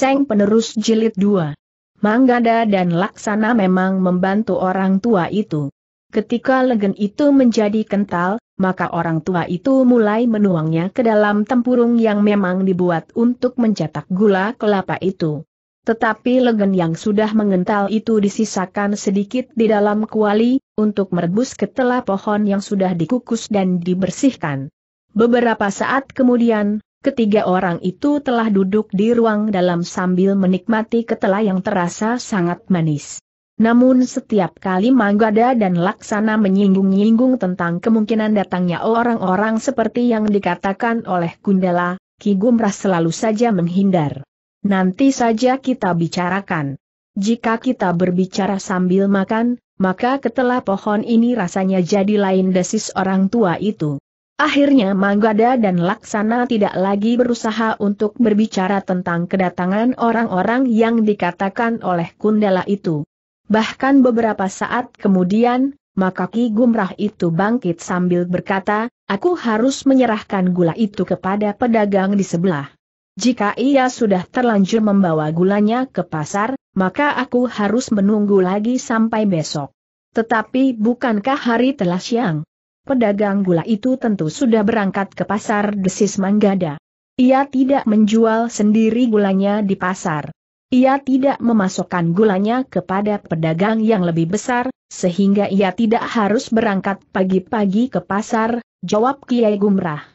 Seng Penerus Jilid 2. Manggada dan Laksana memang membantu orang tua itu. Ketika legen itu menjadi kental, maka orang tua itu mulai menuangnya ke dalam tempurung yang memang dibuat untuk mencetak gula kelapa itu. Tetapi legen yang sudah mengental itu disisakan sedikit di dalam kuali, untuk merebus ketela pohon yang sudah dikukus dan dibersihkan. Beberapa saat kemudian, Ketiga orang itu telah duduk di ruang dalam sambil menikmati ketela yang terasa sangat manis. Namun setiap kali Manggada dan Laksana menyinggung-nyinggung tentang kemungkinan datangnya orang-orang seperti yang dikatakan oleh Kundala, Ki Gumrah selalu saja menghindar. Nanti saja kita bicarakan. Jika kita berbicara sambil makan, maka ketela pohon ini rasanya jadi lain desis orang tua itu. Akhirnya Manggada dan Laksana tidak lagi berusaha untuk berbicara tentang kedatangan orang-orang yang dikatakan oleh Kundala itu. Bahkan beberapa saat kemudian, maka Ki Gumrah itu bangkit sambil berkata, aku harus menyerahkan gula itu kepada pedagang di sebelah. Jika ia sudah terlanjur membawa gulanya ke pasar, maka aku harus menunggu lagi sampai besok. Tetapi bukankah hari telah siang? pedagang gula itu tentu sudah berangkat ke pasar desis Manggada. Ia tidak menjual sendiri gulanya di pasar. Ia tidak memasukkan gulanya kepada pedagang yang lebih besar, sehingga ia tidak harus berangkat pagi-pagi ke pasar, jawab Kiai Gumrah.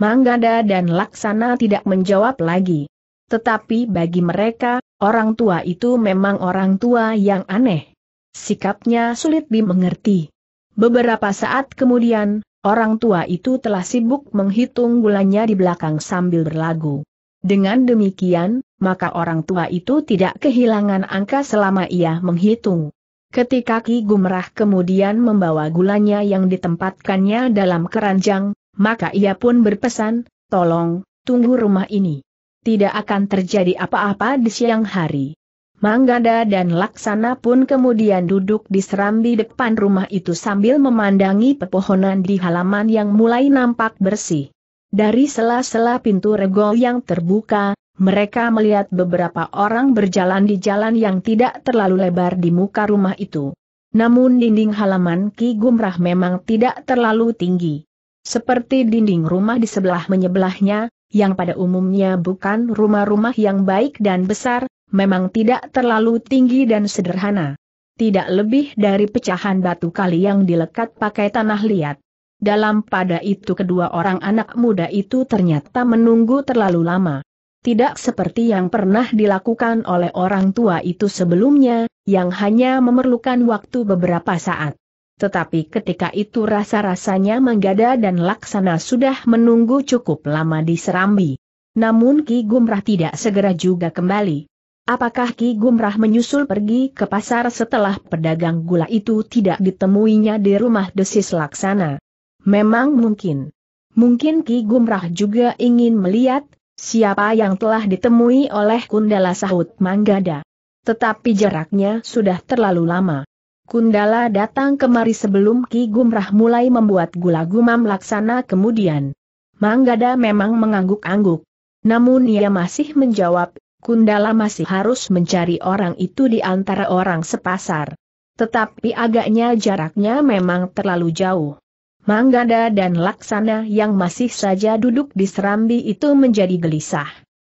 Manggada dan Laksana tidak menjawab lagi. Tetapi bagi mereka, orang tua itu memang orang tua yang aneh. Sikapnya sulit dimengerti. Beberapa saat kemudian, orang tua itu telah sibuk menghitung gulanya di belakang sambil berlagu. Dengan demikian, maka orang tua itu tidak kehilangan angka selama ia menghitung. Ketika Ki Gumrah kemudian membawa gulanya yang ditempatkannya dalam keranjang, maka ia pun berpesan, tolong, tunggu rumah ini. Tidak akan terjadi apa-apa di siang hari. Manggada dan Laksana pun kemudian duduk di serambi depan rumah itu sambil memandangi pepohonan di halaman yang mulai nampak bersih. Dari sela-sela pintu regol yang terbuka, mereka melihat beberapa orang berjalan di jalan yang tidak terlalu lebar di muka rumah itu. Namun dinding halaman Ki Gumrah memang tidak terlalu tinggi. Seperti dinding rumah di sebelah menyebelahnya, yang pada umumnya bukan rumah-rumah yang baik dan besar, memang tidak terlalu tinggi dan sederhana. Tidak lebih dari pecahan batu kali yang dilekat pakai tanah liat. Dalam pada itu kedua orang anak muda itu ternyata menunggu terlalu lama. Tidak seperti yang pernah dilakukan oleh orang tua itu sebelumnya, yang hanya memerlukan waktu beberapa saat. Tetapi ketika itu rasa-rasanya menggada dan laksana sudah menunggu cukup lama di Serambi. Namun Ki Gumrah tidak segera juga kembali. Apakah Ki Gumrah menyusul pergi ke pasar setelah pedagang gula itu tidak ditemuinya di rumah desis laksana? Memang mungkin. Mungkin Ki Gumrah juga ingin melihat, siapa yang telah ditemui oleh Kundala Sahut Manggada. Tetapi jaraknya sudah terlalu lama. Kundala datang kemari sebelum Ki Gumrah mulai membuat gula gumam laksana kemudian. Manggada memang mengangguk-angguk. Namun ia masih menjawab Kundala masih harus mencari orang itu di antara orang sepasar. Tetapi agaknya jaraknya memang terlalu jauh. Manggada dan Laksana yang masih saja duduk di serambi itu menjadi gelisah.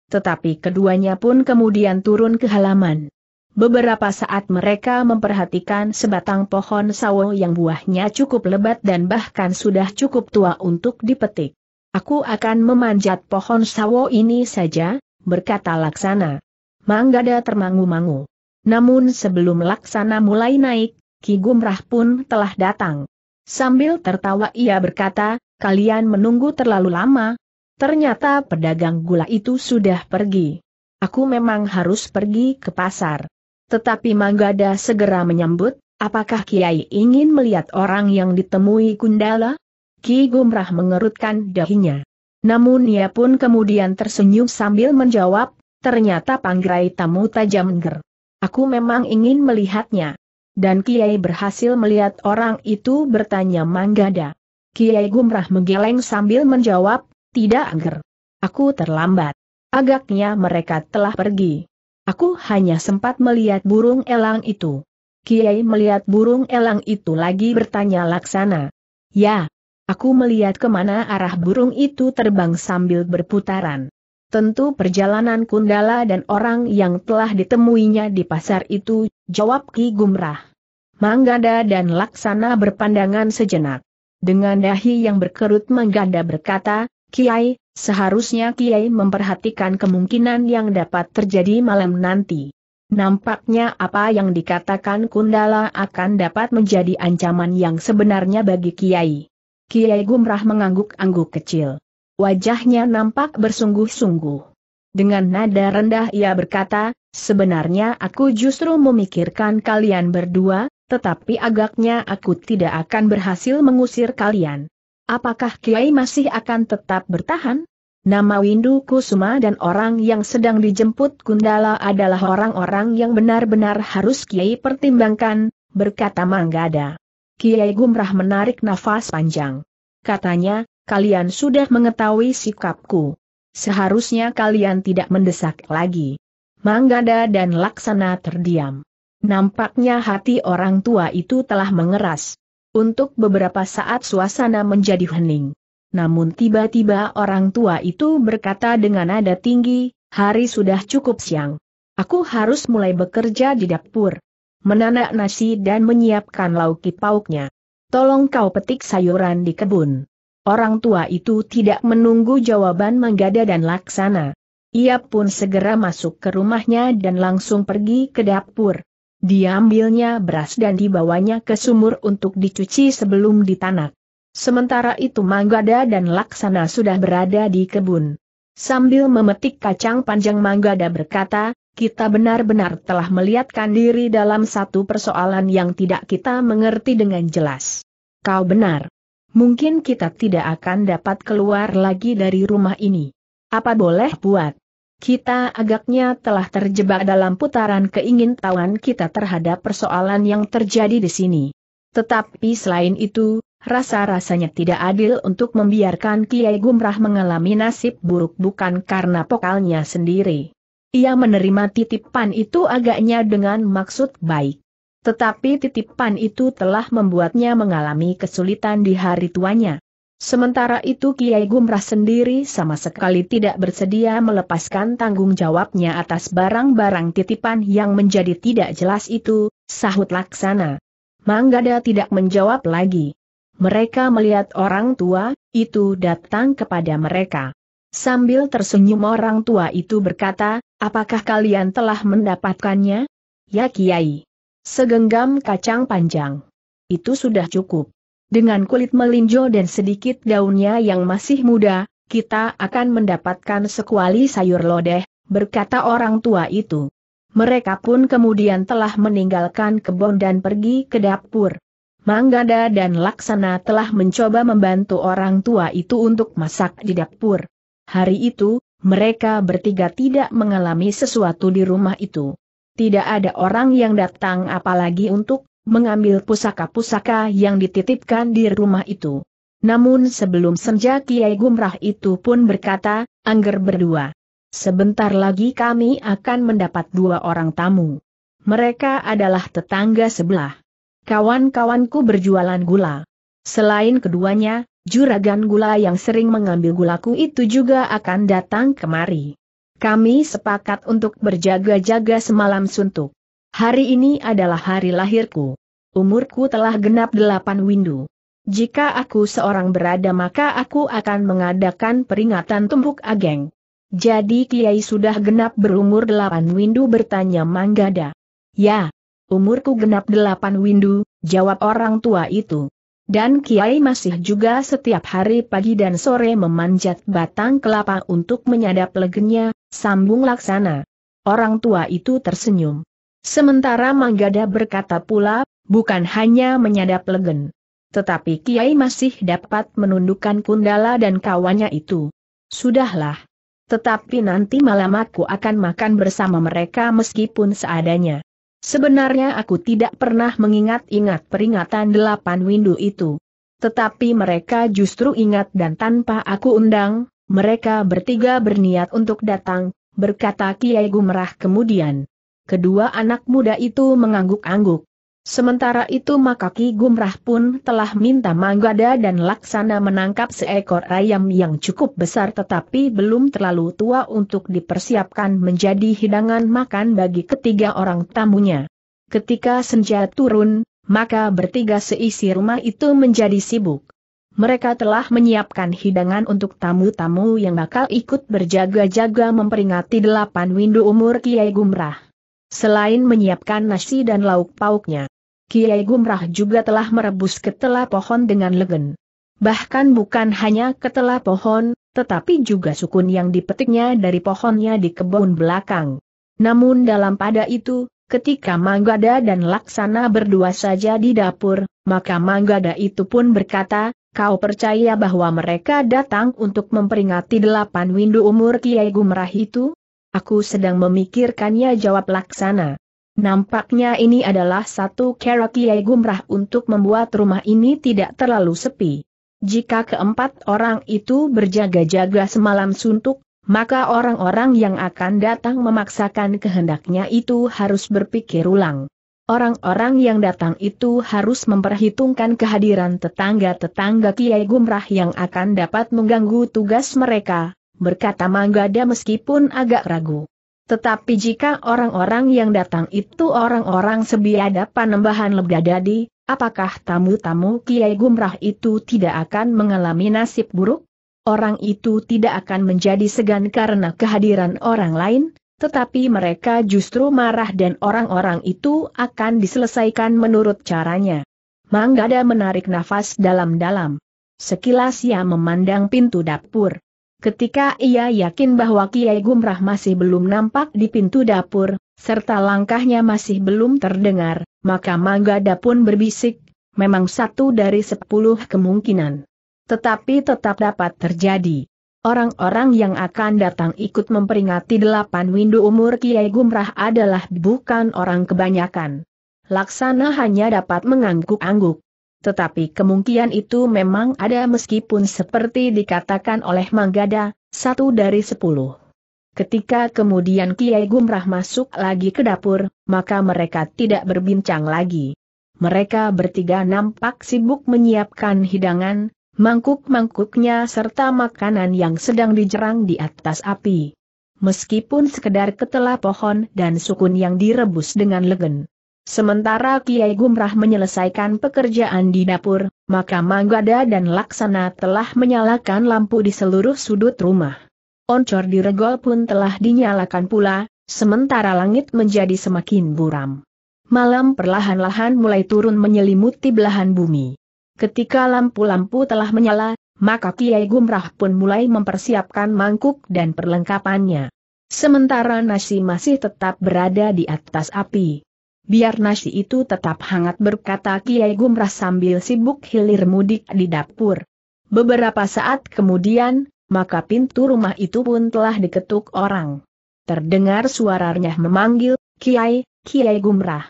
Tetapi keduanya pun kemudian turun ke halaman. Beberapa saat mereka memperhatikan sebatang pohon sawo yang buahnya cukup lebat dan bahkan sudah cukup tua untuk dipetik. Aku akan memanjat pohon sawo ini saja, berkata Laksana. Manggada termangu-mangu. Namun sebelum Laksana mulai naik, Ki Gumrah pun telah datang. Sambil tertawa ia berkata, kalian menunggu terlalu lama. Ternyata pedagang gula itu sudah pergi. Aku memang harus pergi ke pasar. Tetapi Manggada segera menyambut, apakah Kiai ingin melihat orang yang ditemui Kundala? Ki Gumrah mengerutkan dahinya. Namun ia pun kemudian tersenyum sambil menjawab, ternyata panggrai tamu tajam ger. Aku memang ingin melihatnya. Dan Kiai berhasil melihat orang itu bertanya Manggada. Kiai Gumrah menggeleng sambil menjawab, tidak ger. Aku terlambat. Agaknya mereka telah pergi. Aku hanya sempat melihat burung elang itu. Kiai melihat burung elang itu lagi bertanya laksana. Ya, Aku melihat kemana arah burung itu terbang sambil berputaran. Tentu perjalanan Kundala dan orang yang telah ditemuinya di pasar itu, jawab Ki Gumrah. Manggada dan Laksana berpandangan sejenak. Dengan dahi yang berkerut Manggada berkata, Kiai, seharusnya Kiai memperhatikan kemungkinan yang dapat terjadi malam nanti. Nampaknya apa yang dikatakan Kundala akan dapat menjadi ancaman yang sebenarnya bagi Kiai. Kiai Gumrah mengangguk-angguk kecil. Wajahnya nampak bersungguh-sungguh. Dengan nada rendah ia berkata, sebenarnya aku justru memikirkan kalian berdua, tetapi agaknya aku tidak akan berhasil mengusir kalian. Apakah Kiai masih akan tetap bertahan? Nama Windu Kusuma dan orang yang sedang dijemput Kundala adalah orang-orang yang benar-benar harus Kiai pertimbangkan, berkata Manggada. Kiai Gumrah menarik nafas panjang. Katanya, kalian sudah mengetahui sikapku. Seharusnya kalian tidak mendesak lagi. Manggada dan Laksana terdiam. Nampaknya hati orang tua itu telah mengeras. Untuk beberapa saat suasana menjadi hening. Namun tiba-tiba orang tua itu berkata dengan nada tinggi, hari sudah cukup siang. Aku harus mulai bekerja di dapur menanak nasi dan menyiapkan lauk pauknya. Tolong kau petik sayuran di kebun. Orang tua itu tidak menunggu jawaban Manggada dan Laksana. Ia pun segera masuk ke rumahnya dan langsung pergi ke dapur. Diambilnya beras dan dibawanya ke sumur untuk dicuci sebelum ditanak. Sementara itu Manggada dan Laksana sudah berada di kebun. Sambil memetik kacang panjang Manggada berkata, kita benar-benar telah melihatkan diri dalam satu persoalan yang tidak kita mengerti dengan jelas. Kau benar. Mungkin kita tidak akan dapat keluar lagi dari rumah ini. Apa boleh buat? Kita agaknya telah terjebak dalam putaran keingintahuan kita terhadap persoalan yang terjadi di sini. Tetapi selain itu, rasa-rasanya tidak adil untuk membiarkan Kiai Gumrah mengalami nasib buruk bukan karena pokalnya sendiri. Ia menerima titipan itu agaknya dengan maksud baik. Tetapi titipan itu telah membuatnya mengalami kesulitan di hari tuanya. Sementara itu Kiai Gumrah sendiri sama sekali tidak bersedia melepaskan tanggung jawabnya atas barang-barang titipan yang menjadi tidak jelas itu, sahut laksana. Manggada tidak menjawab lagi. Mereka melihat orang tua, itu datang kepada mereka. Sambil tersenyum orang tua itu berkata, Apakah kalian telah mendapatkannya? Ya Kiai. Segenggam kacang panjang. Itu sudah cukup. Dengan kulit melinjo dan sedikit daunnya yang masih muda, kita akan mendapatkan sekuali sayur lodeh, berkata orang tua itu. Mereka pun kemudian telah meninggalkan kebun dan pergi ke dapur. Manggada dan Laksana telah mencoba membantu orang tua itu untuk masak di dapur. Hari itu, mereka bertiga tidak mengalami sesuatu di rumah itu. Tidak ada orang yang datang apalagi untuk mengambil pusaka-pusaka yang dititipkan di rumah itu. Namun sebelum senja Kiai Gumrah itu pun berkata, Angger berdua. Sebentar lagi kami akan mendapat dua orang tamu. Mereka adalah tetangga sebelah. Kawan-kawanku berjualan gula. Selain keduanya, Juragan gula yang sering mengambil gulaku itu juga akan datang kemari. Kami sepakat untuk berjaga-jaga semalam suntuk. Hari ini adalah hari lahirku. Umurku telah genap delapan windu. Jika aku seorang berada maka aku akan mengadakan peringatan tumpuk ageng. Jadi Kiai sudah genap berumur delapan windu bertanya Manggada. Ya, umurku genap delapan windu, jawab orang tua itu. Dan Kiai masih juga setiap hari pagi dan sore memanjat batang kelapa untuk menyadap legennya, sambung laksana. Orang tua itu tersenyum. Sementara Manggada berkata pula, bukan hanya menyadap legen. Tetapi Kiai masih dapat menundukkan kundala dan kawannya itu. Sudahlah. Tetapi nanti malam aku akan makan bersama mereka meskipun seadanya. Sebenarnya aku tidak pernah mengingat-ingat peringatan delapan windu itu. Tetapi mereka justru ingat dan tanpa aku undang, mereka bertiga berniat untuk datang, berkata Kiai Gumrah kemudian. Kedua anak muda itu mengangguk-angguk. Sementara itu Makaki Gumrah pun telah minta Manggada dan Laksana menangkap seekor ayam yang cukup besar tetapi belum terlalu tua untuk dipersiapkan menjadi hidangan makan bagi ketiga orang tamunya. Ketika senja turun, maka bertiga seisi rumah itu menjadi sibuk. Mereka telah menyiapkan hidangan untuk tamu-tamu yang bakal ikut berjaga-jaga memperingati delapan windu umur Kiai Gumrah selain menyiapkan nasi dan lauk pauknya. Kiai Gumrah juga telah merebus ketela pohon dengan legen. Bahkan bukan hanya ketela pohon, tetapi juga sukun yang dipetiknya dari pohonnya di kebun belakang. Namun dalam pada itu, ketika Manggada dan Laksana berdua saja di dapur, maka Manggada itu pun berkata, kau percaya bahwa mereka datang untuk memperingati delapan windu umur Kiai Gumrah itu? Aku sedang memikirkannya jawab laksana. Nampaknya ini adalah satu cara Kiai Gumrah untuk membuat rumah ini tidak terlalu sepi. Jika keempat orang itu berjaga-jaga semalam suntuk, maka orang-orang yang akan datang memaksakan kehendaknya itu harus berpikir ulang. Orang-orang yang datang itu harus memperhitungkan kehadiran tetangga-tetangga Kiai Gumrah yang akan dapat mengganggu tugas mereka, berkata Manggada meskipun agak ragu. Tetapi jika orang-orang yang datang itu orang-orang sebiada panembahan dadi, apakah tamu-tamu Kiai Gumrah itu tidak akan mengalami nasib buruk? Orang itu tidak akan menjadi segan karena kehadiran orang lain, tetapi mereka justru marah dan orang-orang itu akan diselesaikan menurut caranya. Manggada menarik nafas dalam-dalam. Sekilas ia memandang pintu dapur. Ketika ia yakin bahwa Kiai Gumrah masih belum nampak di pintu dapur, serta langkahnya masih belum terdengar, maka Manggada pun berbisik, memang satu dari sepuluh kemungkinan. Tetapi tetap dapat terjadi. Orang-orang yang akan datang ikut memperingati delapan windu umur Kiai Gumrah adalah bukan orang kebanyakan. Laksana hanya dapat mengangguk-angguk. Tetapi kemungkinan itu memang ada meskipun seperti dikatakan oleh Manggada, satu dari sepuluh. Ketika kemudian Kiai Gumrah masuk lagi ke dapur, maka mereka tidak berbincang lagi. Mereka bertiga nampak sibuk menyiapkan hidangan, mangkuk-mangkuknya serta makanan yang sedang dijerang di atas api. Meskipun sekedar ketela pohon dan sukun yang direbus dengan legen. Sementara Kiai Gumrah menyelesaikan pekerjaan di dapur, maka Manggada dan Laksana telah menyalakan lampu di seluruh sudut rumah. Oncor di regol pun telah dinyalakan pula, sementara langit menjadi semakin buram. Malam perlahan-lahan mulai turun menyelimuti belahan bumi. Ketika lampu-lampu telah menyala, maka Kiai Gumrah pun mulai mempersiapkan mangkuk dan perlengkapannya. Sementara nasi masih tetap berada di atas api. Biar nasi itu tetap hangat berkata Kiai Gumrah sambil sibuk hilir mudik di dapur. Beberapa saat kemudian, maka pintu rumah itu pun telah diketuk orang. Terdengar suaranya memanggil, Kiai, Kiai Gumrah.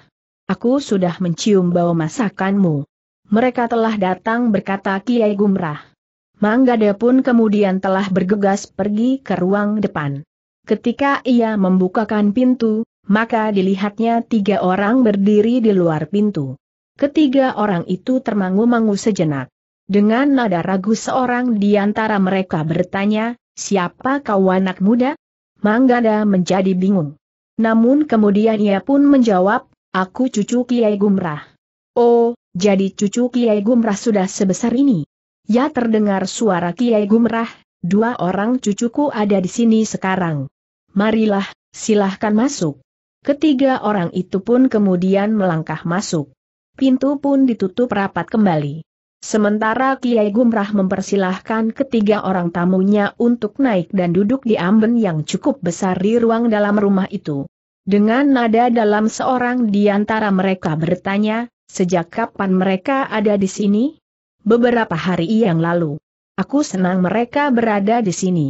Aku sudah mencium bau masakanmu. Mereka telah datang berkata Kiai Gumrah. Manggade pun kemudian telah bergegas pergi ke ruang depan. Ketika ia membukakan pintu, maka dilihatnya tiga orang berdiri di luar pintu. Ketiga orang itu termangu-mangu sejenak. Dengan nada ragu seorang di antara mereka bertanya, siapa kau anak muda? Manggada menjadi bingung. Namun kemudian ia pun menjawab, aku cucu Kiai Gumrah. Oh, jadi cucu Kiai Gumrah sudah sebesar ini. Ya terdengar suara Kiai Gumrah, dua orang cucuku ada di sini sekarang. Marilah, silahkan masuk. Ketiga orang itu pun kemudian melangkah masuk. Pintu pun ditutup rapat kembali. Sementara Kiai Gumrah mempersilahkan ketiga orang tamunya untuk naik dan duduk di amben yang cukup besar di ruang dalam rumah itu. Dengan nada dalam seorang di antara mereka bertanya, sejak kapan mereka ada di sini? Beberapa hari yang lalu. Aku senang mereka berada di sini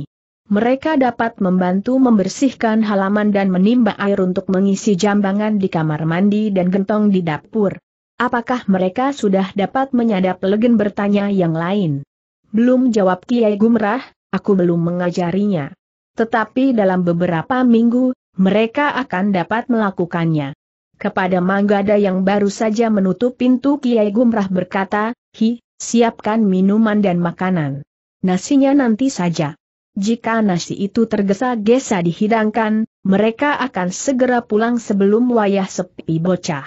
mereka dapat membantu membersihkan halaman dan menimba air untuk mengisi jambangan di kamar mandi dan gentong di dapur. Apakah mereka sudah dapat menyadap legen bertanya yang lain? Belum jawab Kiai Gumrah, aku belum mengajarinya. Tetapi dalam beberapa minggu, mereka akan dapat melakukannya. Kepada Manggada yang baru saja menutup pintu Kiai Gumrah berkata, Hi, siapkan minuman dan makanan. Nasinya nanti saja. Jika nasi itu tergesa-gesa dihidangkan, mereka akan segera pulang sebelum wayah sepi bocah.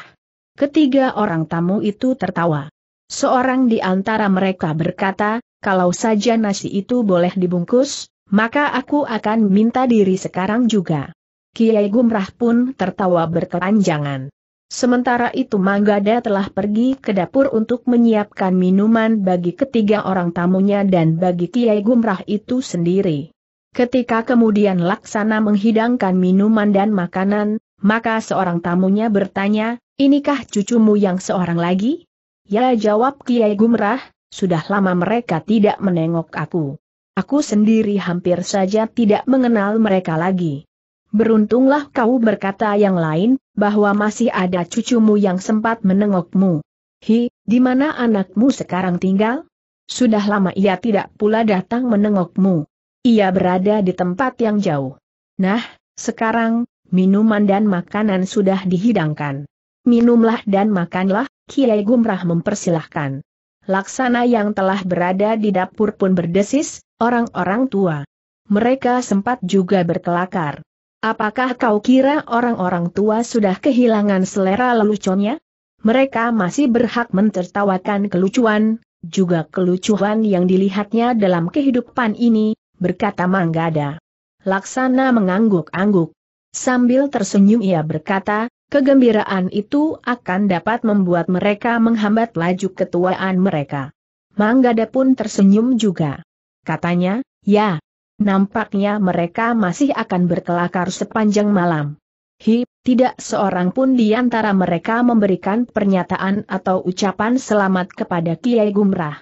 Ketiga orang tamu itu tertawa. Seorang di antara mereka berkata, kalau saja nasi itu boleh dibungkus, maka aku akan minta diri sekarang juga. Kiai Gumrah pun tertawa berkepanjangan. Sementara itu Manggada telah pergi ke dapur untuk menyiapkan minuman bagi ketiga orang tamunya dan bagi Kiai Gumrah itu sendiri. Ketika kemudian Laksana menghidangkan minuman dan makanan, maka seorang tamunya bertanya, inikah cucumu yang seorang lagi? Ya jawab Kiai Gumrah, sudah lama mereka tidak menengok aku. Aku sendiri hampir saja tidak mengenal mereka lagi beruntunglah kau berkata yang lain, bahwa masih ada cucumu yang sempat menengokmu. Hi, di mana anakmu sekarang tinggal? Sudah lama ia tidak pula datang menengokmu. Ia berada di tempat yang jauh. Nah, sekarang, minuman dan makanan sudah dihidangkan. Minumlah dan makanlah, Kiai Gumrah mempersilahkan. Laksana yang telah berada di dapur pun berdesis, orang-orang tua. Mereka sempat juga berkelakar. Apakah kau kira orang-orang tua sudah kehilangan selera leluconnya? Mereka masih berhak mentertawakan kelucuan, juga kelucuan yang dilihatnya dalam kehidupan ini, berkata Manggada. Laksana mengangguk-angguk. Sambil tersenyum ia berkata, kegembiraan itu akan dapat membuat mereka menghambat laju ketuaan mereka. Manggada pun tersenyum juga. Katanya, ya, nampaknya mereka masih akan berkelakar sepanjang malam. Hi, tidak seorang pun di antara mereka memberikan pernyataan atau ucapan selamat kepada Kiai Gumrah.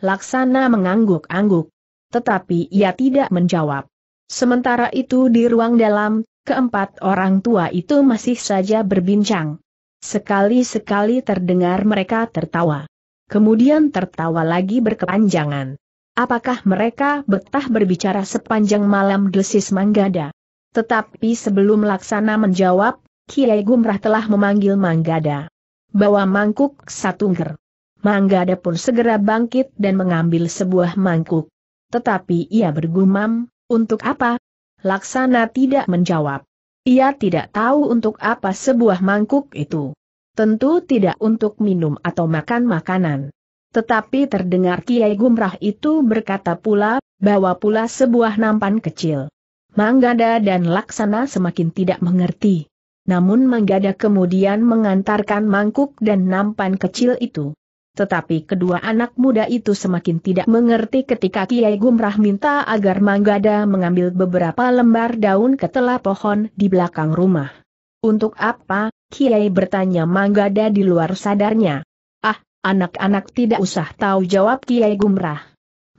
Laksana mengangguk-angguk. Tetapi ia tidak menjawab. Sementara itu di ruang dalam, keempat orang tua itu masih saja berbincang. Sekali-sekali terdengar mereka tertawa. Kemudian tertawa lagi berkepanjangan. Apakah mereka betah berbicara sepanjang malam desis Manggada? Tetapi sebelum Laksana menjawab, Kiai Gumrah telah memanggil Manggada. Bawa mangkuk satu ger. Manggada pun segera bangkit dan mengambil sebuah mangkuk. Tetapi ia bergumam, untuk apa? Laksana tidak menjawab. Ia tidak tahu untuk apa sebuah mangkuk itu. Tentu tidak untuk minum atau makan makanan. Tetapi terdengar Kiai Gumrah itu berkata pula, bahwa pula sebuah nampan kecil. Manggada dan Laksana semakin tidak mengerti. Namun Manggada kemudian mengantarkan mangkuk dan nampan kecil itu. Tetapi kedua anak muda itu semakin tidak mengerti ketika Kiai Gumrah minta agar Manggada mengambil beberapa lembar daun ketela pohon di belakang rumah. Untuk apa? Kiai bertanya Manggada di luar sadarnya. Anak-anak tidak usah tahu jawab Kiai Gumrah.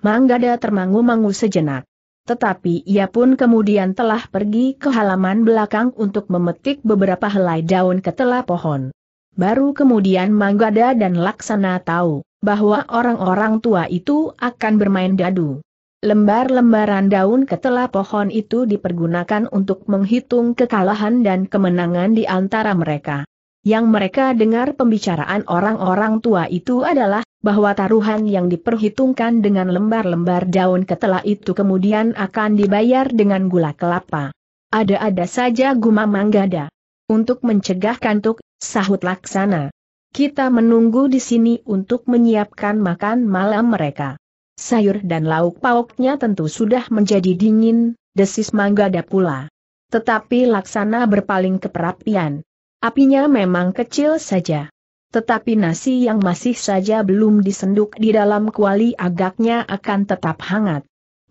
Manggada termangu-mangu sejenak. Tetapi ia pun kemudian telah pergi ke halaman belakang untuk memetik beberapa helai daun ketela pohon. Baru kemudian Manggada dan Laksana tahu bahwa orang-orang tua itu akan bermain dadu. Lembar-lembaran daun ketela pohon itu dipergunakan untuk menghitung kekalahan dan kemenangan di antara mereka. Yang mereka dengar pembicaraan orang-orang tua itu adalah, bahwa taruhan yang diperhitungkan dengan lembar-lembar daun ketela itu kemudian akan dibayar dengan gula kelapa. Ada-ada saja gumam Manggada. Untuk mencegah kantuk, sahut laksana. Kita menunggu di sini untuk menyiapkan makan malam mereka. Sayur dan lauk pauknya tentu sudah menjadi dingin, desis Manggada pula. Tetapi laksana berpaling ke perapian. Apinya memang kecil saja. Tetapi nasi yang masih saja belum disenduk di dalam kuali agaknya akan tetap hangat.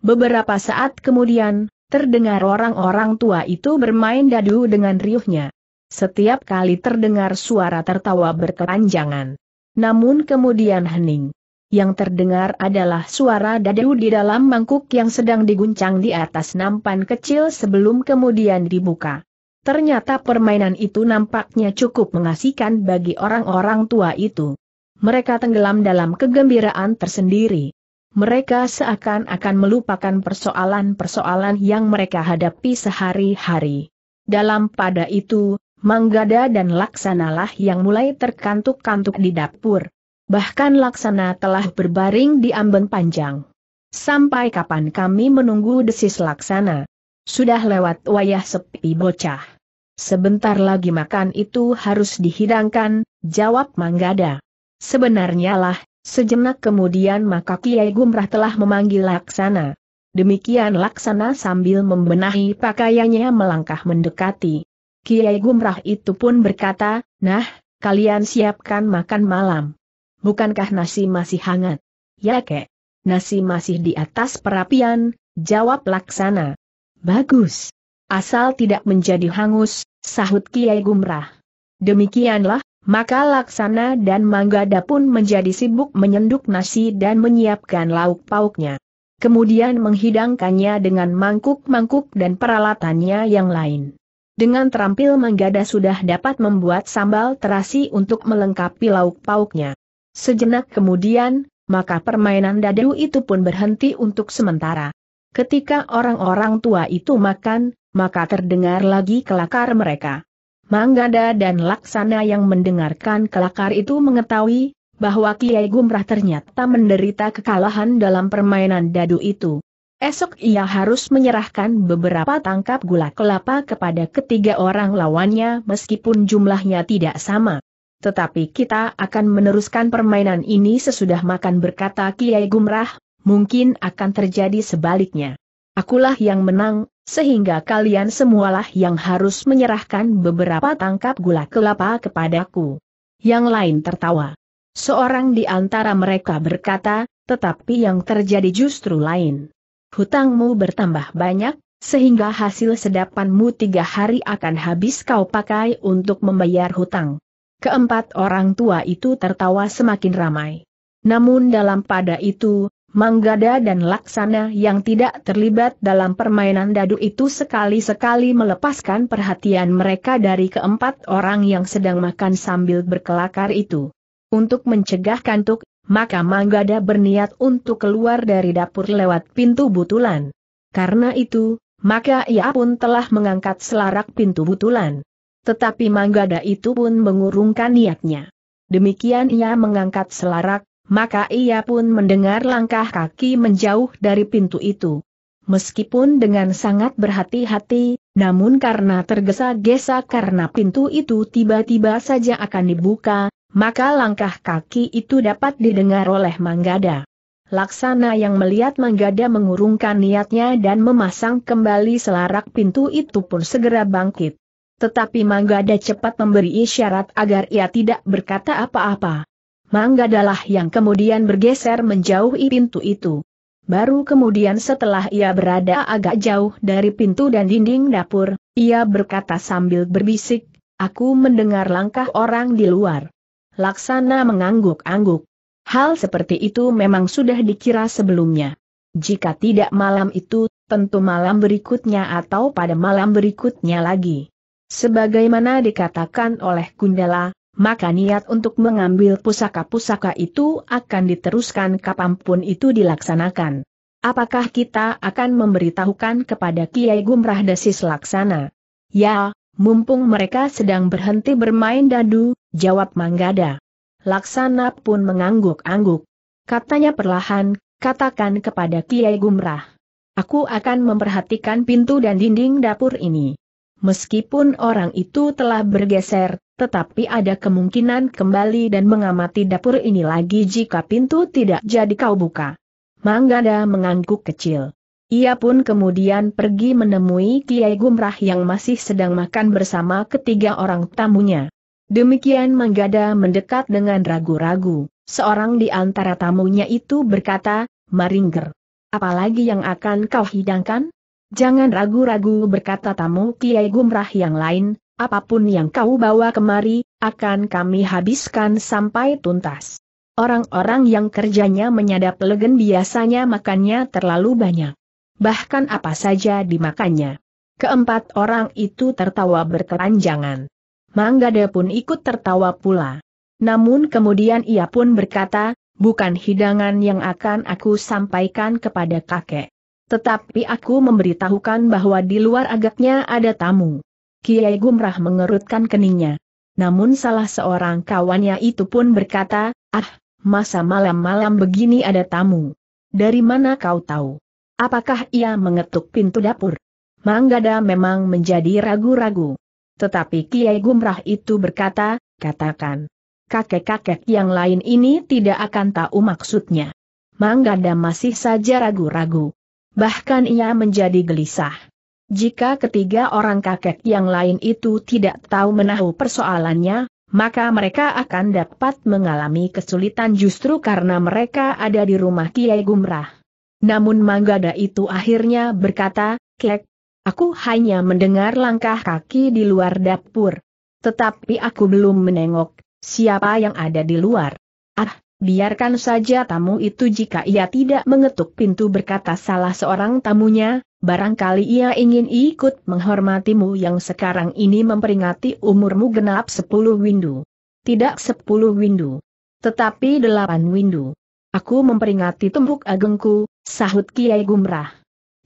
Beberapa saat kemudian, terdengar orang-orang tua itu bermain dadu dengan riuhnya. Setiap kali terdengar suara tertawa berkepanjangan. Namun kemudian hening. Yang terdengar adalah suara dadu di dalam mangkuk yang sedang diguncang di atas nampan kecil sebelum kemudian dibuka. Ternyata permainan itu nampaknya cukup mengasihkan bagi orang-orang tua itu. Mereka tenggelam dalam kegembiraan tersendiri. Mereka seakan-akan melupakan persoalan-persoalan yang mereka hadapi sehari-hari. Dalam pada itu, Manggada dan Laksanalah yang mulai terkantuk-kantuk di dapur. Bahkan Laksana telah berbaring di amben panjang. Sampai kapan kami menunggu desis Laksana? Sudah lewat wayah sepi bocah. Sebentar lagi makan itu harus dihidangkan, jawab Manggada. Sebenarnya lah, sejenak kemudian maka Kiai Gumrah telah memanggil Laksana. Demikian Laksana sambil membenahi pakaiannya melangkah mendekati. Kiai Gumrah itu pun berkata, nah, kalian siapkan makan malam. Bukankah nasi masih hangat? Ya kek. Nasi masih di atas perapian, jawab Laksana. Bagus asal tidak menjadi hangus, sahut Kiai Gumrah. Demikianlah, maka Laksana dan Manggada pun menjadi sibuk menyenduk nasi dan menyiapkan lauk pauknya. Kemudian menghidangkannya dengan mangkuk-mangkuk dan peralatannya yang lain. Dengan terampil Manggada sudah dapat membuat sambal terasi untuk melengkapi lauk pauknya. Sejenak kemudian, maka permainan dadu itu pun berhenti untuk sementara. Ketika orang-orang tua itu makan, maka terdengar lagi kelakar mereka. Manggada dan Laksana yang mendengarkan kelakar itu mengetahui, bahwa Kiai Gumrah ternyata menderita kekalahan dalam permainan dadu itu. Esok ia harus menyerahkan beberapa tangkap gula kelapa kepada ketiga orang lawannya meskipun jumlahnya tidak sama. Tetapi kita akan meneruskan permainan ini sesudah makan berkata Kiai Gumrah, mungkin akan terjadi sebaliknya. Akulah yang menang, sehingga kalian semualah yang harus menyerahkan beberapa tangkap gula kelapa kepadaku. Yang lain tertawa. Seorang di antara mereka berkata, tetapi yang terjadi justru lain. Hutangmu bertambah banyak, sehingga hasil sedapanmu tiga hari akan habis kau pakai untuk membayar hutang. Keempat orang tua itu tertawa semakin ramai. Namun dalam pada itu, Manggada dan Laksana yang tidak terlibat dalam permainan dadu itu sekali-sekali melepaskan perhatian mereka dari keempat orang yang sedang makan sambil berkelakar itu. Untuk mencegah kantuk, maka Manggada berniat untuk keluar dari dapur lewat pintu butulan. Karena itu, maka ia pun telah mengangkat selarak pintu butulan. Tetapi Manggada itu pun mengurungkan niatnya. Demikian ia mengangkat selarak, maka ia pun mendengar langkah kaki menjauh dari pintu itu. Meskipun dengan sangat berhati-hati, namun karena tergesa-gesa karena pintu itu tiba-tiba saja akan dibuka, maka langkah kaki itu dapat didengar oleh Manggada. Laksana yang melihat Manggada mengurungkan niatnya dan memasang kembali selarak pintu itu pun segera bangkit. Tetapi Manggada cepat memberi isyarat agar ia tidak berkata apa-apa. Manggadalah yang kemudian bergeser menjauhi pintu itu. Baru kemudian setelah ia berada agak jauh dari pintu dan dinding dapur, ia berkata sambil berbisik, aku mendengar langkah orang di luar. Laksana mengangguk-angguk. Hal seperti itu memang sudah dikira sebelumnya. Jika tidak malam itu, tentu malam berikutnya atau pada malam berikutnya lagi. Sebagaimana dikatakan oleh Gundala, maka niat untuk mengambil pusaka-pusaka itu akan diteruskan kapanpun itu dilaksanakan. Apakah kita akan memberitahukan kepada Kiai Gumrah Desis Laksana? Ya, mumpung mereka sedang berhenti bermain dadu, jawab Manggada. Laksana pun mengangguk-angguk. Katanya perlahan, katakan kepada Kiai Gumrah. Aku akan memperhatikan pintu dan dinding dapur ini. Meskipun orang itu telah bergeser, tetapi ada kemungkinan kembali dan mengamati dapur ini lagi jika pintu tidak jadi kau buka. Manggada mengangguk kecil. Ia pun kemudian pergi menemui Kiai Gumrah yang masih sedang makan bersama ketiga orang tamunya. Demikian Manggada mendekat dengan ragu-ragu. Seorang di antara tamunya itu berkata, Maringger. Apalagi yang akan kau hidangkan? Jangan ragu-ragu berkata tamu Kiai Gumrah yang lain, apapun yang kau bawa kemari, akan kami habiskan sampai tuntas. Orang-orang yang kerjanya menyadap legen biasanya makannya terlalu banyak. Bahkan apa saja dimakannya. Keempat orang itu tertawa berkeranjangan. Manggade pun ikut tertawa pula. Namun kemudian ia pun berkata, bukan hidangan yang akan aku sampaikan kepada kakek. Tetapi aku memberitahukan bahwa di luar agaknya ada tamu. Kiai Gumrah mengerutkan keningnya. Namun salah seorang kawannya itu pun berkata, ah, masa malam-malam begini ada tamu. Dari mana kau tahu? Apakah ia mengetuk pintu dapur? Manggada memang menjadi ragu-ragu. Tetapi Kiai Gumrah itu berkata, katakan. Kakek-kakek yang lain ini tidak akan tahu maksudnya. Manggada masih saja ragu-ragu. Bahkan ia menjadi gelisah. Jika ketiga orang kakek yang lain itu tidak tahu menahu persoalannya, maka mereka akan dapat mengalami kesulitan justru karena mereka ada di rumah Kiai Gumrah. Namun Manggada itu akhirnya berkata, Kek, aku hanya mendengar langkah kaki di luar dapur. Tetapi aku belum menengok, siapa yang ada di luar. Ah, biarkan saja tamu itu jika ia tidak mengetuk pintu berkata salah seorang tamunya, Barangkali ia ingin ikut menghormatimu yang sekarang ini memperingati umurmu genap sepuluh windu. Tidak sepuluh windu. Tetapi delapan windu. Aku memperingati tembuk agengku, sahut Kiai Gumrah.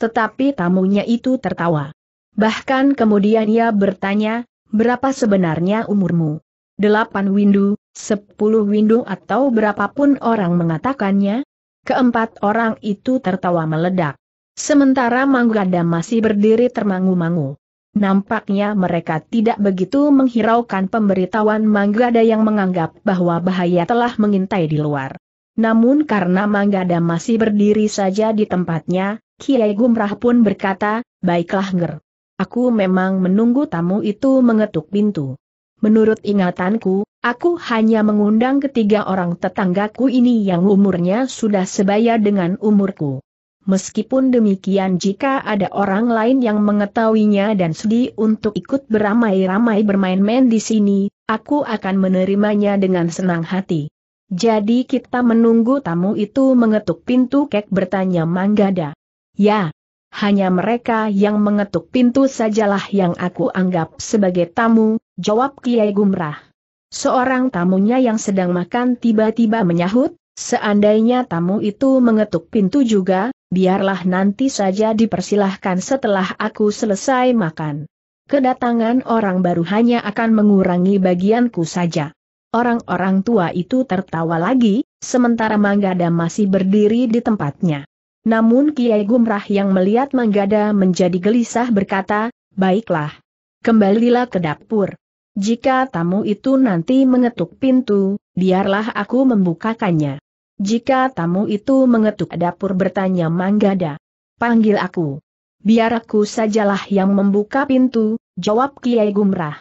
Tetapi tamunya itu tertawa. Bahkan kemudian ia bertanya, berapa sebenarnya umurmu? Delapan windu, sepuluh windu atau berapapun orang mengatakannya? Keempat orang itu tertawa meledak. Sementara Manggada masih berdiri termangu-mangu. Nampaknya mereka tidak begitu menghiraukan pemberitahuan Manggada yang menganggap bahwa bahaya telah mengintai di luar. Namun karena Manggada masih berdiri saja di tempatnya, Kiai Gumrah pun berkata, baiklah Nger. Aku memang menunggu tamu itu mengetuk pintu. Menurut ingatanku, aku hanya mengundang ketiga orang tetanggaku ini yang umurnya sudah sebaya dengan umurku. Meskipun demikian jika ada orang lain yang mengetahuinya dan sedih untuk ikut beramai-ramai bermain-main di sini, aku akan menerimanya dengan senang hati. Jadi kita menunggu tamu itu mengetuk pintu kek bertanya Manggada. Ya, hanya mereka yang mengetuk pintu sajalah yang aku anggap sebagai tamu, jawab Kiai Gumrah. Seorang tamunya yang sedang makan tiba-tiba menyahut, Seandainya tamu itu mengetuk pintu juga, biarlah nanti saja dipersilahkan setelah aku selesai makan. Kedatangan orang baru hanya akan mengurangi bagianku saja. Orang-orang tua itu tertawa lagi, sementara Manggada masih berdiri di tempatnya. Namun Kiai Gumrah yang melihat Manggada menjadi gelisah berkata, Baiklah. Kembalilah ke dapur. Jika tamu itu nanti mengetuk pintu, Biarlah aku membukakannya. Jika tamu itu mengetuk dapur bertanya Manggada. Panggil aku. Biar aku sajalah yang membuka pintu, jawab Kiai Gumrah.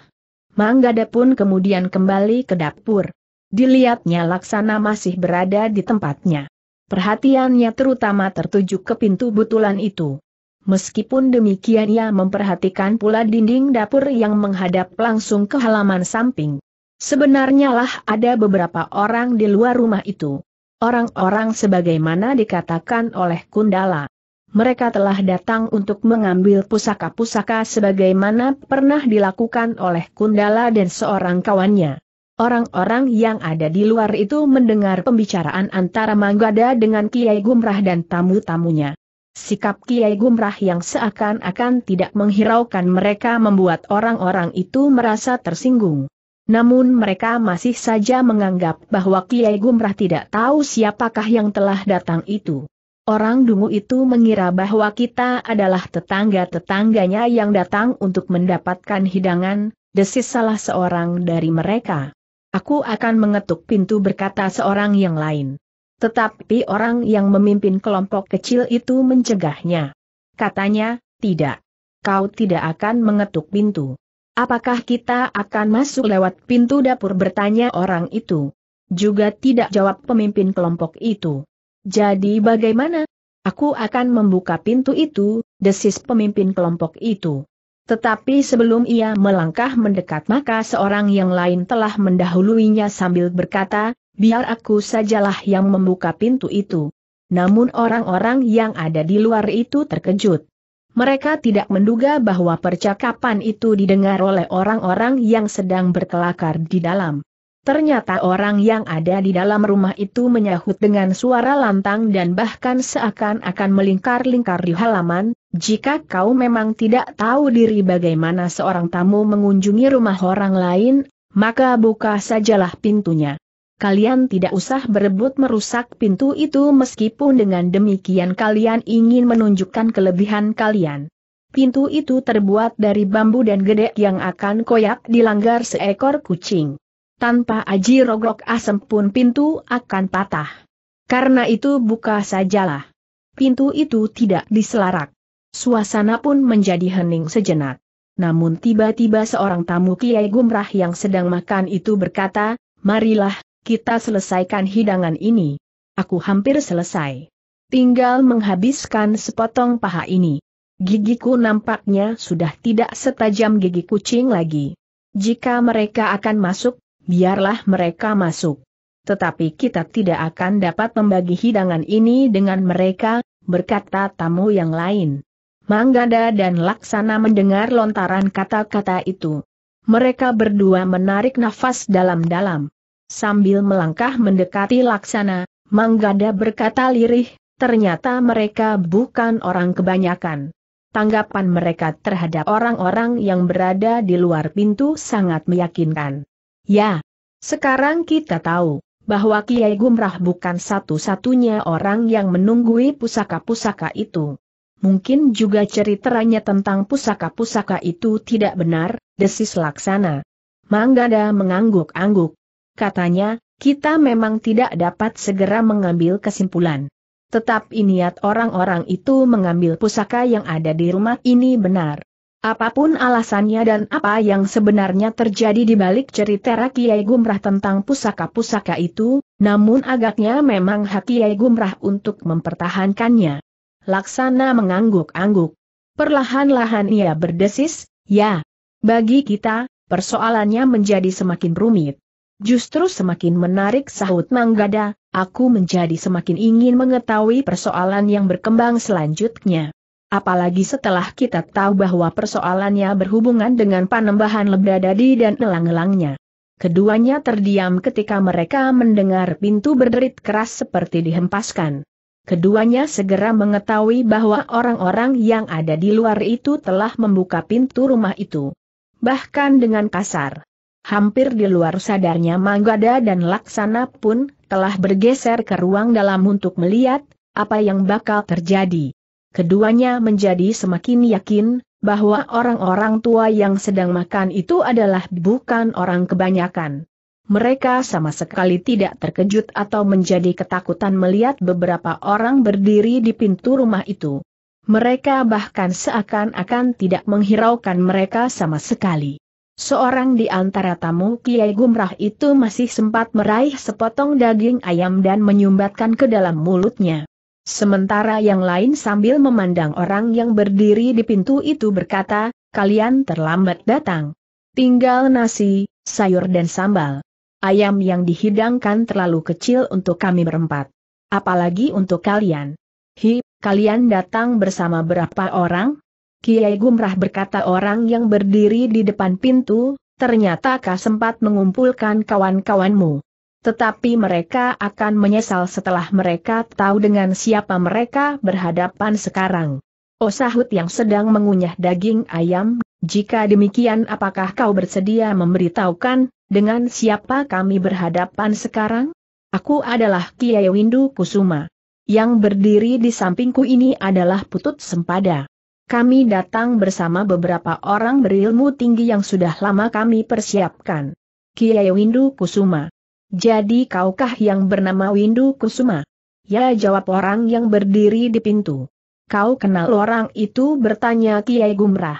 Manggada pun kemudian kembali ke dapur. Dilihatnya laksana masih berada di tempatnya. Perhatiannya terutama tertuju ke pintu butulan itu. Meskipun demikian ia memperhatikan pula dinding dapur yang menghadap langsung ke halaman samping. Sebenarnya lah ada beberapa orang di luar rumah itu. Orang-orang sebagaimana dikatakan oleh Kundala. Mereka telah datang untuk mengambil pusaka-pusaka sebagaimana pernah dilakukan oleh Kundala dan seorang kawannya. Orang-orang yang ada di luar itu mendengar pembicaraan antara Manggada dengan Kiai Gumrah dan tamu-tamunya. Sikap Kiai Gumrah yang seakan-akan tidak menghiraukan mereka membuat orang-orang itu merasa tersinggung. Namun mereka masih saja menganggap bahwa Kiai Gumrah tidak tahu siapakah yang telah datang itu. Orang dungu itu mengira bahwa kita adalah tetangga-tetangganya yang datang untuk mendapatkan hidangan, desis salah seorang dari mereka. Aku akan mengetuk pintu berkata seorang yang lain. Tetapi orang yang memimpin kelompok kecil itu mencegahnya. Katanya, tidak. Kau tidak akan mengetuk pintu. Apakah kita akan masuk lewat pintu dapur bertanya orang itu? Juga tidak jawab pemimpin kelompok itu. Jadi bagaimana? Aku akan membuka pintu itu, desis pemimpin kelompok itu. Tetapi sebelum ia melangkah mendekat maka seorang yang lain telah mendahuluinya sambil berkata, biar aku sajalah yang membuka pintu itu. Namun orang-orang yang ada di luar itu terkejut. Mereka tidak menduga bahwa percakapan itu didengar oleh orang-orang yang sedang berkelakar di dalam. Ternyata orang yang ada di dalam rumah itu menyahut dengan suara lantang dan bahkan seakan-akan melingkar-lingkar di halaman, jika kau memang tidak tahu diri bagaimana seorang tamu mengunjungi rumah orang lain, maka buka sajalah pintunya kalian tidak usah berebut merusak pintu itu meskipun dengan demikian kalian ingin menunjukkan kelebihan kalian. Pintu itu terbuat dari bambu dan gede yang akan koyak dilanggar seekor kucing. Tanpa aji rogok asem pun pintu akan patah. Karena itu buka sajalah. Pintu itu tidak diselarak. Suasana pun menjadi hening sejenak. Namun tiba-tiba seorang tamu Kiai Gumrah yang sedang makan itu berkata, Marilah, kita selesaikan hidangan ini. Aku hampir selesai. Tinggal menghabiskan sepotong paha ini. Gigiku nampaknya sudah tidak setajam gigi kucing lagi. Jika mereka akan masuk, biarlah mereka masuk. Tetapi kita tidak akan dapat membagi hidangan ini dengan mereka, berkata tamu yang lain. Manggada dan Laksana mendengar lontaran kata-kata itu. Mereka berdua menarik nafas dalam-dalam. Sambil melangkah mendekati laksana, Manggada berkata lirih, ternyata mereka bukan orang kebanyakan. Tanggapan mereka terhadap orang-orang yang berada di luar pintu sangat meyakinkan. Ya, sekarang kita tahu bahwa Kiai Gumrah bukan satu-satunya orang yang menunggui pusaka-pusaka itu. Mungkin juga ceritanya tentang pusaka-pusaka itu tidak benar, desis laksana. Manggada mengangguk-angguk katanya, kita memang tidak dapat segera mengambil kesimpulan. Tetap iniat orang-orang itu mengambil pusaka yang ada di rumah ini benar. Apapun alasannya dan apa yang sebenarnya terjadi di balik cerita Kiai Gumrah tentang pusaka-pusaka itu, namun agaknya memang hak Kiai Gumrah untuk mempertahankannya. Laksana mengangguk-angguk. Perlahan-lahan ia berdesis, ya. Bagi kita, persoalannya menjadi semakin rumit. Justru semakin menarik sahut Manggada, aku menjadi semakin ingin mengetahui persoalan yang berkembang selanjutnya. Apalagi setelah kita tahu bahwa persoalannya berhubungan dengan panembahan dadi dan elang-elangnya. Keduanya terdiam ketika mereka mendengar pintu berderit keras seperti dihempaskan. Keduanya segera mengetahui bahwa orang-orang yang ada di luar itu telah membuka pintu rumah itu. Bahkan dengan kasar. Hampir di luar sadarnya Manggada dan Laksana pun telah bergeser ke ruang dalam untuk melihat apa yang bakal terjadi. Keduanya menjadi semakin yakin bahwa orang-orang tua yang sedang makan itu adalah bukan orang kebanyakan. Mereka sama sekali tidak terkejut atau menjadi ketakutan melihat beberapa orang berdiri di pintu rumah itu. Mereka bahkan seakan-akan tidak menghiraukan mereka sama sekali. Seorang di antara tamu Kiai Gumrah itu masih sempat meraih sepotong daging ayam dan menyumbatkan ke dalam mulutnya. Sementara yang lain sambil memandang orang yang berdiri di pintu itu berkata, kalian terlambat datang. Tinggal nasi, sayur dan sambal. Ayam yang dihidangkan terlalu kecil untuk kami berempat. Apalagi untuk kalian. Hi, kalian datang bersama berapa orang? Kiai Gumrah berkata orang yang berdiri di depan pintu, ternyata kau sempat mengumpulkan kawan-kawanmu. Tetapi mereka akan menyesal setelah mereka tahu dengan siapa mereka berhadapan sekarang. Oh sahut yang sedang mengunyah daging ayam, jika demikian apakah kau bersedia memberitahukan, dengan siapa kami berhadapan sekarang? Aku adalah Kiai Windu Kusuma. Yang berdiri di sampingku ini adalah Putut Sempada kami datang bersama beberapa orang berilmu tinggi yang sudah lama kami persiapkan. Kiai Windu Kusuma. Jadi kaukah yang bernama Windu Kusuma? Ya jawab orang yang berdiri di pintu. Kau kenal orang itu bertanya Kiai Gumrah.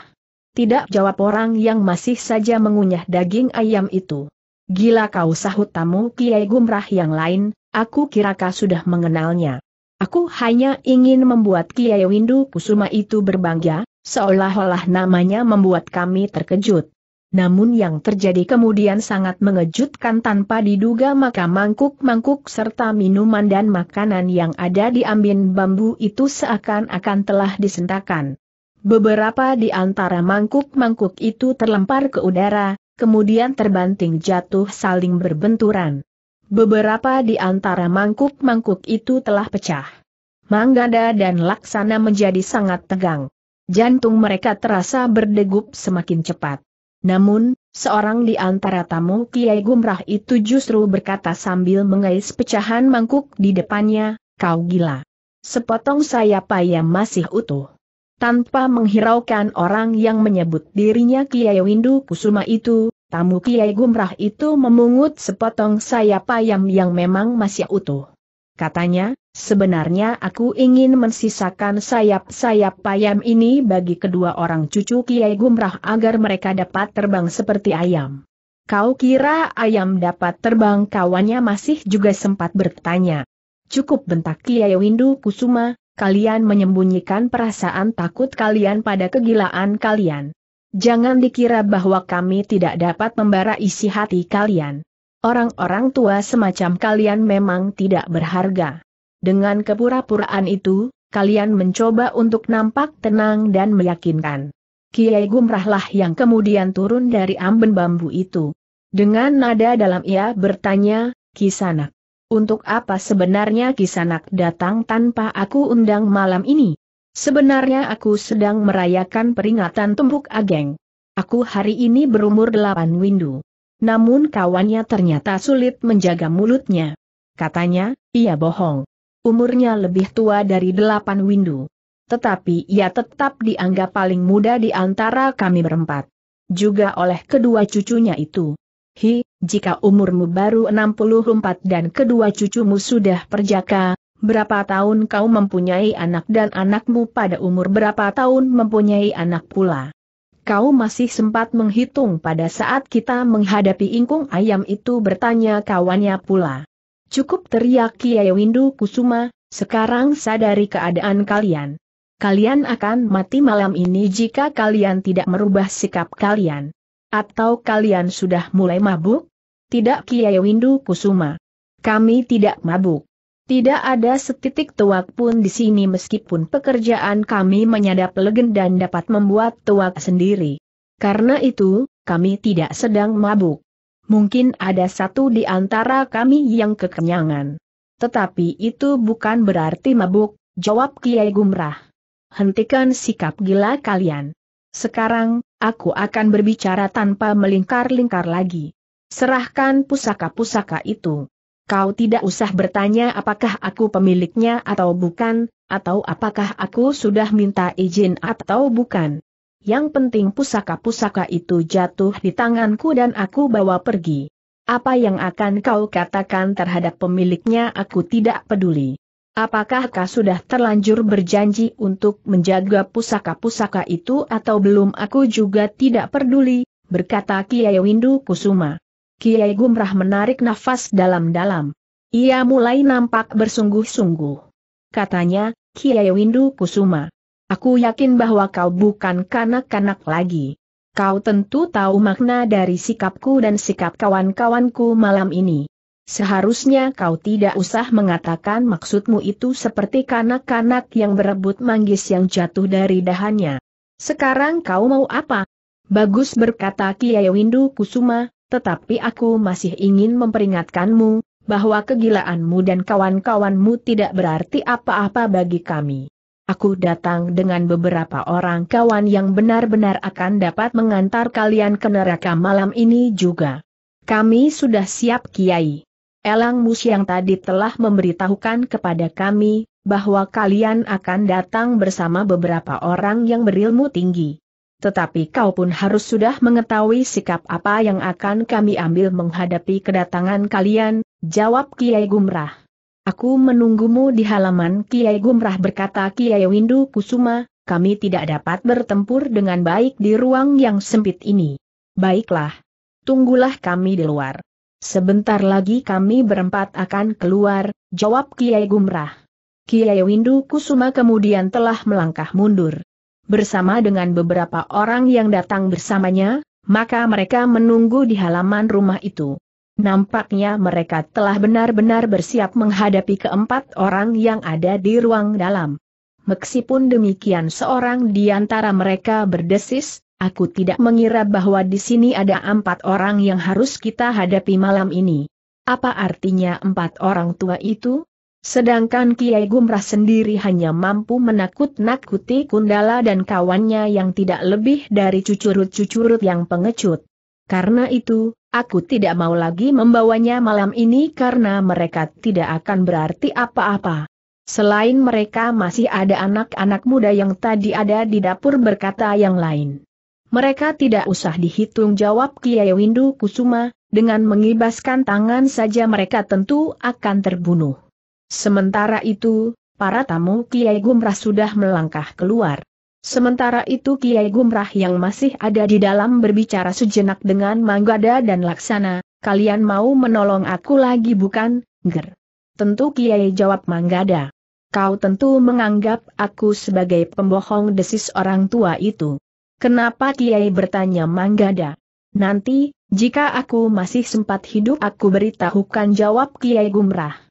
Tidak jawab orang yang masih saja mengunyah daging ayam itu. Gila kau sahut tamu Kiai Gumrah yang lain, aku kira kau sudah mengenalnya. Aku hanya ingin membuat Kiai Windu Kusuma itu berbangga, seolah-olah namanya membuat kami terkejut. Namun yang terjadi kemudian sangat mengejutkan tanpa diduga maka mangkuk-mangkuk serta minuman dan makanan yang ada di ambin bambu itu seakan-akan telah disentakan. Beberapa di antara mangkuk-mangkuk itu terlempar ke udara, kemudian terbanting jatuh saling berbenturan. Beberapa di antara mangkuk-mangkuk itu telah pecah. Manggada dan Laksana menjadi sangat tegang. Jantung mereka terasa berdegup semakin cepat. Namun, seorang di antara tamu Kiai Gumrah itu justru berkata sambil mengais pecahan mangkuk di depannya, kau gila. Sepotong sayap ayam masih utuh. Tanpa menghiraukan orang yang menyebut dirinya Kiai Windu Kusuma itu, Tamu Kiai Gumrah itu memungut sepotong sayap ayam yang memang masih utuh. Katanya, sebenarnya aku ingin mensisakan sayap-sayap ayam ini bagi kedua orang cucu Kiai Gumrah agar mereka dapat terbang seperti ayam. Kau kira ayam dapat terbang kawannya masih juga sempat bertanya. Cukup bentak Kiai Windu Kusuma, kalian menyembunyikan perasaan takut kalian pada kegilaan kalian. Jangan dikira bahwa kami tidak dapat membara isi hati kalian. Orang-orang tua semacam kalian memang tidak berharga. Dengan kepura-puraan itu, kalian mencoba untuk nampak tenang dan meyakinkan. Kiai Gumrahlah yang kemudian turun dari amben bambu itu. Dengan nada dalam ia bertanya, Kisanak. Untuk apa sebenarnya Kisanak datang tanpa aku undang malam ini? Sebenarnya aku sedang merayakan peringatan tumpuk ageng. Aku hari ini berumur delapan windu. Namun kawannya ternyata sulit menjaga mulutnya. Katanya, ia bohong. Umurnya lebih tua dari delapan windu. Tetapi ia tetap dianggap paling muda di antara kami berempat. Juga oleh kedua cucunya itu. Hi, jika umurmu baru 64 dan kedua cucumu sudah perjaka, Berapa tahun kau mempunyai anak dan anakmu pada umur berapa tahun mempunyai anak pula? Kau masih sempat menghitung pada saat kita menghadapi ingkung ayam itu bertanya kawannya pula. Cukup teriak Kiai Windu Kusuma, sekarang sadari keadaan kalian. Kalian akan mati malam ini jika kalian tidak merubah sikap kalian. Atau kalian sudah mulai mabuk? Tidak Kiai Windu Kusuma. Kami tidak mabuk. Tidak ada setitik tuak pun di sini meskipun pekerjaan kami menyadap legen dan dapat membuat tuak sendiri. Karena itu, kami tidak sedang mabuk. Mungkin ada satu di antara kami yang kekenyangan. Tetapi itu bukan berarti mabuk, jawab Kiai Gumrah. Hentikan sikap gila kalian. Sekarang, aku akan berbicara tanpa melingkar-lingkar lagi. Serahkan pusaka-pusaka itu kau tidak usah bertanya apakah aku pemiliknya atau bukan, atau apakah aku sudah minta izin atau bukan. Yang penting pusaka-pusaka itu jatuh di tanganku dan aku bawa pergi. Apa yang akan kau katakan terhadap pemiliknya aku tidak peduli. Apakah kau sudah terlanjur berjanji untuk menjaga pusaka-pusaka itu atau belum aku juga tidak peduli, berkata Kiai Windu Kusuma. Kiai Gumrah menarik nafas dalam-dalam. Ia mulai nampak bersungguh-sungguh. Katanya, Kiai Windu Kusuma. Aku yakin bahwa kau bukan kanak-kanak lagi. Kau tentu tahu makna dari sikapku dan sikap kawan-kawanku malam ini. Seharusnya kau tidak usah mengatakan maksudmu itu seperti kanak-kanak yang berebut manggis yang jatuh dari dahannya. Sekarang kau mau apa? Bagus berkata Kiai Windu Kusuma, tetapi aku masih ingin memperingatkanmu, bahwa kegilaanmu dan kawan-kawanmu tidak berarti apa-apa bagi kami. Aku datang dengan beberapa orang kawan yang benar-benar akan dapat mengantar kalian ke neraka malam ini juga. Kami sudah siap Kiai. Elang Mus yang tadi telah memberitahukan kepada kami, bahwa kalian akan datang bersama beberapa orang yang berilmu tinggi tetapi kau pun harus sudah mengetahui sikap apa yang akan kami ambil menghadapi kedatangan kalian, jawab Kiai Gumrah. Aku menunggumu di halaman Kiai Gumrah berkata Kiai Windu Kusuma, kami tidak dapat bertempur dengan baik di ruang yang sempit ini. Baiklah. Tunggulah kami di luar. Sebentar lagi kami berempat akan keluar, jawab Kiai Gumrah. Kiai Windu Kusuma kemudian telah melangkah mundur bersama dengan beberapa orang yang datang bersamanya, maka mereka menunggu di halaman rumah itu. Nampaknya mereka telah benar-benar bersiap menghadapi keempat orang yang ada di ruang dalam. Meskipun demikian seorang di antara mereka berdesis, aku tidak mengira bahwa di sini ada empat orang yang harus kita hadapi malam ini. Apa artinya empat orang tua itu? Sedangkan Kiai Gumrah sendiri hanya mampu menakut-nakuti Kundala dan kawannya yang tidak lebih dari cucurut-cucurut yang pengecut. Karena itu, aku tidak mau lagi membawanya malam ini karena mereka tidak akan berarti apa-apa. Selain mereka masih ada anak-anak muda yang tadi ada di dapur berkata yang lain. Mereka tidak usah dihitung jawab Kiai Windu Kusuma, dengan mengibaskan tangan saja mereka tentu akan terbunuh. Sementara itu, para tamu Kiai Gumrah sudah melangkah keluar. Sementara itu Kiai Gumrah yang masih ada di dalam berbicara sejenak dengan Manggada dan Laksana, kalian mau menolong aku lagi bukan, ger? Tentu Kiai jawab Manggada. Kau tentu menganggap aku sebagai pembohong desis orang tua itu. Kenapa Kiai bertanya Manggada? Nanti, jika aku masih sempat hidup aku beritahukan jawab Kiai Gumrah.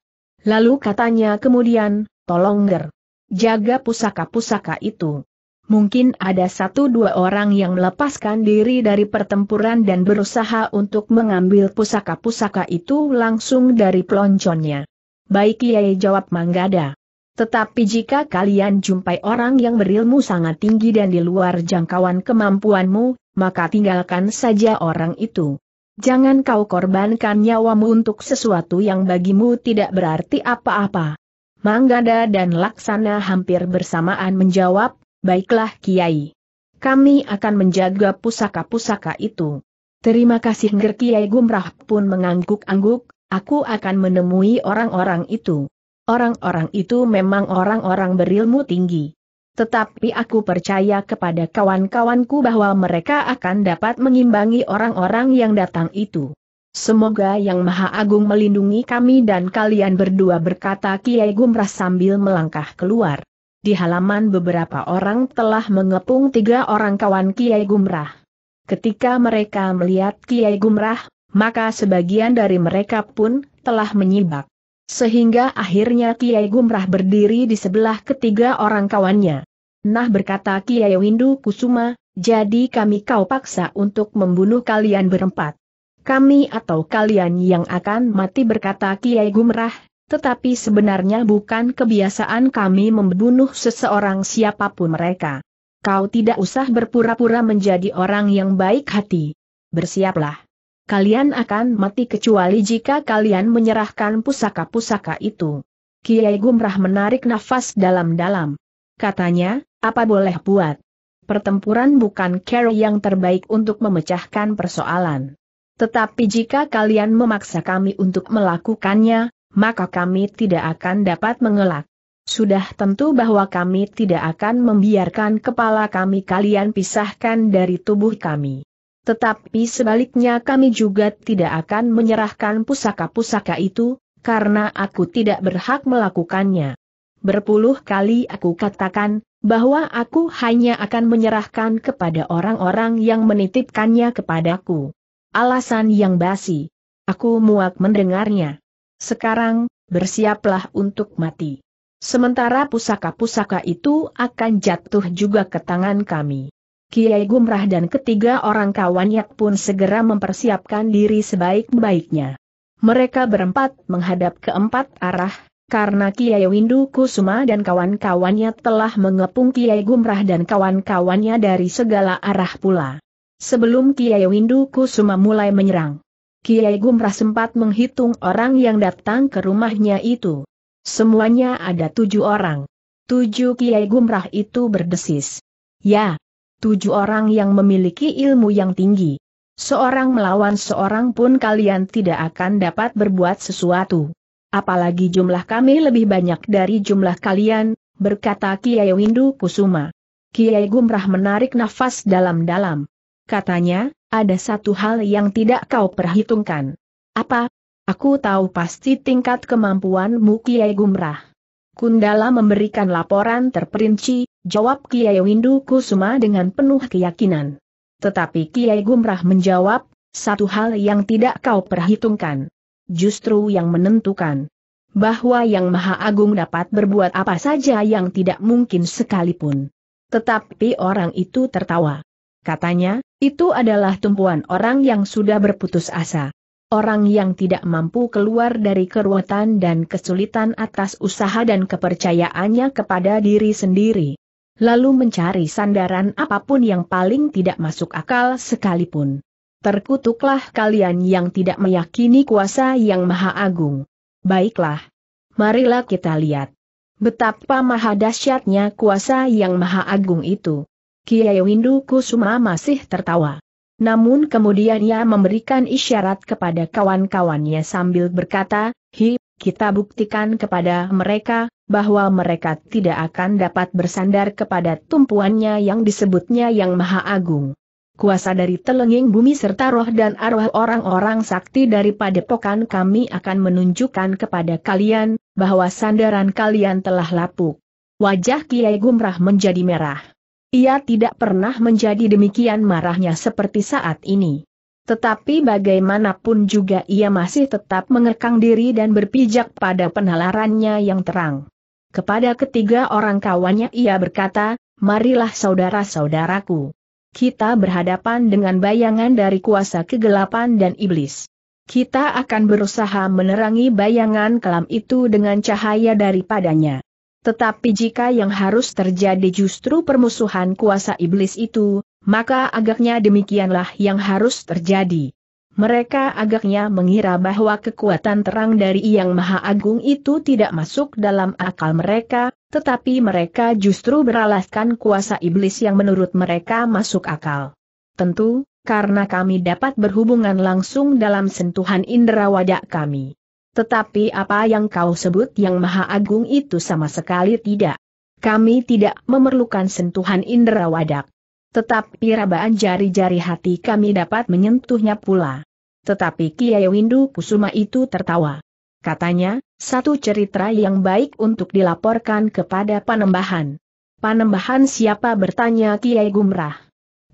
Lalu katanya kemudian, tolong ger. Jaga pusaka-pusaka itu. Mungkin ada satu dua orang yang melepaskan diri dari pertempuran dan berusaha untuk mengambil pusaka-pusaka itu langsung dari pelonconnya. Baik Kiai jawab Manggada. Tetapi jika kalian jumpai orang yang berilmu sangat tinggi dan di luar jangkauan kemampuanmu, maka tinggalkan saja orang itu. Jangan kau korbankan nyawamu untuk sesuatu yang bagimu tidak berarti apa-apa. Manggada dan Laksana hampir bersamaan menjawab, Baiklah Kiai. Kami akan menjaga pusaka-pusaka itu. Terima kasih Nger Kiai Gumrah pun mengangguk-angguk, aku akan menemui orang-orang itu. Orang-orang itu memang orang-orang berilmu tinggi. Tetapi aku percaya kepada kawan-kawanku bahwa mereka akan dapat mengimbangi orang-orang yang datang itu. Semoga Yang Maha Agung melindungi kami dan kalian berdua berkata Kiai Gumrah sambil melangkah keluar. Di halaman beberapa orang telah mengepung tiga orang kawan Kiai Gumrah. Ketika mereka melihat Kiai Gumrah, maka sebagian dari mereka pun telah menyibak. Sehingga akhirnya Kiai Gumrah berdiri di sebelah ketiga orang kawannya. Nah berkata Kiai Windu Kusuma, jadi kami kau paksa untuk membunuh kalian berempat. Kami atau kalian yang akan mati berkata Kiai Gumrah, tetapi sebenarnya bukan kebiasaan kami membunuh seseorang siapapun mereka. Kau tidak usah berpura-pura menjadi orang yang baik hati. Bersiaplah kalian akan mati kecuali jika kalian menyerahkan pusaka-pusaka itu. Kiai Gumrah menarik nafas dalam-dalam. Katanya, apa boleh buat? Pertempuran bukan cara yang terbaik untuk memecahkan persoalan. Tetapi jika kalian memaksa kami untuk melakukannya, maka kami tidak akan dapat mengelak. Sudah tentu bahwa kami tidak akan membiarkan kepala kami kalian pisahkan dari tubuh kami. Tetapi sebaliknya kami juga tidak akan menyerahkan pusaka-pusaka itu, karena aku tidak berhak melakukannya. Berpuluh kali aku katakan, bahwa aku hanya akan menyerahkan kepada orang-orang yang menitipkannya kepadaku. Alasan yang basi. Aku muak mendengarnya. Sekarang, bersiaplah untuk mati. Sementara pusaka-pusaka itu akan jatuh juga ke tangan kami. Kiai Gumrah dan ketiga orang kawannya pun segera mempersiapkan diri sebaik-baiknya. Mereka berempat menghadap ke empat arah, karena Kiai Windu Kusuma dan kawan-kawannya telah mengepung Kiai Gumrah dan kawan-kawannya dari segala arah pula. Sebelum Kiai Windu Kusuma mulai menyerang, Kiai Gumrah sempat menghitung orang yang datang ke rumahnya itu. Semuanya ada tujuh orang. Tujuh Kiai Gumrah itu berdesis. Ya, tujuh orang yang memiliki ilmu yang tinggi. Seorang melawan seorang pun kalian tidak akan dapat berbuat sesuatu. Apalagi jumlah kami lebih banyak dari jumlah kalian, berkata Kiai Windu Kusuma. Kiai Gumrah menarik nafas dalam-dalam. Katanya, ada satu hal yang tidak kau perhitungkan. Apa? Aku tahu pasti tingkat kemampuanmu Kiai Gumrah. Kundala memberikan laporan terperinci, jawab Kiai Windu Kusuma dengan penuh keyakinan. Tetapi Kiai Gumrah menjawab, satu hal yang tidak kau perhitungkan justru yang menentukan. Bahwa Yang Maha Agung dapat berbuat apa saja yang tidak mungkin sekalipun. Tetapi orang itu tertawa. Katanya, itu adalah tumpuan orang yang sudah berputus asa. Orang yang tidak mampu keluar dari keruatan dan kesulitan atas usaha dan kepercayaannya kepada diri sendiri lalu mencari sandaran apapun yang paling tidak masuk akal sekalipun terkutuklah kalian yang tidak meyakini kuasa yang maha agung. Baiklah. Marilah kita lihat. Betapa maha dahsyatnya kuasa yang maha agung itu. Kiai Windu Kusuma masih tertawa. Namun kemudian ia memberikan isyarat kepada kawan-kawannya sambil berkata, Hi, kita buktikan kepada mereka, bahwa mereka tidak akan dapat bersandar kepada tumpuannya yang disebutnya yang maha agung kuasa dari telenging bumi serta roh dan arwah orang-orang sakti dari padepokan kami akan menunjukkan kepada kalian, bahwa sandaran kalian telah lapuk. Wajah Kiai Gumrah menjadi merah. Ia tidak pernah menjadi demikian marahnya seperti saat ini. Tetapi bagaimanapun juga ia masih tetap mengekang diri dan berpijak pada penalarannya yang terang. Kepada ketiga orang kawannya ia berkata, Marilah saudara-saudaraku kita berhadapan dengan bayangan dari kuasa kegelapan dan iblis. Kita akan berusaha menerangi bayangan kelam itu dengan cahaya daripadanya. Tetapi jika yang harus terjadi justru permusuhan kuasa iblis itu, maka agaknya demikianlah yang harus terjadi. Mereka agaknya mengira bahwa kekuatan terang dari Yang Maha Agung itu tidak masuk dalam akal mereka, tetapi mereka justru beralaskan kuasa iblis yang menurut mereka masuk akal. Tentu, karena kami dapat berhubungan langsung dalam sentuhan indera wadah kami. Tetapi apa yang kau sebut Yang Maha Agung itu sama sekali tidak. Kami tidak memerlukan sentuhan indera wadak. Tetapi rabaan jari-jari hati kami dapat menyentuhnya pula. Tetapi Kiai Windu Kusuma itu tertawa. Katanya, satu cerita yang baik untuk dilaporkan kepada Panembahan. Panembahan siapa bertanya Kiai Gumrah.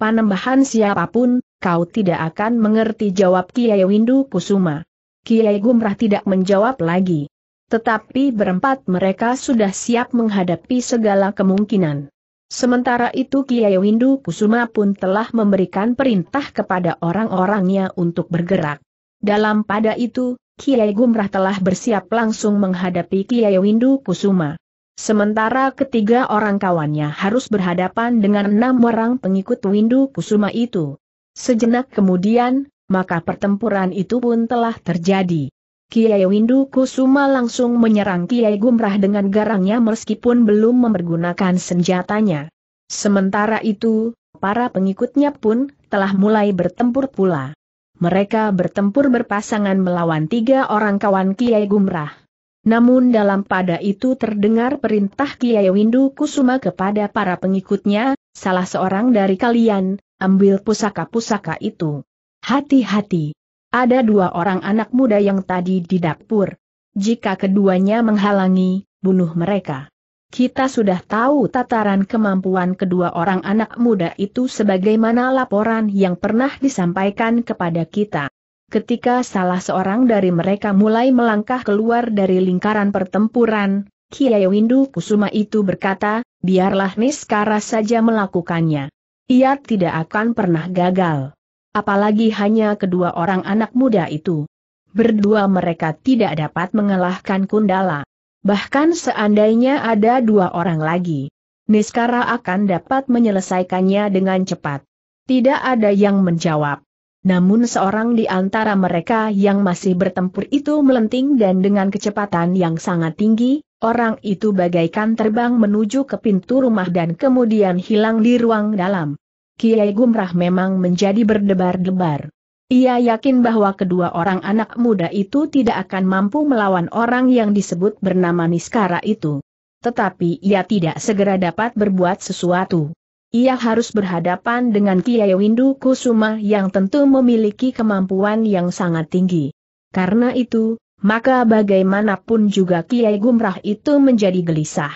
Panembahan siapapun, kau tidak akan mengerti jawab Kiai Windu Kusuma. Kiai Gumrah tidak menjawab lagi. Tetapi berempat mereka sudah siap menghadapi segala kemungkinan. Sementara itu Kiai Windu Kusuma pun telah memberikan perintah kepada orang-orangnya untuk bergerak. Dalam pada itu, Kiai Gumrah telah bersiap langsung menghadapi Kiai Windu Kusuma. Sementara ketiga orang kawannya harus berhadapan dengan enam orang pengikut Windu Kusuma itu. Sejenak kemudian, maka pertempuran itu pun telah terjadi. Kiai Windu Kusuma langsung menyerang Kiai Gumrah dengan garangnya meskipun belum mempergunakan senjatanya. Sementara itu, para pengikutnya pun telah mulai bertempur pula. Mereka bertempur berpasangan melawan tiga orang kawan Kiai Gumrah. Namun dalam pada itu terdengar perintah Kiai Windu Kusuma kepada para pengikutnya, salah seorang dari kalian, ambil pusaka-pusaka itu. Hati-hati. Ada dua orang anak muda yang tadi di dapur. Jika keduanya menghalangi, bunuh mereka. Kita sudah tahu tataran kemampuan kedua orang anak muda itu sebagaimana laporan yang pernah disampaikan kepada kita. Ketika salah seorang dari mereka mulai melangkah keluar dari lingkaran pertempuran, Kiai Windu Kusuma itu berkata, biarlah Niskara saja melakukannya. Ia tidak akan pernah gagal apalagi hanya kedua orang anak muda itu. Berdua mereka tidak dapat mengalahkan Kundala. Bahkan seandainya ada dua orang lagi, Niskara akan dapat menyelesaikannya dengan cepat. Tidak ada yang menjawab. Namun seorang di antara mereka yang masih bertempur itu melenting dan dengan kecepatan yang sangat tinggi, orang itu bagaikan terbang menuju ke pintu rumah dan kemudian hilang di ruang dalam. Kiai Gumrah memang menjadi berdebar-debar. Ia yakin bahwa kedua orang anak muda itu tidak akan mampu melawan orang yang disebut bernama Niskara itu. Tetapi ia tidak segera dapat berbuat sesuatu. Ia harus berhadapan dengan Kiai Windu Kusuma yang tentu memiliki kemampuan yang sangat tinggi. Karena itu, maka bagaimanapun juga Kiai Gumrah itu menjadi gelisah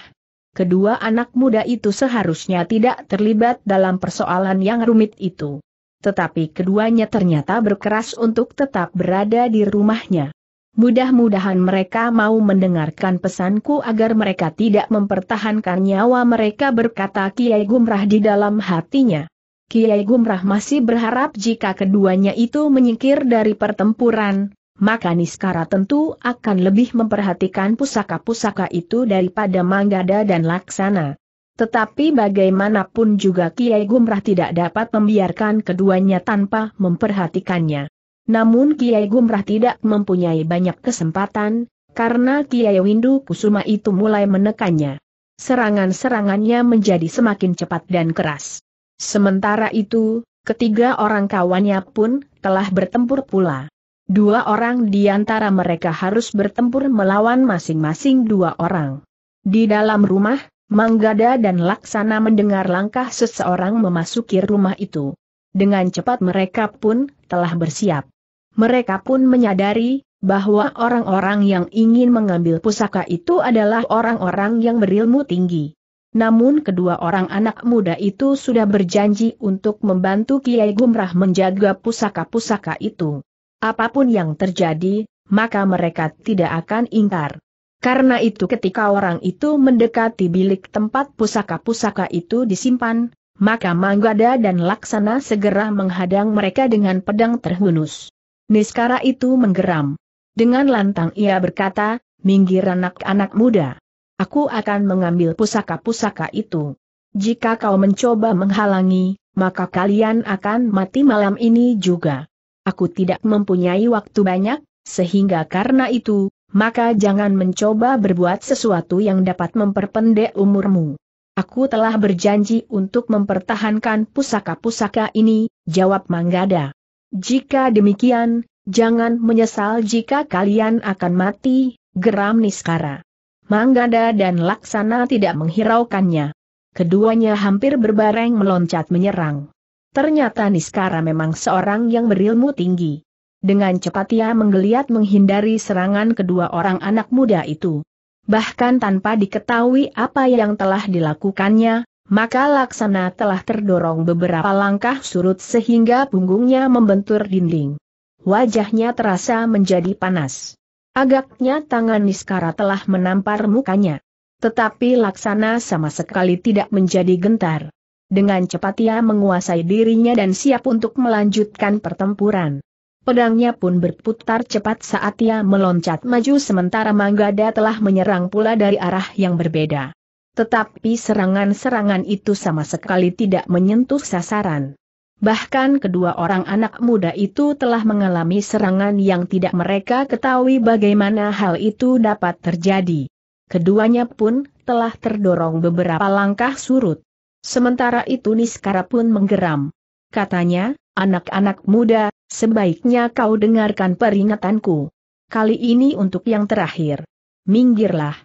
kedua anak muda itu seharusnya tidak terlibat dalam persoalan yang rumit itu. Tetapi keduanya ternyata berkeras untuk tetap berada di rumahnya. Mudah-mudahan mereka mau mendengarkan pesanku agar mereka tidak mempertahankan nyawa mereka berkata Kiai Gumrah di dalam hatinya. Kiai Gumrah masih berharap jika keduanya itu menyingkir dari pertempuran, maka Niskara tentu akan lebih memperhatikan pusaka-pusaka itu daripada Manggada dan Laksana. Tetapi bagaimanapun juga Kiai Gumrah tidak dapat membiarkan keduanya tanpa memperhatikannya. Namun Kiai Gumrah tidak mempunyai banyak kesempatan, karena Kiai Windu Kusuma itu mulai menekannya. Serangan-serangannya menjadi semakin cepat dan keras. Sementara itu, ketiga orang kawannya pun telah bertempur pula. Dua orang di antara mereka harus bertempur melawan masing-masing dua orang. Di dalam rumah, Manggada dan Laksana mendengar langkah seseorang memasuki rumah itu. Dengan cepat mereka pun telah bersiap. Mereka pun menyadari bahwa orang-orang yang ingin mengambil pusaka itu adalah orang-orang yang berilmu tinggi. Namun kedua orang anak muda itu sudah berjanji untuk membantu Kiai Gumrah menjaga pusaka-pusaka itu. Apapun yang terjadi, maka mereka tidak akan ingkar. Karena itu ketika orang itu mendekati bilik tempat pusaka-pusaka itu disimpan, maka Manggada dan Laksana segera menghadang mereka dengan pedang terhunus. Niskara itu menggeram. Dengan lantang ia berkata, minggir anak-anak muda. Aku akan mengambil pusaka-pusaka itu. Jika kau mencoba menghalangi, maka kalian akan mati malam ini juga aku tidak mempunyai waktu banyak, sehingga karena itu, maka jangan mencoba berbuat sesuatu yang dapat memperpendek umurmu. Aku telah berjanji untuk mempertahankan pusaka-pusaka ini, jawab Manggada. Jika demikian, jangan menyesal jika kalian akan mati, geram Niskara. Manggada dan Laksana tidak menghiraukannya. Keduanya hampir berbareng meloncat menyerang. Ternyata Niskara memang seorang yang berilmu tinggi. Dengan cepat ia menggeliat menghindari serangan kedua orang anak muda itu. Bahkan tanpa diketahui apa yang telah dilakukannya, maka laksana telah terdorong beberapa langkah surut sehingga punggungnya membentur dinding. Wajahnya terasa menjadi panas. Agaknya tangan Niskara telah menampar mukanya. Tetapi laksana sama sekali tidak menjadi gentar. Dengan cepat ia menguasai dirinya dan siap untuk melanjutkan pertempuran. Pedangnya pun berputar cepat saat ia meloncat maju sementara Manggada telah menyerang pula dari arah yang berbeda. Tetapi serangan-serangan itu sama sekali tidak menyentuh sasaran. Bahkan kedua orang anak muda itu telah mengalami serangan yang tidak mereka ketahui bagaimana hal itu dapat terjadi. Keduanya pun telah terdorong beberapa langkah surut. Sementara itu Niskara pun menggeram. Katanya, anak-anak muda, sebaiknya kau dengarkan peringatanku. Kali ini untuk yang terakhir. Minggirlah.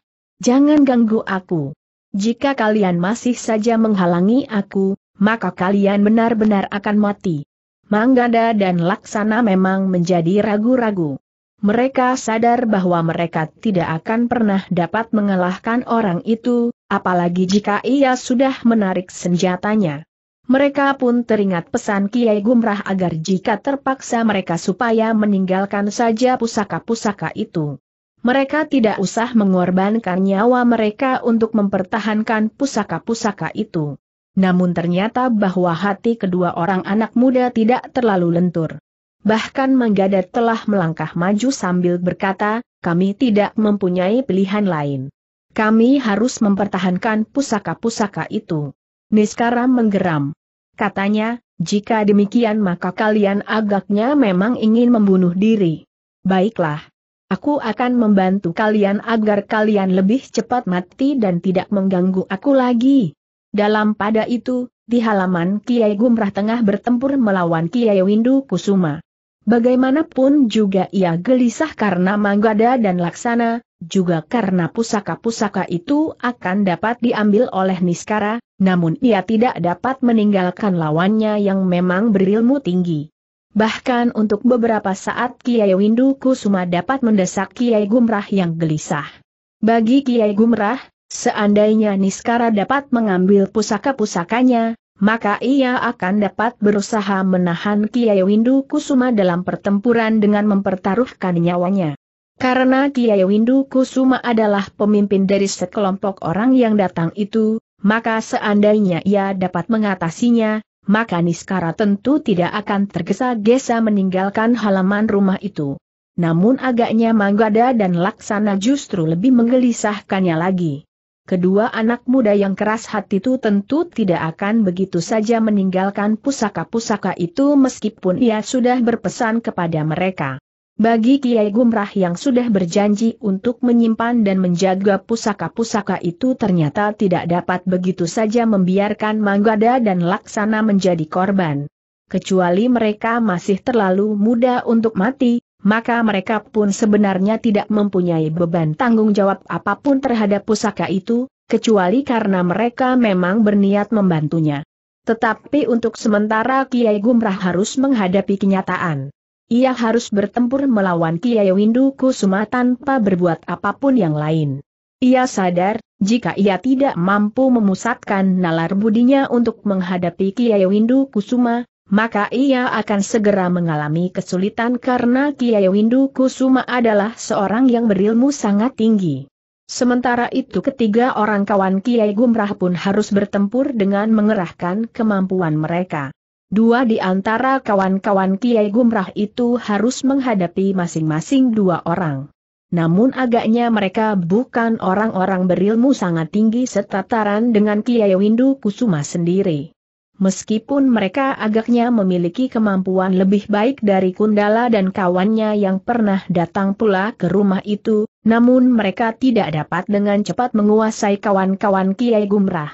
Jangan ganggu aku. Jika kalian masih saja menghalangi aku, maka kalian benar-benar akan mati. Manggada dan Laksana memang menjadi ragu-ragu. Mereka sadar bahwa mereka tidak akan pernah dapat mengalahkan orang itu, apalagi jika ia sudah menarik senjatanya. Mereka pun teringat pesan Kiai Gumrah agar jika terpaksa mereka supaya meninggalkan saja pusaka-pusaka itu. Mereka tidak usah mengorbankan nyawa mereka untuk mempertahankan pusaka-pusaka itu. Namun ternyata bahwa hati kedua orang anak muda tidak terlalu lentur bahkan Manggada telah melangkah maju sambil berkata, kami tidak mempunyai pilihan lain. Kami harus mempertahankan pusaka-pusaka itu. Niskara menggeram. Katanya, jika demikian maka kalian agaknya memang ingin membunuh diri. Baiklah. Aku akan membantu kalian agar kalian lebih cepat mati dan tidak mengganggu aku lagi. Dalam pada itu, di halaman Kiai Gumrah tengah bertempur melawan Kiai Windu Kusuma. Bagaimanapun juga ia gelisah karena Manggada dan Laksana, juga karena pusaka-pusaka itu akan dapat diambil oleh Niskara, namun ia tidak dapat meninggalkan lawannya yang memang berilmu tinggi. Bahkan untuk beberapa saat Kiai Windu Kusuma dapat mendesak Kiai Gumrah yang gelisah. Bagi Kiai Gumrah, seandainya Niskara dapat mengambil pusaka-pusakanya, maka ia akan dapat berusaha menahan Kiai Windu Kusuma dalam pertempuran dengan mempertaruhkan nyawanya. Karena Kiai Windu Kusuma adalah pemimpin dari sekelompok orang yang datang itu, maka seandainya ia dapat mengatasinya, maka Niskara tentu tidak akan tergesa-gesa meninggalkan halaman rumah itu. Namun agaknya Manggada dan Laksana justru lebih menggelisahkannya lagi kedua anak muda yang keras hati itu tentu tidak akan begitu saja meninggalkan pusaka-pusaka itu meskipun ia sudah berpesan kepada mereka. Bagi Kiai Gumrah yang sudah berjanji untuk menyimpan dan menjaga pusaka-pusaka itu ternyata tidak dapat begitu saja membiarkan Manggada dan Laksana menjadi korban. Kecuali mereka masih terlalu muda untuk mati, maka mereka pun sebenarnya tidak mempunyai beban tanggung jawab apapun terhadap pusaka itu, kecuali karena mereka memang berniat membantunya. Tetapi untuk sementara Kiai Gumrah harus menghadapi kenyataan. Ia harus bertempur melawan Kiai Windu Kusuma tanpa berbuat apapun yang lain. Ia sadar, jika ia tidak mampu memusatkan nalar budinya untuk menghadapi Kiai Windu Kusuma, maka ia akan segera mengalami kesulitan karena Kiai Windu Kusuma adalah seorang yang berilmu sangat tinggi. Sementara itu ketiga orang kawan Kiai Gumrah pun harus bertempur dengan mengerahkan kemampuan mereka. Dua di antara kawan-kawan Kiai Gumrah itu harus menghadapi masing-masing dua orang. Namun agaknya mereka bukan orang-orang berilmu sangat tinggi setataran dengan Kiai Windu Kusuma sendiri meskipun mereka agaknya memiliki kemampuan lebih baik dari Kundala dan kawannya yang pernah datang pula ke rumah itu, namun mereka tidak dapat dengan cepat menguasai kawan-kawan Kiai Gumrah.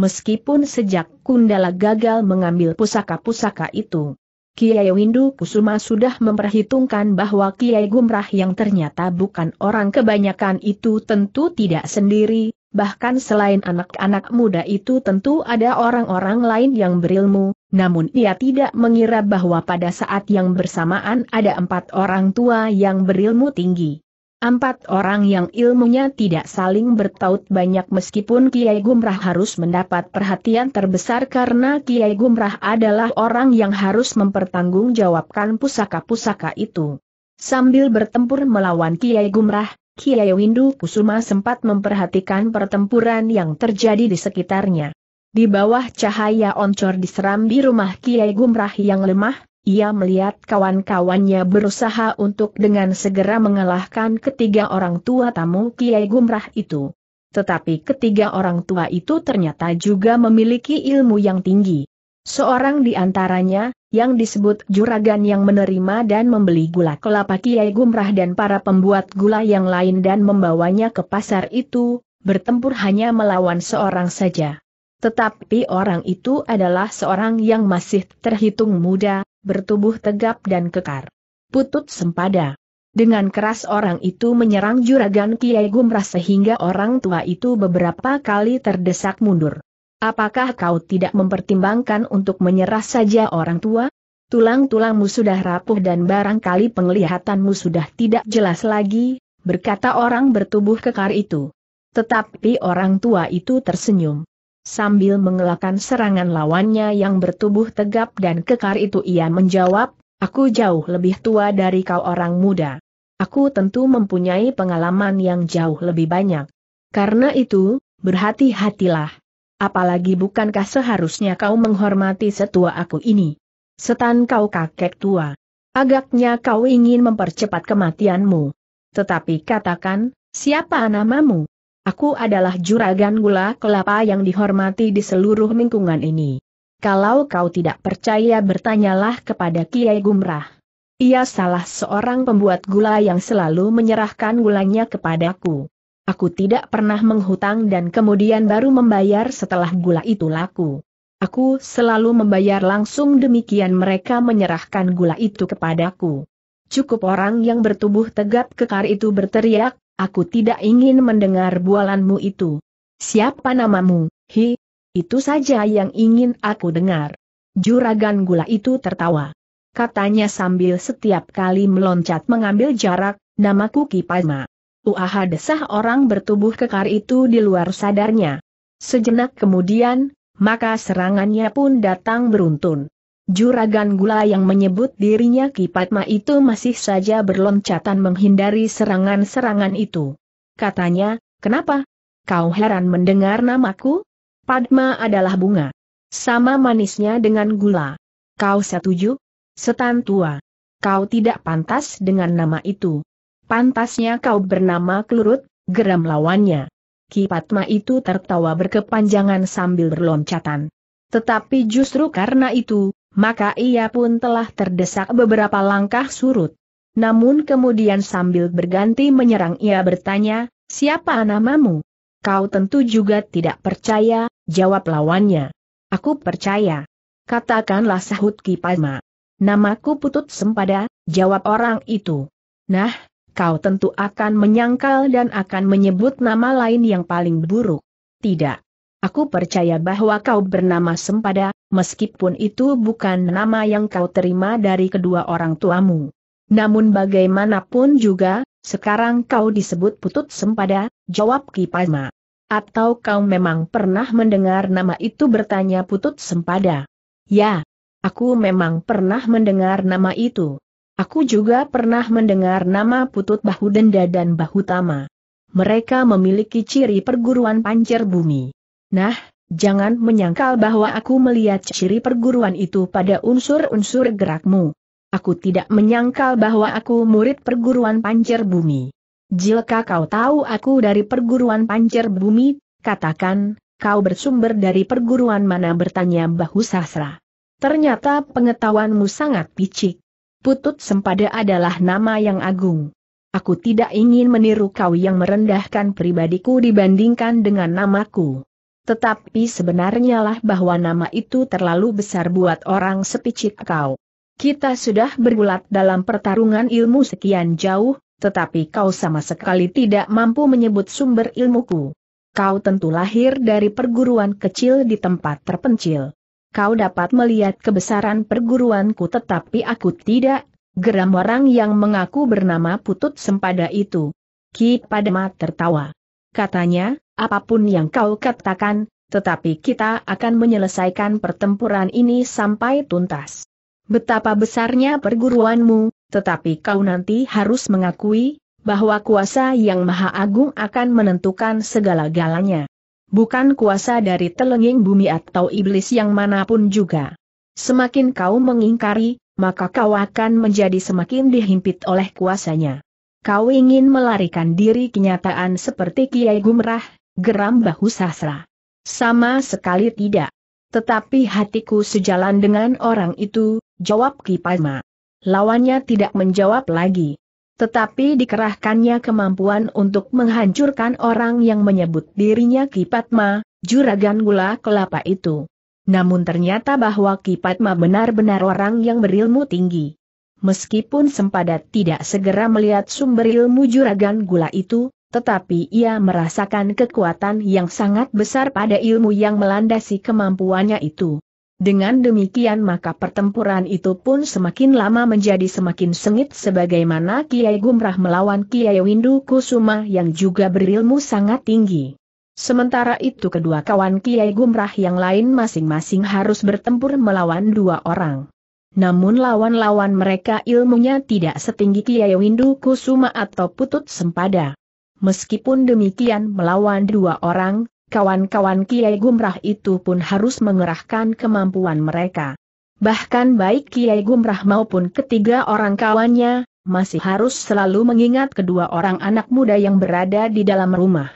Meskipun sejak Kundala gagal mengambil pusaka-pusaka itu, Kiai Windu Kusuma sudah memperhitungkan bahwa Kiai Gumrah yang ternyata bukan orang kebanyakan itu tentu tidak sendiri, Bahkan selain anak-anak muda itu tentu ada orang-orang lain yang berilmu, namun ia tidak mengira bahwa pada saat yang bersamaan ada empat orang tua yang berilmu tinggi. Empat orang yang ilmunya tidak saling bertaut banyak meskipun Kiai Gumrah harus mendapat perhatian terbesar karena Kiai Gumrah adalah orang yang harus mempertanggungjawabkan pusaka-pusaka itu. Sambil bertempur melawan Kiai Gumrah, Kiai Windu Kusuma sempat memperhatikan pertempuran yang terjadi di sekitarnya. Di bawah cahaya oncor diseram di rumah Kiai Gumrah yang lemah, ia melihat kawan-kawannya berusaha untuk dengan segera mengalahkan ketiga orang tua tamu Kiai Gumrah itu. Tetapi ketiga orang tua itu ternyata juga memiliki ilmu yang tinggi. Seorang di antaranya, yang disebut juragan yang menerima dan membeli gula kelapa Kiai Gumrah dan para pembuat gula yang lain dan membawanya ke pasar itu, bertempur hanya melawan seorang saja. Tetapi orang itu adalah seorang yang masih terhitung muda, bertubuh tegap dan kekar. Putut sempada. Dengan keras orang itu menyerang juragan Kiai Gumrah sehingga orang tua itu beberapa kali terdesak mundur. Apakah kau tidak mempertimbangkan untuk menyerah saja orang tua? Tulang-tulangmu sudah rapuh dan barangkali penglihatanmu sudah tidak jelas lagi, berkata orang bertubuh kekar itu. Tetapi orang tua itu tersenyum. Sambil mengelakkan serangan lawannya yang bertubuh tegap dan kekar itu ia menjawab, Aku jauh lebih tua dari kau orang muda. Aku tentu mempunyai pengalaman yang jauh lebih banyak. Karena itu, berhati-hatilah. Apalagi bukankah seharusnya kau menghormati setua aku ini? Setan kau kakek tua. Agaknya kau ingin mempercepat kematianmu. Tetapi katakan, siapa namamu? Aku adalah juragan gula kelapa yang dihormati di seluruh lingkungan ini. Kalau kau tidak percaya bertanyalah kepada Kiai Gumrah. Ia salah seorang pembuat gula yang selalu menyerahkan gulanya kepadaku. Aku tidak pernah menghutang dan kemudian baru membayar setelah gula itu laku. Aku selalu membayar langsung demikian mereka menyerahkan gula itu kepadaku. Cukup orang yang bertubuh tegap kekar itu berteriak, aku tidak ingin mendengar bualanmu itu. Siapa namamu, hi? Itu saja yang ingin aku dengar. Juragan gula itu tertawa. Katanya sambil setiap kali meloncat mengambil jarak, namaku Kipasma. Uaha desah orang bertubuh kekar itu di luar sadarnya. Sejenak kemudian, maka serangannya pun datang beruntun. Juragan gula yang menyebut dirinya Kipatma itu masih saja berloncatan menghindari serangan-serangan itu. Katanya, kenapa? Kau heran mendengar namaku? Padma adalah bunga. Sama manisnya dengan gula. Kau setuju? Setan tua. Kau tidak pantas dengan nama itu. Pantasnya kau bernama Kelurut, geram lawannya. Ki Patma itu tertawa berkepanjangan sambil berloncatan. Tetapi justru karena itu, maka ia pun telah terdesak beberapa langkah surut. Namun kemudian sambil berganti menyerang ia bertanya, siapa namamu? Kau tentu juga tidak percaya, jawab lawannya. Aku percaya. Katakanlah sahut Ki Patma. Namaku Putut Sempada, jawab orang itu. Nah, kau tentu akan menyangkal dan akan menyebut nama lain yang paling buruk. Tidak. Aku percaya bahwa kau bernama Sempada, meskipun itu bukan nama yang kau terima dari kedua orang tuamu. Namun bagaimanapun juga, sekarang kau disebut Putut Sempada, jawab Kipama. Atau kau memang pernah mendengar nama itu bertanya Putut Sempada? Ya, aku memang pernah mendengar nama itu. Aku juga pernah mendengar nama Putut Bahu Denda dan Bahu Tama. Mereka memiliki ciri perguruan pancer bumi. Nah, jangan menyangkal bahwa aku melihat ciri perguruan itu pada unsur-unsur gerakmu. Aku tidak menyangkal bahwa aku murid perguruan pancer bumi. Jika kau tahu aku dari perguruan pancer bumi, katakan, kau bersumber dari perguruan mana bertanya Bahu Sasra. Ternyata pengetahuanmu sangat picik. Putut Sempada adalah nama yang agung. Aku tidak ingin meniru kau yang merendahkan pribadiku dibandingkan dengan namaku. Tetapi sebenarnya lah bahwa nama itu terlalu besar buat orang sepicik kau. Kita sudah bergulat dalam pertarungan ilmu sekian jauh, tetapi kau sama sekali tidak mampu menyebut sumber ilmuku. Kau tentu lahir dari perguruan kecil di tempat terpencil kau dapat melihat kebesaran perguruanku tetapi aku tidak, geram orang yang mengaku bernama Putut Sempada itu. Ki Padma tertawa. Katanya, apapun yang kau katakan, tetapi kita akan menyelesaikan pertempuran ini sampai tuntas. Betapa besarnya perguruanmu, tetapi kau nanti harus mengakui, bahwa kuasa yang maha agung akan menentukan segala galanya. Bukan kuasa dari telenging bumi atau iblis yang manapun juga. Semakin kau mengingkari, maka kau akan menjadi semakin dihimpit oleh kuasanya. Kau ingin melarikan diri kenyataan seperti Kiai Gumrah, geram bahu sasra. Sama sekali tidak. Tetapi hatiku sejalan dengan orang itu, jawab Kipalma. Lawannya tidak menjawab lagi. Tetapi dikerahkannya kemampuan untuk menghancurkan orang yang menyebut dirinya Kipatma, juragan gula kelapa itu. Namun ternyata bahwa Kipatma benar-benar orang yang berilmu tinggi. Meskipun Sempadat tidak segera melihat sumber ilmu juragan gula itu, tetapi ia merasakan kekuatan yang sangat besar pada ilmu yang melandasi kemampuannya itu. Dengan demikian maka pertempuran itu pun semakin lama menjadi semakin sengit sebagaimana Kiai Gumrah melawan Kiai Windu Kusuma yang juga berilmu sangat tinggi. Sementara itu kedua kawan Kiai Gumrah yang lain masing-masing harus bertempur melawan dua orang. Namun lawan-lawan mereka ilmunya tidak setinggi Kiai Windu Kusuma atau Putut Sempada. Meskipun demikian melawan dua orang, kawan-kawan Kiai Gumrah itu pun harus mengerahkan kemampuan mereka. Bahkan baik Kiai Gumrah maupun ketiga orang kawannya, masih harus selalu mengingat kedua orang anak muda yang berada di dalam rumah.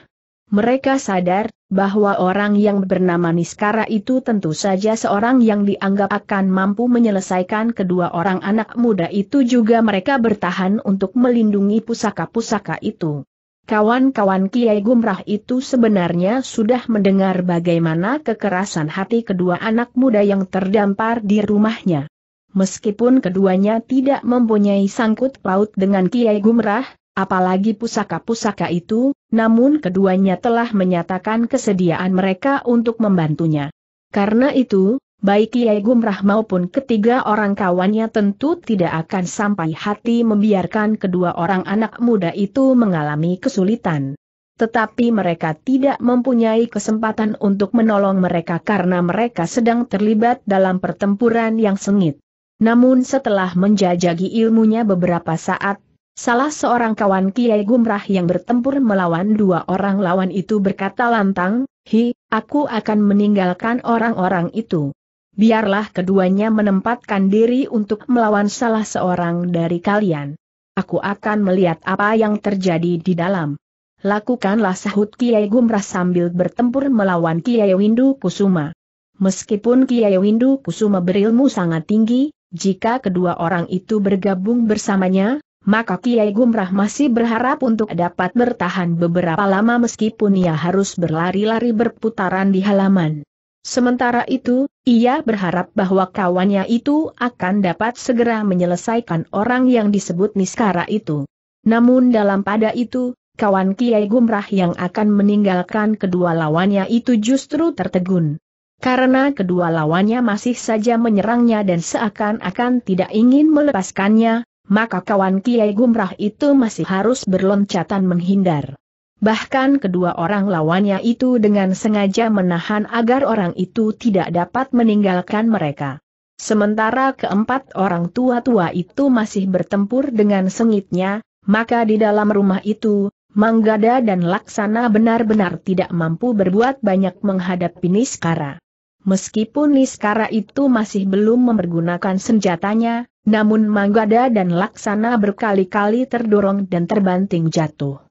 Mereka sadar bahwa orang yang bernama Niskara itu tentu saja seorang yang dianggap akan mampu menyelesaikan kedua orang anak muda itu juga mereka bertahan untuk melindungi pusaka-pusaka itu. Kawan-kawan Kiai Gumrah itu sebenarnya sudah mendengar bagaimana kekerasan hati kedua anak muda yang terdampar di rumahnya. Meskipun keduanya tidak mempunyai sangkut paut dengan Kiai Gumrah, apalagi pusaka-pusaka itu, namun keduanya telah menyatakan kesediaan mereka untuk membantunya. Karena itu, baik Kiai Gumrah maupun ketiga orang kawannya tentu tidak akan sampai hati membiarkan kedua orang anak muda itu mengalami kesulitan. Tetapi mereka tidak mempunyai kesempatan untuk menolong mereka karena mereka sedang terlibat dalam pertempuran yang sengit. Namun setelah menjajagi ilmunya beberapa saat, salah seorang kawan Kiai Gumrah yang bertempur melawan dua orang lawan itu berkata lantang, Hi, aku akan meninggalkan orang-orang itu biarlah keduanya menempatkan diri untuk melawan salah seorang dari kalian. Aku akan melihat apa yang terjadi di dalam. Lakukanlah sahut Kiai Gumrah sambil bertempur melawan Kiai Windu Kusuma. Meskipun Kiai Windu Kusuma berilmu sangat tinggi, jika kedua orang itu bergabung bersamanya, maka Kiai Gumrah masih berharap untuk dapat bertahan beberapa lama meskipun ia harus berlari-lari berputaran di halaman. Sementara itu, ia berharap bahwa kawannya itu akan dapat segera menyelesaikan orang yang disebut Niskara itu. Namun dalam pada itu, kawan Kiai Gumrah yang akan meninggalkan kedua lawannya itu justru tertegun. Karena kedua lawannya masih saja menyerangnya dan seakan-akan tidak ingin melepaskannya, maka kawan Kiai Gumrah itu masih harus berloncatan menghindar. Bahkan kedua orang lawannya itu dengan sengaja menahan agar orang itu tidak dapat meninggalkan mereka. Sementara keempat orang tua-tua itu masih bertempur dengan sengitnya, maka di dalam rumah itu, Manggada dan Laksana benar-benar tidak mampu berbuat banyak menghadapi Niskara. Meskipun Niskara itu masih belum mempergunakan senjatanya, namun Manggada dan Laksana berkali-kali terdorong dan terbanting jatuh.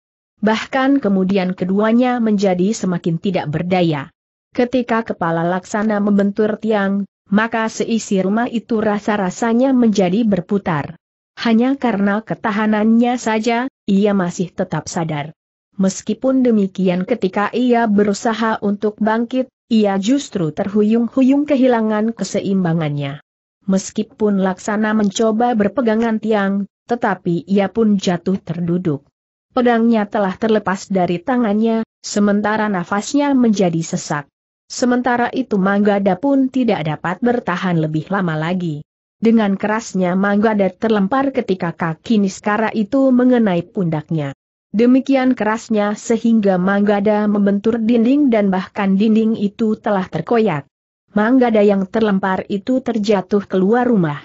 Bahkan kemudian keduanya menjadi semakin tidak berdaya. Ketika kepala laksana membentur tiang, maka seisi rumah itu rasa-rasanya menjadi berputar. Hanya karena ketahanannya saja, ia masih tetap sadar. Meskipun demikian ketika ia berusaha untuk bangkit, ia justru terhuyung-huyung kehilangan keseimbangannya. Meskipun laksana mencoba berpegangan tiang, tetapi ia pun jatuh terduduk. Pedangnya telah terlepas dari tangannya, sementara nafasnya menjadi sesak. Sementara itu Manggada pun tidak dapat bertahan lebih lama lagi. Dengan kerasnya Manggada terlempar ketika kaki Niskara itu mengenai pundaknya. Demikian kerasnya sehingga Manggada membentur dinding dan bahkan dinding itu telah terkoyak. Manggada yang terlempar itu terjatuh keluar rumah.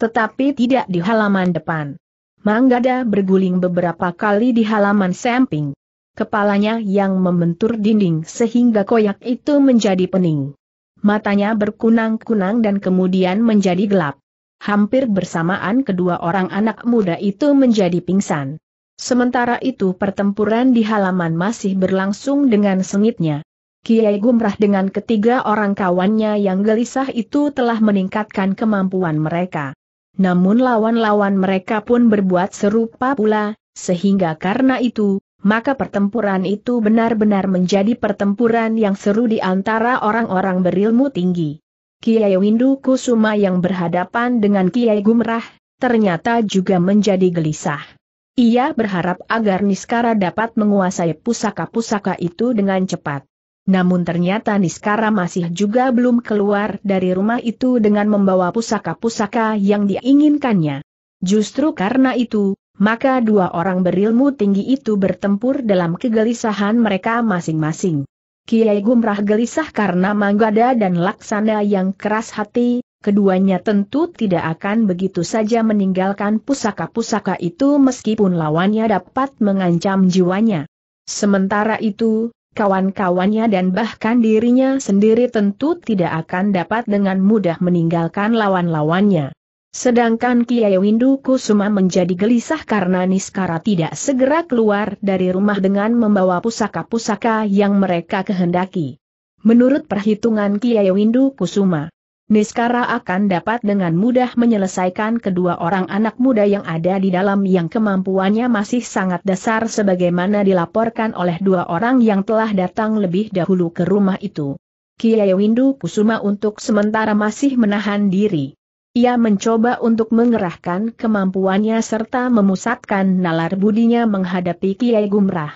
Tetapi tidak di halaman depan. Manggada berguling beberapa kali di halaman samping. Kepalanya yang membentur dinding sehingga koyak itu menjadi pening. Matanya berkunang-kunang dan kemudian menjadi gelap. Hampir bersamaan kedua orang anak muda itu menjadi pingsan. Sementara itu pertempuran di halaman masih berlangsung dengan sengitnya. Kiai Gumrah dengan ketiga orang kawannya yang gelisah itu telah meningkatkan kemampuan mereka. Namun lawan-lawan mereka pun berbuat serupa pula, sehingga karena itu, maka pertempuran itu benar-benar menjadi pertempuran yang seru di antara orang-orang berilmu tinggi. Kiai Windu Kusuma yang berhadapan dengan Kiai Gumrah, ternyata juga menjadi gelisah. Ia berharap agar Niskara dapat menguasai pusaka-pusaka itu dengan cepat. Namun ternyata Niskara masih juga belum keluar dari rumah itu dengan membawa pusaka-pusaka yang diinginkannya. Justru karena itu, maka dua orang berilmu tinggi itu bertempur dalam kegelisahan mereka masing-masing. Kiai Gumrah gelisah karena Manggada dan Laksana yang keras hati, keduanya tentu tidak akan begitu saja meninggalkan pusaka-pusaka itu meskipun lawannya dapat mengancam jiwanya. Sementara itu, kawan-kawannya dan bahkan dirinya sendiri tentu tidak akan dapat dengan mudah meninggalkan lawan-lawannya. Sedangkan Kiai Windu Kusuma menjadi gelisah karena Niskara tidak segera keluar dari rumah dengan membawa pusaka-pusaka yang mereka kehendaki. Menurut perhitungan Kiai Windu Kusuma, Niskara akan dapat dengan mudah menyelesaikan kedua orang anak muda yang ada di dalam yang kemampuannya masih sangat dasar sebagaimana dilaporkan oleh dua orang yang telah datang lebih dahulu ke rumah itu. Kiai Windu Kusuma untuk sementara masih menahan diri. Ia mencoba untuk mengerahkan kemampuannya serta memusatkan nalar budinya menghadapi Kiai Gumrah.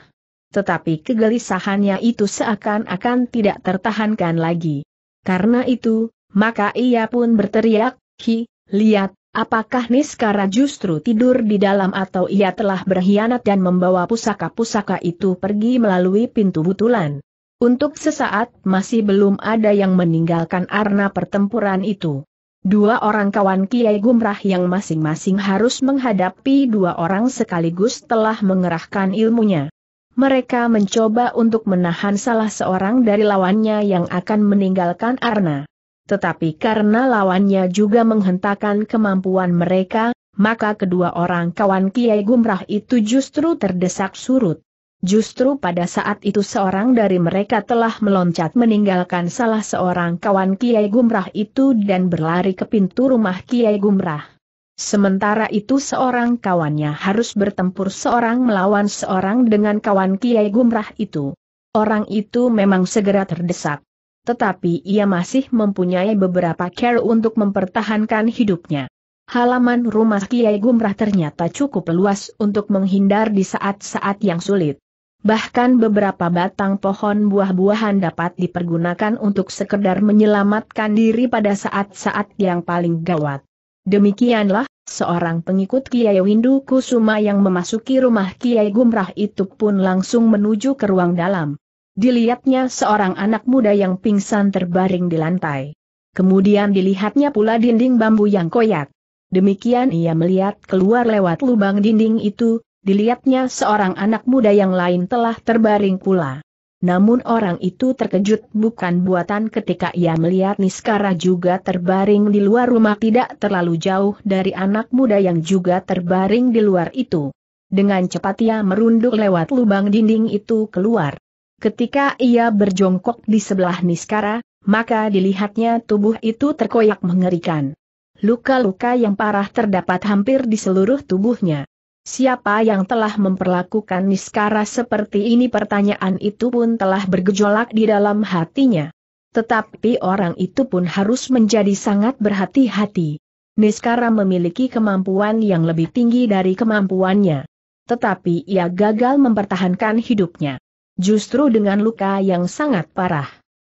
Tetapi kegelisahannya itu seakan-akan tidak tertahankan lagi. Karena itu, maka ia pun berteriak, Hi, lihat, apakah Niskara justru tidur di dalam atau ia telah berkhianat dan membawa pusaka-pusaka itu pergi melalui pintu butulan. Untuk sesaat masih belum ada yang meninggalkan arna pertempuran itu. Dua orang kawan Kiai Gumrah yang masing-masing harus menghadapi dua orang sekaligus telah mengerahkan ilmunya. Mereka mencoba untuk menahan salah seorang dari lawannya yang akan meninggalkan Arna. Tetapi karena lawannya juga menghentakkan kemampuan mereka, maka kedua orang kawan Kiai Gumrah itu justru terdesak surut. Justru pada saat itu seorang dari mereka telah meloncat meninggalkan salah seorang kawan Kiai Gumrah itu dan berlari ke pintu rumah Kiai Gumrah. Sementara itu seorang kawannya harus bertempur seorang melawan seorang dengan kawan Kiai Gumrah itu. Orang itu memang segera terdesak tetapi ia masih mempunyai beberapa care untuk mempertahankan hidupnya. Halaman rumah Kiai Gumrah ternyata cukup luas untuk menghindar di saat-saat yang sulit. Bahkan beberapa batang pohon buah-buahan dapat dipergunakan untuk sekedar menyelamatkan diri pada saat-saat yang paling gawat. Demikianlah, seorang pengikut Kiai Windu Kusuma yang memasuki rumah Kiai Gumrah itu pun langsung menuju ke ruang dalam. Dilihatnya seorang anak muda yang pingsan terbaring di lantai. Kemudian dilihatnya pula dinding bambu yang koyak. Demikian ia melihat keluar lewat lubang dinding itu, dilihatnya seorang anak muda yang lain telah terbaring pula. Namun orang itu terkejut bukan buatan ketika ia melihat Niskara juga terbaring di luar rumah tidak terlalu jauh dari anak muda yang juga terbaring di luar itu. Dengan cepat ia merunduk lewat lubang dinding itu keluar. Ketika ia berjongkok di sebelah Niskara, maka dilihatnya tubuh itu terkoyak mengerikan. Luka-luka yang parah terdapat hampir di seluruh tubuhnya. Siapa yang telah memperlakukan Niskara seperti ini pertanyaan itu pun telah bergejolak di dalam hatinya. Tetapi orang itu pun harus menjadi sangat berhati-hati. Niskara memiliki kemampuan yang lebih tinggi dari kemampuannya. Tetapi ia gagal mempertahankan hidupnya justru dengan luka yang sangat parah.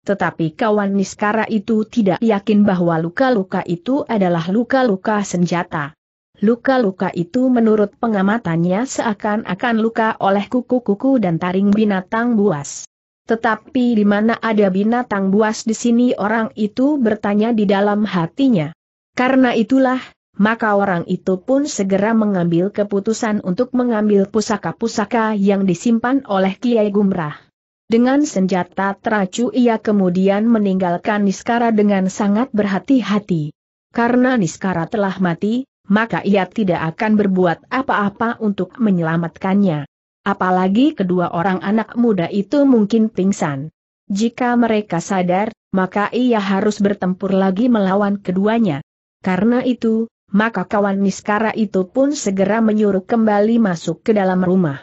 Tetapi kawan Niskara itu tidak yakin bahwa luka-luka itu adalah luka-luka senjata. Luka-luka itu menurut pengamatannya seakan-akan luka oleh kuku-kuku dan taring binatang buas. Tetapi di mana ada binatang buas di sini orang itu bertanya di dalam hatinya. Karena itulah, maka orang itu pun segera mengambil keputusan untuk mengambil pusaka-pusaka yang disimpan oleh Kiai Gumrah. Dengan senjata teracu ia kemudian meninggalkan Niskara dengan sangat berhati-hati. Karena Niskara telah mati, maka ia tidak akan berbuat apa-apa untuk menyelamatkannya. Apalagi kedua orang anak muda itu mungkin pingsan. Jika mereka sadar, maka ia harus bertempur lagi melawan keduanya. Karena itu, maka kawan Niskara itu pun segera menyuruh kembali masuk ke dalam rumah.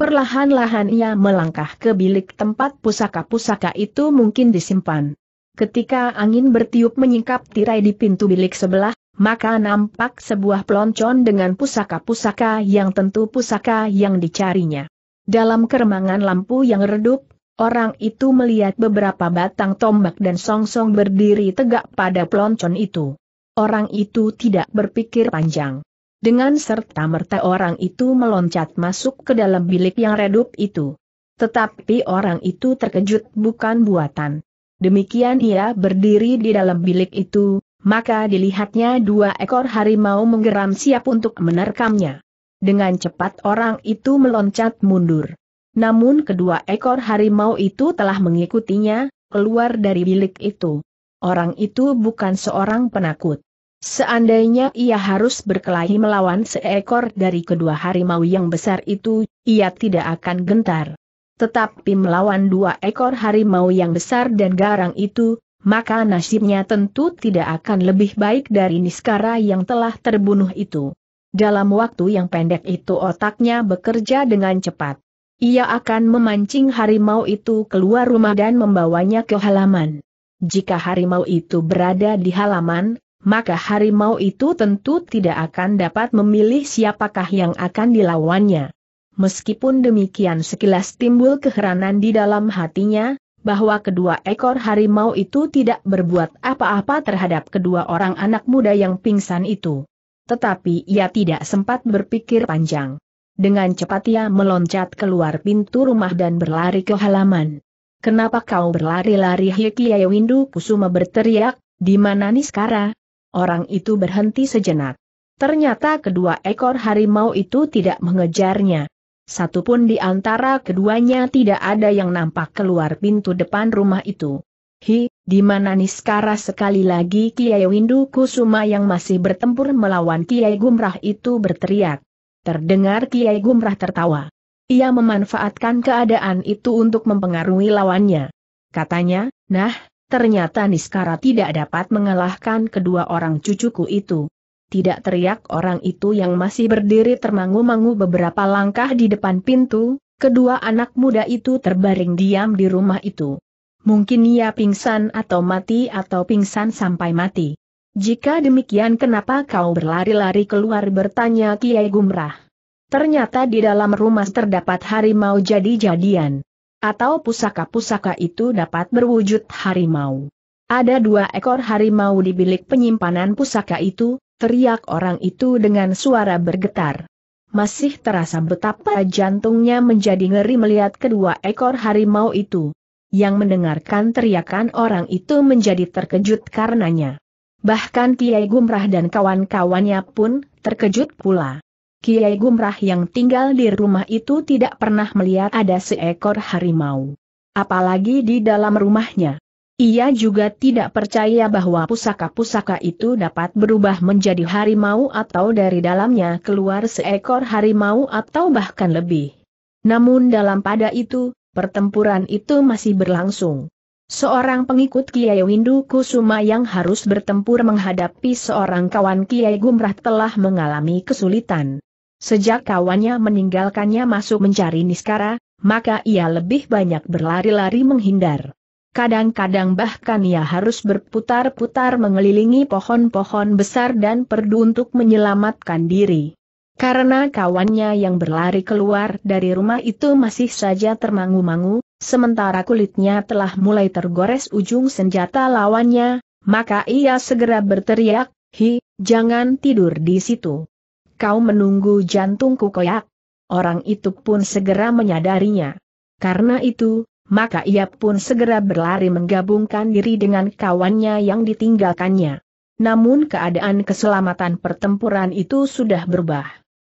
Perlahan-lahan ia melangkah ke bilik tempat pusaka-pusaka itu mungkin disimpan. Ketika angin bertiup menyingkap tirai di pintu bilik sebelah, maka nampak sebuah peloncon dengan pusaka-pusaka yang tentu pusaka yang dicarinya. Dalam keremangan lampu yang redup, orang itu melihat beberapa batang tombak dan songsong -song berdiri tegak pada peloncon itu orang itu tidak berpikir panjang. Dengan serta-merta orang itu meloncat masuk ke dalam bilik yang redup itu. Tetapi orang itu terkejut bukan buatan. Demikian ia berdiri di dalam bilik itu, maka dilihatnya dua ekor harimau menggeram siap untuk menerkamnya. Dengan cepat orang itu meloncat mundur. Namun kedua ekor harimau itu telah mengikutinya, keluar dari bilik itu. Orang itu bukan seorang penakut. Seandainya ia harus berkelahi melawan seekor dari kedua harimau yang besar itu, ia tidak akan gentar. Tetapi melawan dua ekor harimau yang besar dan garang itu, maka nasibnya tentu tidak akan lebih baik dari Niskara yang telah terbunuh itu. Dalam waktu yang pendek itu otaknya bekerja dengan cepat. Ia akan memancing harimau itu keluar rumah dan membawanya ke halaman. Jika harimau itu berada di halaman, maka harimau itu tentu tidak akan dapat memilih siapakah yang akan dilawannya. Meskipun demikian sekilas timbul keheranan di dalam hatinya, bahwa kedua ekor harimau itu tidak berbuat apa-apa terhadap kedua orang anak muda yang pingsan itu. Tetapi ia tidak sempat berpikir panjang. Dengan cepat ia meloncat keluar pintu rumah dan berlari ke halaman. Kenapa kau berlari-lari Hikiyai Windu Kusuma berteriak, di mana Niskara, Orang itu berhenti sejenak. Ternyata kedua ekor harimau itu tidak mengejarnya. Satupun di antara keduanya tidak ada yang nampak keluar pintu depan rumah itu. Hi, di mana Niskara sekali lagi Kiai Windu Kusuma yang masih bertempur melawan Kiai Gumrah itu berteriak. Terdengar Kiai Gumrah tertawa. Ia memanfaatkan keadaan itu untuk mempengaruhi lawannya. Katanya, nah, Ternyata Niskara tidak dapat mengalahkan kedua orang cucuku itu. Tidak teriak orang itu yang masih berdiri termangu-mangu beberapa langkah di depan pintu, kedua anak muda itu terbaring diam di rumah itu. Mungkin ia pingsan atau mati atau pingsan sampai mati. Jika demikian kenapa kau berlari-lari keluar bertanya Kiai Gumrah. Ternyata di dalam rumah terdapat harimau jadi-jadian atau pusaka-pusaka itu dapat berwujud harimau. Ada dua ekor harimau di bilik penyimpanan pusaka itu, teriak orang itu dengan suara bergetar. Masih terasa betapa jantungnya menjadi ngeri melihat kedua ekor harimau itu. Yang mendengarkan teriakan orang itu menjadi terkejut karenanya. Bahkan Kiai Gumrah dan kawan-kawannya pun terkejut pula. Kiai Gumrah yang tinggal di rumah itu tidak pernah melihat ada seekor harimau. Apalagi di dalam rumahnya. Ia juga tidak percaya bahwa pusaka-pusaka itu dapat berubah menjadi harimau atau dari dalamnya keluar seekor harimau atau bahkan lebih. Namun dalam pada itu, pertempuran itu masih berlangsung. Seorang pengikut Kiai Windu Kusuma yang harus bertempur menghadapi seorang kawan Kiai Gumrah telah mengalami kesulitan. Sejak kawannya meninggalkannya masuk mencari Niskara, maka ia lebih banyak berlari-lari menghindar. Kadang-kadang bahkan ia harus berputar-putar mengelilingi pohon-pohon besar dan perdu untuk menyelamatkan diri. Karena kawannya yang berlari keluar dari rumah itu masih saja termangu-mangu, sementara kulitnya telah mulai tergores ujung senjata lawannya, maka ia segera berteriak, Hi, jangan tidur di situ kau menunggu jantungku koyak. Orang itu pun segera menyadarinya. Karena itu, maka ia pun segera berlari menggabungkan diri dengan kawannya yang ditinggalkannya. Namun keadaan keselamatan pertempuran itu sudah berubah.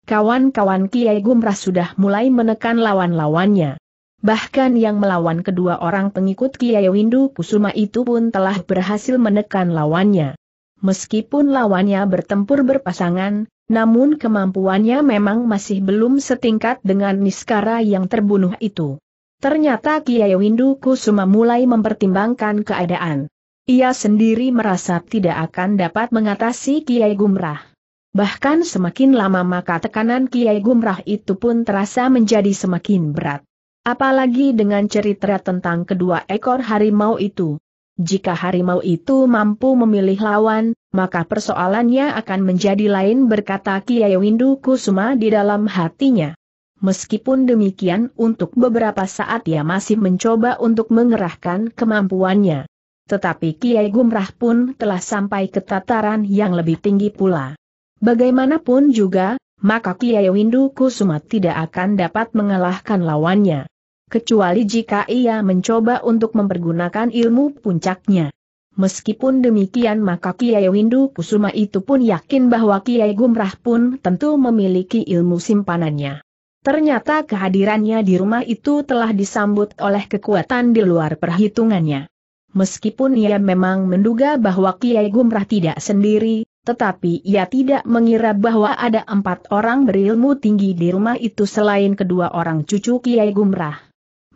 Kawan-kawan Kiai Gumrah sudah mulai menekan lawan-lawannya. Bahkan yang melawan kedua orang pengikut Kiai Windu Kusuma itu pun telah berhasil menekan lawannya. Meskipun lawannya bertempur berpasangan, namun kemampuannya memang masih belum setingkat dengan Niskara yang terbunuh itu. Ternyata Kiai Windu Kusuma mulai mempertimbangkan keadaan. Ia sendiri merasa tidak akan dapat mengatasi Kiai Gumrah. Bahkan semakin lama maka tekanan Kiai Gumrah itu pun terasa menjadi semakin berat. Apalagi dengan cerita tentang kedua ekor harimau itu. Jika harimau itu mampu memilih lawan, maka persoalannya akan menjadi lain berkata Kiai Windu Kusuma di dalam hatinya. Meskipun demikian untuk beberapa saat ia masih mencoba untuk mengerahkan kemampuannya. Tetapi Kiai Gumrah pun telah sampai ke tataran yang lebih tinggi pula. Bagaimanapun juga, maka Kiai Windu Kusuma tidak akan dapat mengalahkan lawannya kecuali jika ia mencoba untuk mempergunakan ilmu puncaknya. Meskipun demikian maka Kiai Windu Kusuma itu pun yakin bahwa Kiai Gumrah pun tentu memiliki ilmu simpanannya. Ternyata kehadirannya di rumah itu telah disambut oleh kekuatan di luar perhitungannya. Meskipun ia memang menduga bahwa Kiai Gumrah tidak sendiri, tetapi ia tidak mengira bahwa ada empat orang berilmu tinggi di rumah itu selain kedua orang cucu Kiai Gumrah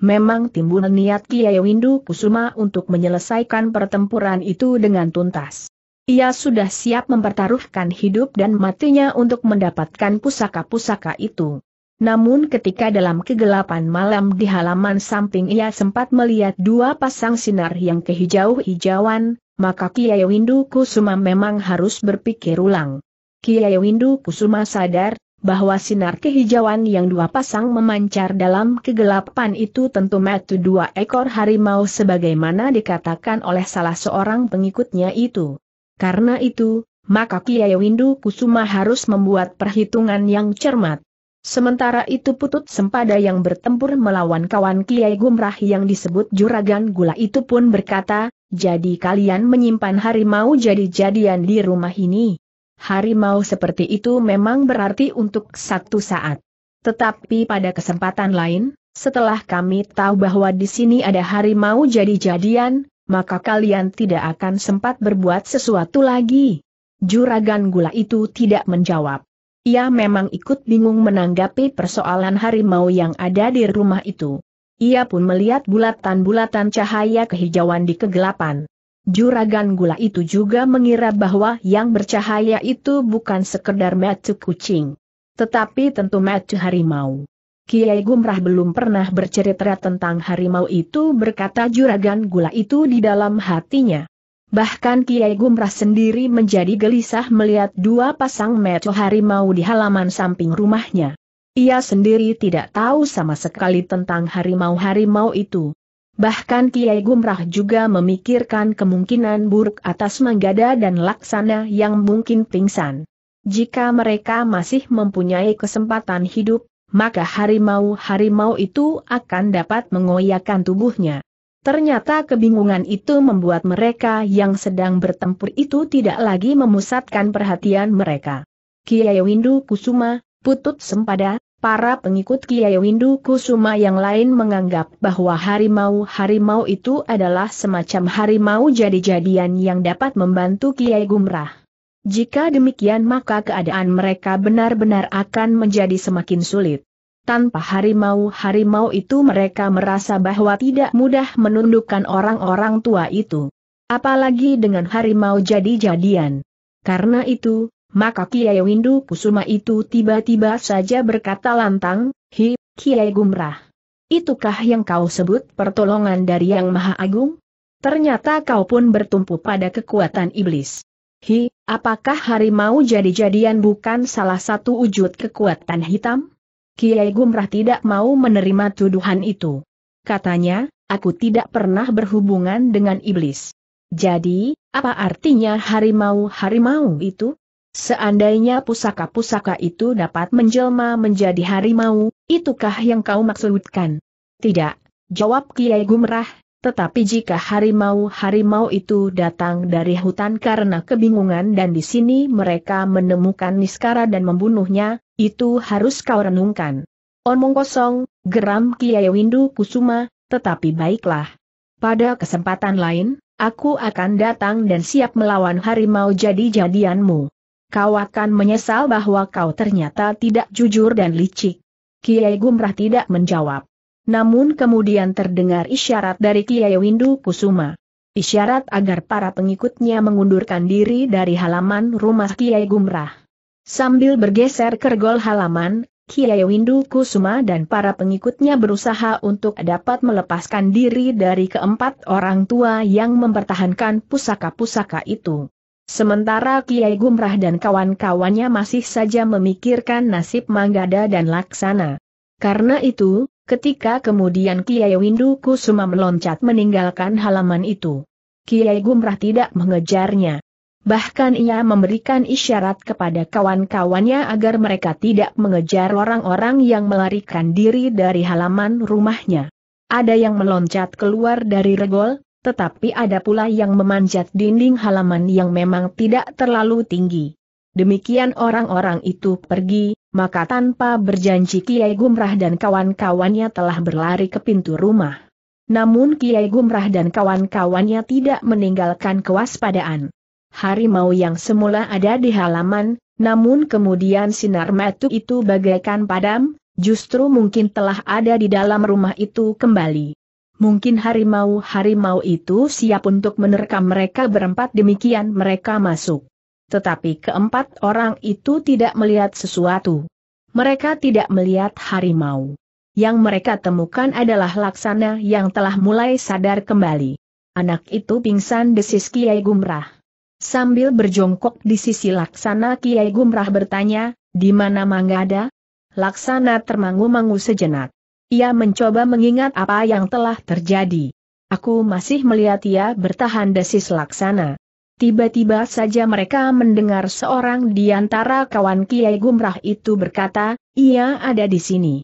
memang timbul niat Kiai Windu Kusuma untuk menyelesaikan pertempuran itu dengan tuntas. Ia sudah siap mempertaruhkan hidup dan matinya untuk mendapatkan pusaka-pusaka itu. Namun ketika dalam kegelapan malam di halaman samping ia sempat melihat dua pasang sinar yang kehijau-hijauan, maka Kiai Windu Kusuma memang harus berpikir ulang. Kiai Windu Kusuma sadar bahwa sinar kehijauan yang dua pasang memancar dalam kegelapan itu tentu metu dua ekor harimau sebagaimana dikatakan oleh salah seorang pengikutnya itu. Karena itu, maka Kiai Windu Kusuma harus membuat perhitungan yang cermat. Sementara itu putut sempada yang bertempur melawan kawan Kiai Gumrah yang disebut Juragan Gula itu pun berkata, jadi kalian menyimpan harimau jadi-jadian di rumah ini harimau seperti itu memang berarti untuk satu saat. Tetapi pada kesempatan lain, setelah kami tahu bahwa di sini ada harimau jadi-jadian, maka kalian tidak akan sempat berbuat sesuatu lagi. Juragan gula itu tidak menjawab. Ia memang ikut bingung menanggapi persoalan harimau yang ada di rumah itu. Ia pun melihat bulatan-bulatan cahaya kehijauan di kegelapan. Juragan gula itu juga mengira bahwa yang bercahaya itu bukan sekedar metu kucing. Tetapi tentu metu harimau. Kiai Gumrah belum pernah bercerita tentang harimau itu berkata juragan gula itu di dalam hatinya. Bahkan Kiai Gumrah sendiri menjadi gelisah melihat dua pasang metu harimau di halaman samping rumahnya. Ia sendiri tidak tahu sama sekali tentang harimau-harimau itu. Bahkan Kiai Gumrah juga memikirkan kemungkinan buruk atas Manggada dan Laksana yang mungkin pingsan. Jika mereka masih mempunyai kesempatan hidup, maka harimau-harimau itu akan dapat mengoyakkan tubuhnya. Ternyata kebingungan itu membuat mereka yang sedang bertempur itu tidak lagi memusatkan perhatian mereka. Kiai Windu Kusuma, Putut Sempada, Para pengikut Kiai Windu Kusuma yang lain menganggap bahwa harimau-harimau itu adalah semacam harimau jadi-jadian yang dapat membantu Kiai Gumrah. Jika demikian maka keadaan mereka benar-benar akan menjadi semakin sulit. Tanpa harimau-harimau itu mereka merasa bahwa tidak mudah menundukkan orang-orang tua itu. Apalagi dengan harimau jadi-jadian. Karena itu, maka Kiai Windu Kusuma itu tiba-tiba saja berkata lantang, Hi, Kiai Gumrah. Itukah yang kau sebut pertolongan dari Yang Maha Agung? Ternyata kau pun bertumpu pada kekuatan iblis. Hi, apakah harimau jadi-jadian bukan salah satu wujud kekuatan hitam? Kiai Gumrah tidak mau menerima tuduhan itu. Katanya, aku tidak pernah berhubungan dengan iblis. Jadi, apa artinya harimau-harimau itu? Seandainya pusaka-pusaka itu dapat menjelma menjadi harimau, itukah yang kau maksudkan? Tidak, jawab Kiai Gumrah, tetapi jika harimau-harimau itu datang dari hutan karena kebingungan dan di sini mereka menemukan Niskara dan membunuhnya, itu harus kau renungkan. Omong kosong, geram Kiai Windu Kusuma, tetapi baiklah. Pada kesempatan lain, aku akan datang dan siap melawan harimau jadi-jadianmu kau akan menyesal bahwa kau ternyata tidak jujur dan licik. Kiai Gumrah tidak menjawab. Namun kemudian terdengar isyarat dari Kiai Windu Kusuma. Isyarat agar para pengikutnya mengundurkan diri dari halaman rumah Kiai Gumrah. Sambil bergeser ke gol halaman, Kiai Windu Kusuma dan para pengikutnya berusaha untuk dapat melepaskan diri dari keempat orang tua yang mempertahankan pusaka-pusaka itu. Sementara Kiai Gumrah dan kawan-kawannya masih saja memikirkan nasib Manggada dan Laksana. Karena itu, ketika kemudian Kiai Windu Kusuma meloncat meninggalkan halaman itu, Kiai Gumrah tidak mengejarnya. Bahkan ia memberikan isyarat kepada kawan-kawannya agar mereka tidak mengejar orang-orang yang melarikan diri dari halaman rumahnya. Ada yang meloncat keluar dari regol, tetapi ada pula yang memanjat dinding halaman yang memang tidak terlalu tinggi. Demikian orang-orang itu pergi, maka tanpa berjanji Kiai Gumrah dan kawan-kawannya telah berlari ke pintu rumah. Namun Kiai Gumrah dan kawan-kawannya tidak meninggalkan kewaspadaan. Harimau yang semula ada di halaman, namun kemudian sinar metu itu bagaikan padam, justru mungkin telah ada di dalam rumah itu kembali. Mungkin harimau-harimau itu siap untuk menerkam mereka berempat demikian mereka masuk. Tetapi keempat orang itu tidak melihat sesuatu. Mereka tidak melihat harimau. Yang mereka temukan adalah laksana yang telah mulai sadar kembali. Anak itu pingsan desis Kiai Gumrah. Sambil berjongkok di sisi laksana Kiai Gumrah bertanya, di mana Manggada? Laksana termangu-mangu sejenak. Ia mencoba mengingat apa yang telah terjadi. Aku masih melihat ia bertahan desis laksana. Tiba-tiba saja mereka mendengar seorang di antara kawan Kiai Gumrah itu berkata, ia ada di sini.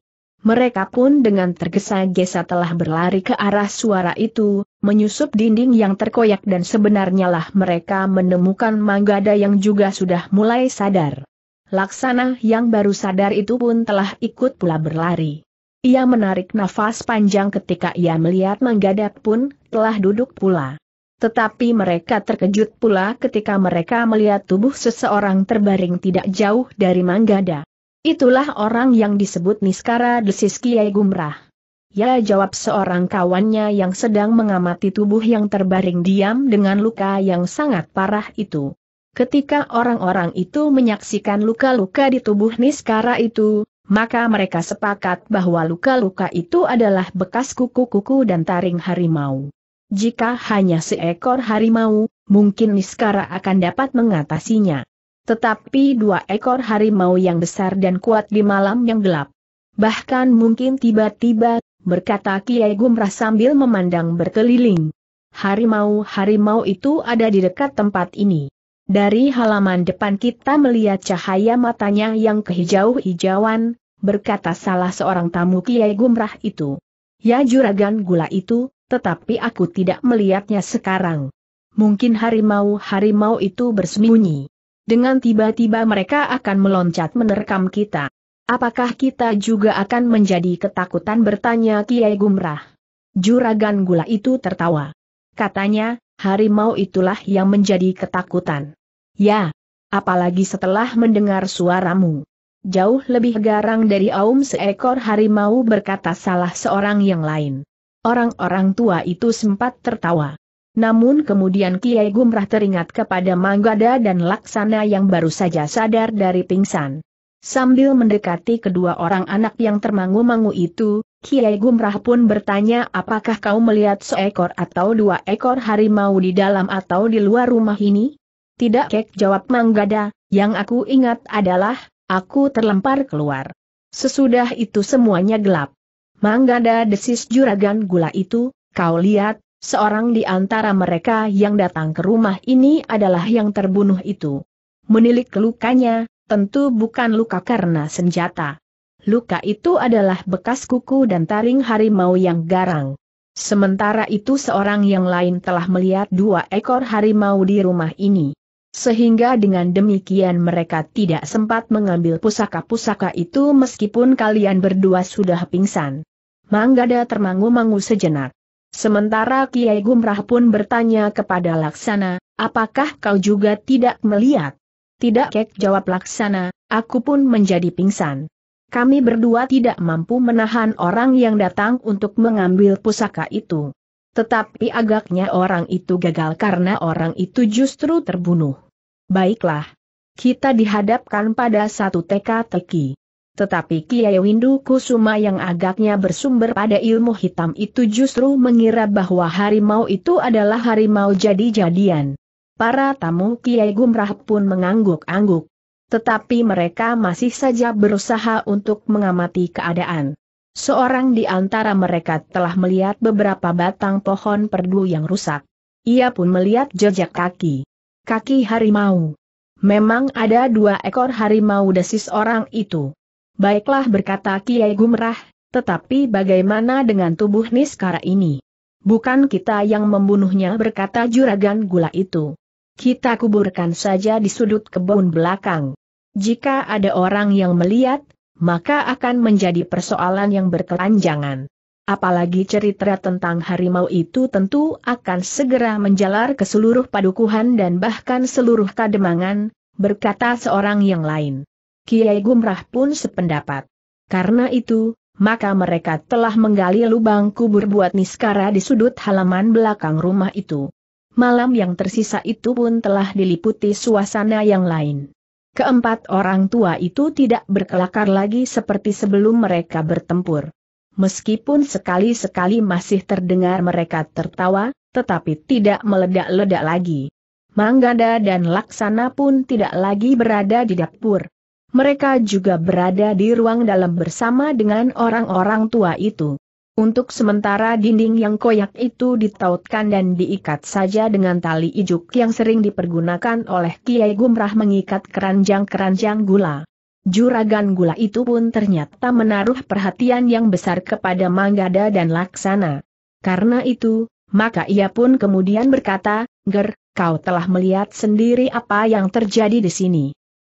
Mereka pun dengan tergesa-gesa telah berlari ke arah suara itu, menyusup dinding yang terkoyak dan sebenarnya lah mereka menemukan Manggada yang juga sudah mulai sadar. Laksana yang baru sadar itu pun telah ikut pula berlari. Ia menarik nafas panjang ketika ia melihat menggadap pun, telah duduk pula. Tetapi mereka terkejut pula ketika mereka melihat tubuh seseorang terbaring tidak jauh dari Manggada. Itulah orang yang disebut Niskara Desis Kiai Gumrah. Ya jawab seorang kawannya yang sedang mengamati tubuh yang terbaring diam dengan luka yang sangat parah itu. Ketika orang-orang itu menyaksikan luka-luka di tubuh Niskara itu, maka mereka sepakat bahwa luka-luka itu adalah bekas kuku-kuku dan taring harimau. Jika hanya seekor harimau, mungkin Niskara akan dapat mengatasinya. Tetapi dua ekor harimau yang besar dan kuat di malam yang gelap. Bahkan mungkin tiba-tiba, berkata Kiai Gumrah sambil memandang berkeliling. Harimau-harimau itu ada di dekat tempat ini. Dari halaman depan kita melihat cahaya matanya yang kehijau-hijauan, berkata salah seorang tamu Kiai Gumrah itu. Ya juragan gula itu, tetapi aku tidak melihatnya sekarang. Mungkin harimau-harimau itu bersembunyi. Dengan tiba-tiba mereka akan meloncat menerkam kita. Apakah kita juga akan menjadi ketakutan bertanya Kiai Gumrah? Juragan gula itu tertawa. Katanya, harimau itulah yang menjadi ketakutan. Ya. Apalagi setelah mendengar suaramu. Jauh lebih garang dari aum seekor harimau berkata salah seorang yang lain. Orang-orang tua itu sempat tertawa. Namun kemudian Kiai Gumrah teringat kepada Manggada dan Laksana yang baru saja sadar dari pingsan. Sambil mendekati kedua orang anak yang termangu-mangu itu, Kiai Gumrah pun bertanya apakah kau melihat seekor atau dua ekor harimau di dalam atau di luar rumah ini? Tidak kek jawab Manggada, yang aku ingat adalah, aku terlempar keluar. Sesudah itu semuanya gelap. Manggada desis juragan gula itu, kau lihat, seorang di antara mereka yang datang ke rumah ini adalah yang terbunuh itu. Menilik lukanya, tentu bukan luka karena senjata. Luka itu adalah bekas kuku dan taring harimau yang garang. Sementara itu seorang yang lain telah melihat dua ekor harimau di rumah ini. Sehingga dengan demikian mereka tidak sempat mengambil pusaka-pusaka itu meskipun kalian berdua sudah pingsan. Manggada termangu-mangu sejenak. Sementara Kiai Gumrah pun bertanya kepada Laksana, apakah kau juga tidak melihat? Tidak kek jawab Laksana, aku pun menjadi pingsan. Kami berdua tidak mampu menahan orang yang datang untuk mengambil pusaka itu. Tetapi agaknya orang itu gagal karena orang itu justru terbunuh. Baiklah. Kita dihadapkan pada satu teka-teki. Tetapi Kiai Windu Kusuma yang agaknya bersumber pada ilmu hitam itu justru mengira bahwa harimau itu adalah harimau jadi-jadian. Para tamu Kiai Gumrah pun mengangguk-angguk. Tetapi mereka masih saja berusaha untuk mengamati keadaan seorang di antara mereka telah melihat beberapa batang pohon perdu yang rusak. Ia pun melihat jejak kaki. Kaki harimau. Memang ada dua ekor harimau desis orang itu. Baiklah berkata Kiai Gumrah, tetapi bagaimana dengan tubuh Niskara ini? Bukan kita yang membunuhnya berkata juragan gula itu. Kita kuburkan saja di sudut kebun belakang. Jika ada orang yang melihat, maka akan menjadi persoalan yang berkelanjangan. Apalagi cerita tentang harimau itu tentu akan segera menjalar ke seluruh padukuhan dan bahkan seluruh kademangan, berkata seorang yang lain. Kiai Gumrah pun sependapat. Karena itu, maka mereka telah menggali lubang kubur buat Niskara di sudut halaman belakang rumah itu. Malam yang tersisa itu pun telah diliputi suasana yang lain. Keempat orang tua itu tidak berkelakar lagi seperti sebelum mereka bertempur. Meskipun sekali-sekali masih terdengar mereka tertawa, tetapi tidak meledak-ledak lagi. Manggada dan Laksana pun tidak lagi berada di dapur. Mereka juga berada di ruang dalam bersama dengan orang-orang tua itu. Untuk sementara dinding yang koyak itu ditautkan dan diikat saja dengan tali ijuk yang sering dipergunakan oleh Kiai Gumrah mengikat keranjang-keranjang gula. Juragan gula itu pun ternyata menaruh perhatian yang besar kepada Manggada dan Laksana. Karena itu, maka ia pun kemudian berkata, Ger, kau telah melihat sendiri apa yang terjadi di sini.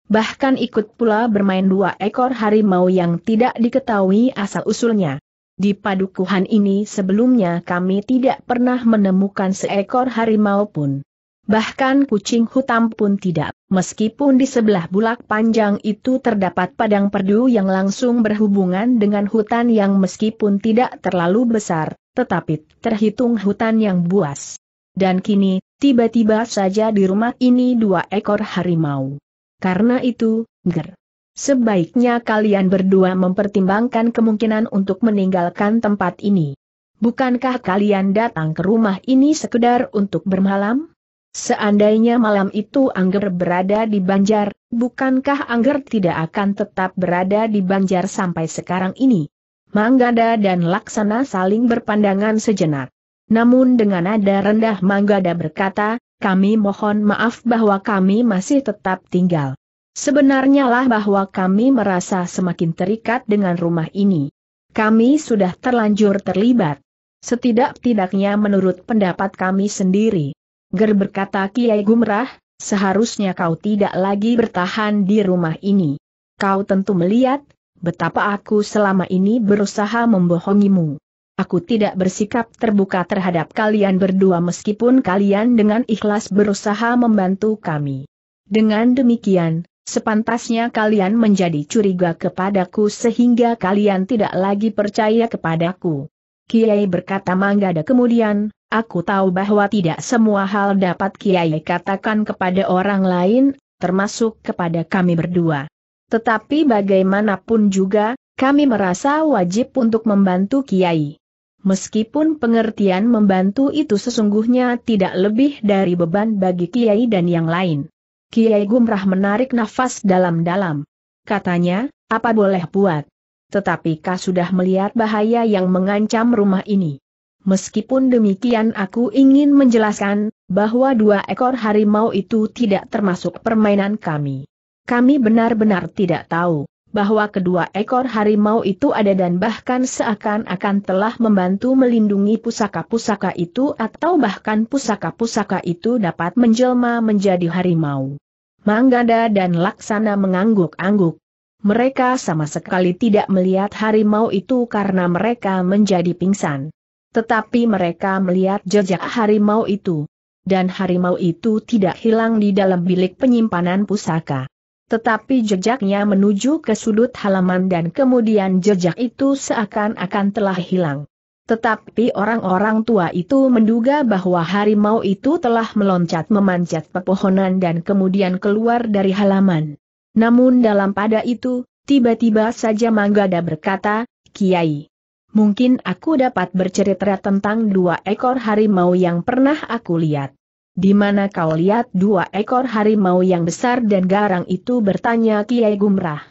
Bahkan ikut pula bermain dua ekor harimau yang tidak diketahui asal-usulnya. Di padukuhan ini sebelumnya kami tidak pernah menemukan seekor harimau pun. Bahkan kucing hutan pun tidak, meskipun di sebelah bulak panjang itu terdapat padang perdu yang langsung berhubungan dengan hutan yang meskipun tidak terlalu besar, tetapi terhitung hutan yang buas. Dan kini, tiba-tiba saja di rumah ini dua ekor harimau. Karena itu, ger. Sebaiknya kalian berdua mempertimbangkan kemungkinan untuk meninggalkan tempat ini. Bukankah kalian datang ke rumah ini sekedar untuk bermalam? Seandainya malam itu Angger berada di Banjar, bukankah Angger tidak akan tetap berada di Banjar sampai sekarang ini? Manggada dan Laksana saling berpandangan sejenak. Namun dengan nada rendah Manggada berkata, kami mohon maaf bahwa kami masih tetap tinggal. Sebenarnya lah bahwa kami merasa semakin terikat dengan rumah ini. Kami sudah terlanjur terlibat. Setidak-tidaknya menurut pendapat kami sendiri. Ger berkata Kiai Gumrah, seharusnya kau tidak lagi bertahan di rumah ini. Kau tentu melihat, betapa aku selama ini berusaha membohongimu. Aku tidak bersikap terbuka terhadap kalian berdua meskipun kalian dengan ikhlas berusaha membantu kami. Dengan demikian, Sepantasnya kalian menjadi curiga kepadaku sehingga kalian tidak lagi percaya kepadaku. Kiai berkata Manggada kemudian, aku tahu bahwa tidak semua hal dapat Kiai katakan kepada orang lain, termasuk kepada kami berdua. Tetapi bagaimanapun juga, kami merasa wajib untuk membantu Kiai. Meskipun pengertian membantu itu sesungguhnya tidak lebih dari beban bagi Kiai dan yang lain. Kiai Gumrah menarik nafas dalam-dalam. Katanya, apa boleh buat? Tetapi kau sudah melihat bahaya yang mengancam rumah ini. Meskipun demikian aku ingin menjelaskan, bahwa dua ekor harimau itu tidak termasuk permainan kami. Kami benar-benar tidak tahu bahwa kedua ekor harimau itu ada dan bahkan seakan-akan telah membantu melindungi pusaka-pusaka itu atau bahkan pusaka-pusaka itu dapat menjelma menjadi harimau. Manggada dan Laksana mengangguk-angguk. Mereka sama sekali tidak melihat harimau itu karena mereka menjadi pingsan. Tetapi mereka melihat jejak harimau itu. Dan harimau itu tidak hilang di dalam bilik penyimpanan pusaka. Tetapi jejaknya menuju ke sudut halaman dan kemudian jejak itu seakan-akan telah hilang. Tetapi orang-orang tua itu menduga bahwa harimau itu telah meloncat memanjat pepohonan dan kemudian keluar dari halaman. Namun dalam pada itu, tiba-tiba saja Manggada berkata, Kiai, mungkin aku dapat bercerita tentang dua ekor harimau yang pernah aku lihat. Di mana kau lihat dua ekor harimau yang besar dan garang itu bertanya Kiai Gumrah.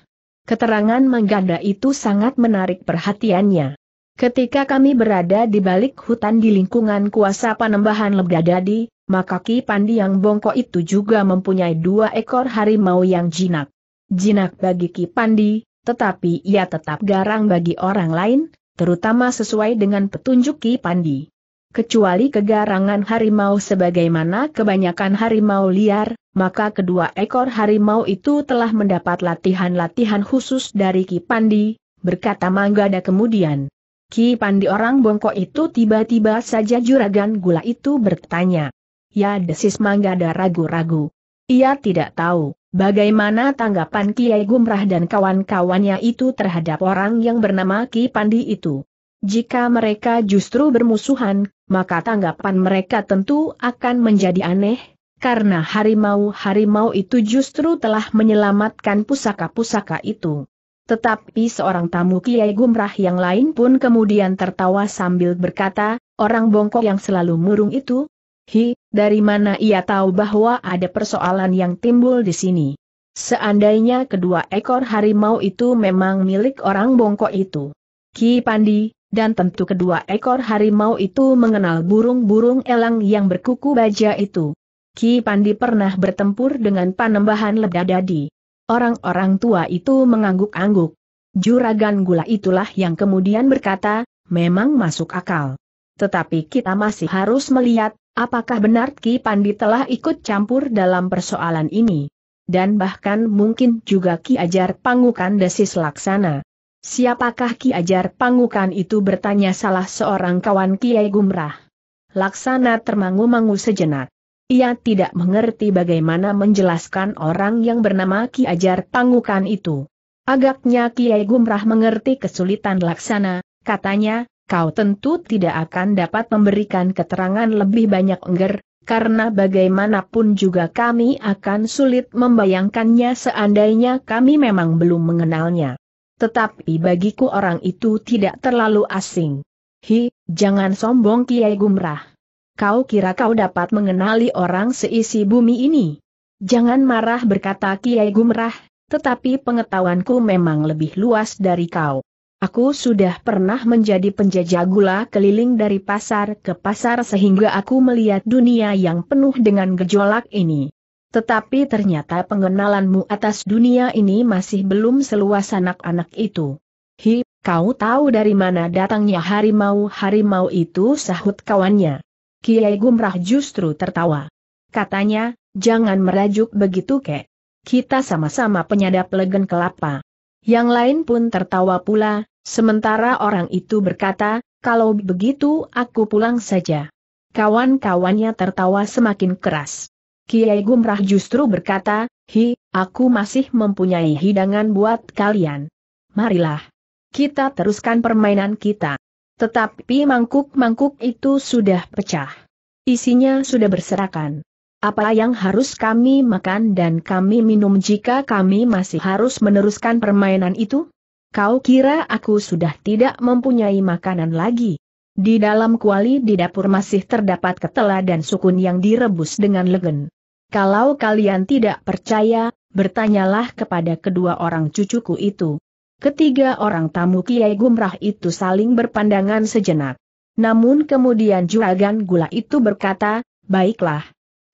Keterangan mengganda itu sangat menarik perhatiannya. Ketika kami berada di balik hutan di lingkungan kuasa panembahan Lebdadadi, maka Ki Pandi yang bongkok itu juga mempunyai dua ekor harimau yang jinak. Jinak bagi Ki Pandi, tetapi ia tetap garang bagi orang lain, terutama sesuai dengan petunjuk Ki Pandi kecuali kegarangan harimau sebagaimana kebanyakan harimau liar, maka kedua ekor harimau itu telah mendapat latihan-latihan khusus dari Ki Pandi, berkata Manggada kemudian. Ki Pandi orang bongkok itu tiba-tiba saja juragan gula itu bertanya. Ya desis Manggada ragu-ragu. Ia tidak tahu. Bagaimana tanggapan Kiai Gumrah dan kawan-kawannya itu terhadap orang yang bernama Ki Pandi itu? Jika mereka justru bermusuhan, maka tanggapan mereka tentu akan menjadi aneh, karena harimau-harimau itu justru telah menyelamatkan pusaka-pusaka itu. Tetapi seorang tamu Kiai Gumrah yang lain pun kemudian tertawa sambil berkata, orang bongkok yang selalu murung itu, hi, dari mana ia tahu bahwa ada persoalan yang timbul di sini. Seandainya kedua ekor harimau itu memang milik orang bongkok itu. Ki Pandi, dan tentu kedua ekor harimau itu mengenal burung-burung elang yang berkuku baja itu. Ki Pandi pernah bertempur dengan panembahan ledadadi. Orang-orang tua itu mengangguk-angguk. Juragan gula itulah yang kemudian berkata, memang masuk akal. Tetapi kita masih harus melihat, apakah benar Ki Pandi telah ikut campur dalam persoalan ini. Dan bahkan mungkin juga Ki Ajar Pangukan Desis Laksana. Siapakah Ki Ajar Pangukan itu bertanya salah seorang kawan Kiai Gumrah. Laksana termangu-mangu sejenak. Ia tidak mengerti bagaimana menjelaskan orang yang bernama Ki Ajar Pangukan itu. Agaknya Kiai Gumrah mengerti kesulitan Laksana, katanya, kau tentu tidak akan dapat memberikan keterangan lebih banyak engger, karena bagaimanapun juga kami akan sulit membayangkannya seandainya kami memang belum mengenalnya. Tetapi bagiku orang itu tidak terlalu asing. Hi, jangan sombong Kiai Gumrah. Kau kira kau dapat mengenali orang seisi bumi ini? Jangan marah berkata Kiai Gumrah, tetapi pengetahuanku memang lebih luas dari kau. Aku sudah pernah menjadi penjajah gula keliling dari pasar ke pasar sehingga aku melihat dunia yang penuh dengan gejolak ini. Tetapi ternyata pengenalanmu atas dunia ini masih belum seluas anak-anak itu. Hi, kau tahu dari mana datangnya harimau-harimau itu sahut kawannya. Kiai Gumrah justru tertawa. Katanya, jangan merajuk begitu kek. Kita sama-sama penyadap legen kelapa. Yang lain pun tertawa pula, sementara orang itu berkata, kalau begitu aku pulang saja. Kawan-kawannya tertawa semakin keras. Kiai Gumrah justru berkata, Hi, aku masih mempunyai hidangan buat kalian. Marilah. Kita teruskan permainan kita. Tetapi mangkuk-mangkuk itu sudah pecah. Isinya sudah berserakan. Apa yang harus kami makan dan kami minum jika kami masih harus meneruskan permainan itu? Kau kira aku sudah tidak mempunyai makanan lagi? Di dalam kuali di dapur masih terdapat ketela dan sukun yang direbus dengan legen. Kalau kalian tidak percaya, bertanyalah kepada kedua orang cucuku itu. Ketiga orang tamu Kiai Gumrah itu saling berpandangan sejenak. Namun kemudian juragan gula itu berkata, baiklah.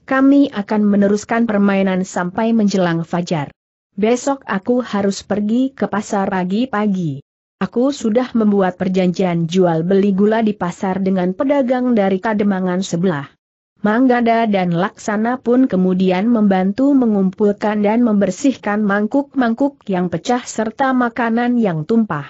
Kami akan meneruskan permainan sampai menjelang fajar. Besok aku harus pergi ke pasar pagi-pagi. Aku sudah membuat perjanjian jual beli gula di pasar dengan pedagang dari kademangan sebelah. Manggada dan Laksana pun kemudian membantu mengumpulkan dan membersihkan mangkuk-mangkuk yang pecah serta makanan yang tumpah.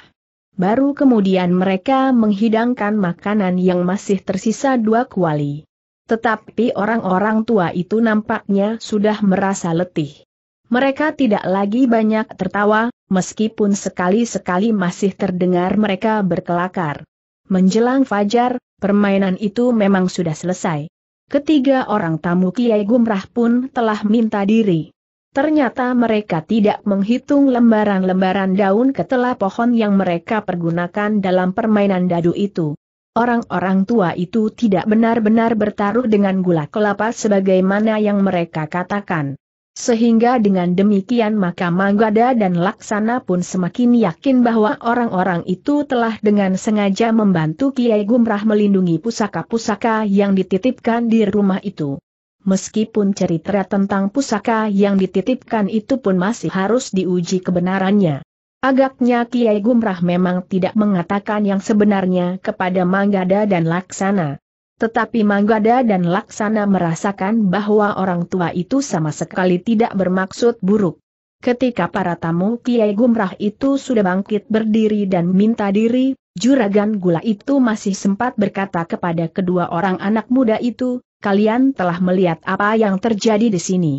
Baru kemudian mereka menghidangkan makanan yang masih tersisa dua kuali. Tetapi orang-orang tua itu nampaknya sudah merasa letih. Mereka tidak lagi banyak tertawa, meskipun sekali-sekali masih terdengar mereka berkelakar. Menjelang fajar, permainan itu memang sudah selesai. Ketiga orang tamu Kiai Gumrah pun telah minta diri. Ternyata mereka tidak menghitung lembaran-lembaran daun ketela pohon yang mereka pergunakan dalam permainan dadu itu. Orang-orang tua itu tidak benar-benar bertaruh dengan gula kelapa sebagaimana yang mereka katakan. Sehingga dengan demikian maka Manggada dan Laksana pun semakin yakin bahwa orang-orang itu telah dengan sengaja membantu Kiai Gumrah melindungi pusaka-pusaka yang dititipkan di rumah itu. Meskipun cerita tentang pusaka yang dititipkan itu pun masih harus diuji kebenarannya. Agaknya Kiai Gumrah memang tidak mengatakan yang sebenarnya kepada Manggada dan Laksana. Tetapi Manggada dan Laksana merasakan bahwa orang tua itu sama sekali tidak bermaksud buruk. Ketika para tamu Kiai Gumrah itu sudah bangkit berdiri dan minta diri, Juragan Gula itu masih sempat berkata kepada kedua orang anak muda itu, kalian telah melihat apa yang terjadi di sini.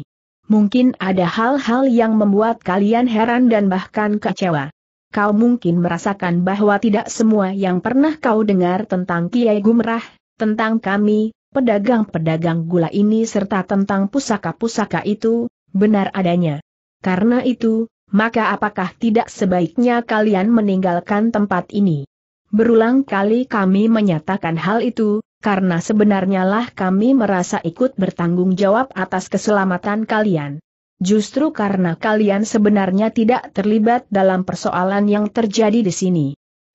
Mungkin ada hal-hal yang membuat kalian heran dan bahkan kecewa. Kau mungkin merasakan bahwa tidak semua yang pernah kau dengar tentang Kiai Gumrah, tentang kami, pedagang-pedagang gula ini serta tentang pusaka-pusaka itu, benar adanya. Karena itu, maka apakah tidak sebaiknya kalian meninggalkan tempat ini? Berulang kali kami menyatakan hal itu, karena sebenarnya lah kami merasa ikut bertanggung jawab atas keselamatan kalian. Justru karena kalian sebenarnya tidak terlibat dalam persoalan yang terjadi di sini.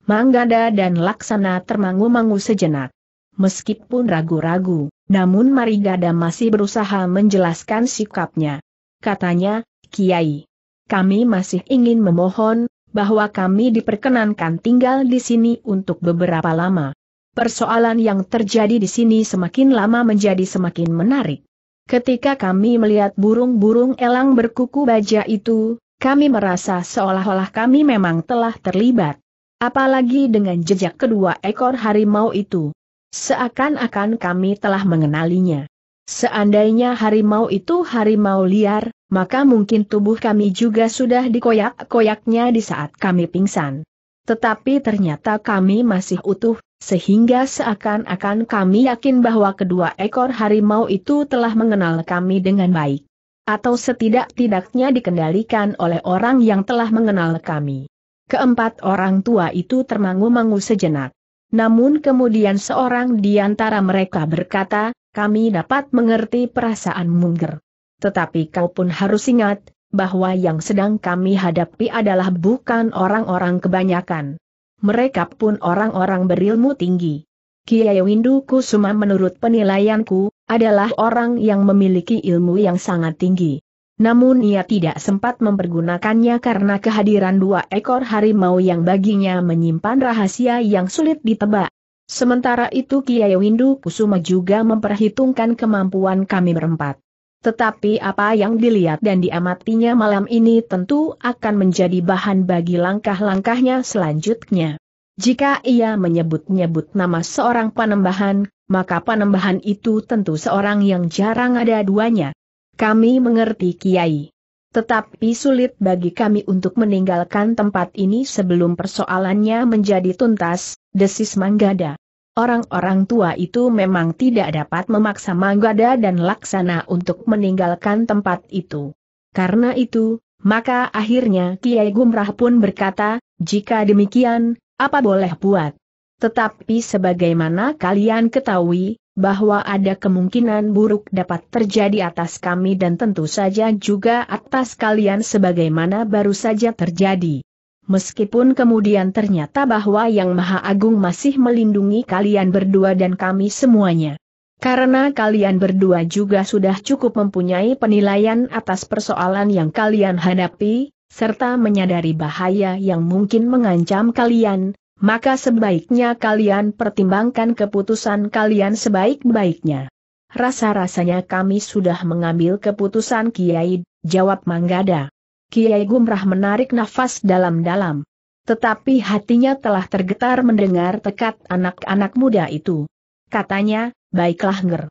Manggada dan Laksana termangu-mangu sejenak meskipun ragu-ragu, namun Marigada masih berusaha menjelaskan sikapnya. Katanya, Kiai, kami masih ingin memohon, bahwa kami diperkenankan tinggal di sini untuk beberapa lama. Persoalan yang terjadi di sini semakin lama menjadi semakin menarik. Ketika kami melihat burung-burung elang berkuku baja itu, kami merasa seolah-olah kami memang telah terlibat. Apalagi dengan jejak kedua ekor harimau itu. Seakan-akan kami telah mengenalinya. Seandainya harimau itu harimau liar, maka mungkin tubuh kami juga sudah dikoyak-koyaknya di saat kami pingsan. Tetapi ternyata kami masih utuh, sehingga seakan-akan kami yakin bahwa kedua ekor harimau itu telah mengenal kami dengan baik. Atau setidak-tidaknya dikendalikan oleh orang yang telah mengenal kami. Keempat orang tua itu termangu-mangu sejenak. Namun kemudian seorang di antara mereka berkata, kami dapat mengerti perasaan Munger. Tetapi kau pun harus ingat, bahwa yang sedang kami hadapi adalah bukan orang-orang kebanyakan. Mereka pun orang-orang berilmu tinggi. Kiai Windu Kusuma menurut penilaianku, adalah orang yang memiliki ilmu yang sangat tinggi. Namun ia tidak sempat mempergunakannya karena kehadiran dua ekor harimau yang baginya menyimpan rahasia yang sulit ditebak. Sementara itu Kiai Windu Kusuma juga memperhitungkan kemampuan kami berempat. Tetapi apa yang dilihat dan diamatinya malam ini tentu akan menjadi bahan bagi langkah-langkahnya selanjutnya. Jika ia menyebut-nyebut nama seorang panembahan, maka panembahan itu tentu seorang yang jarang ada duanya. Kami mengerti Kiai. Tetapi sulit bagi kami untuk meninggalkan tempat ini sebelum persoalannya menjadi tuntas, desis Manggada. Orang-orang tua itu memang tidak dapat memaksa Manggada dan Laksana untuk meninggalkan tempat itu. Karena itu, maka akhirnya Kiai Gumrah pun berkata, jika demikian, apa boleh buat? Tetapi sebagaimana kalian ketahui, bahwa ada kemungkinan buruk dapat terjadi atas kami dan tentu saja juga atas kalian sebagaimana baru saja terjadi. Meskipun kemudian ternyata bahwa Yang Maha Agung masih melindungi kalian berdua dan kami semuanya. Karena kalian berdua juga sudah cukup mempunyai penilaian atas persoalan yang kalian hadapi, serta menyadari bahaya yang mungkin mengancam kalian, maka sebaiknya kalian pertimbangkan keputusan kalian sebaik-baiknya. Rasa-rasanya kami sudah mengambil keputusan Kiai, jawab Manggada. Kiai Gumrah menarik nafas dalam-dalam. Tetapi hatinya telah tergetar mendengar tekad anak-anak muda itu. Katanya, baiklah Nger.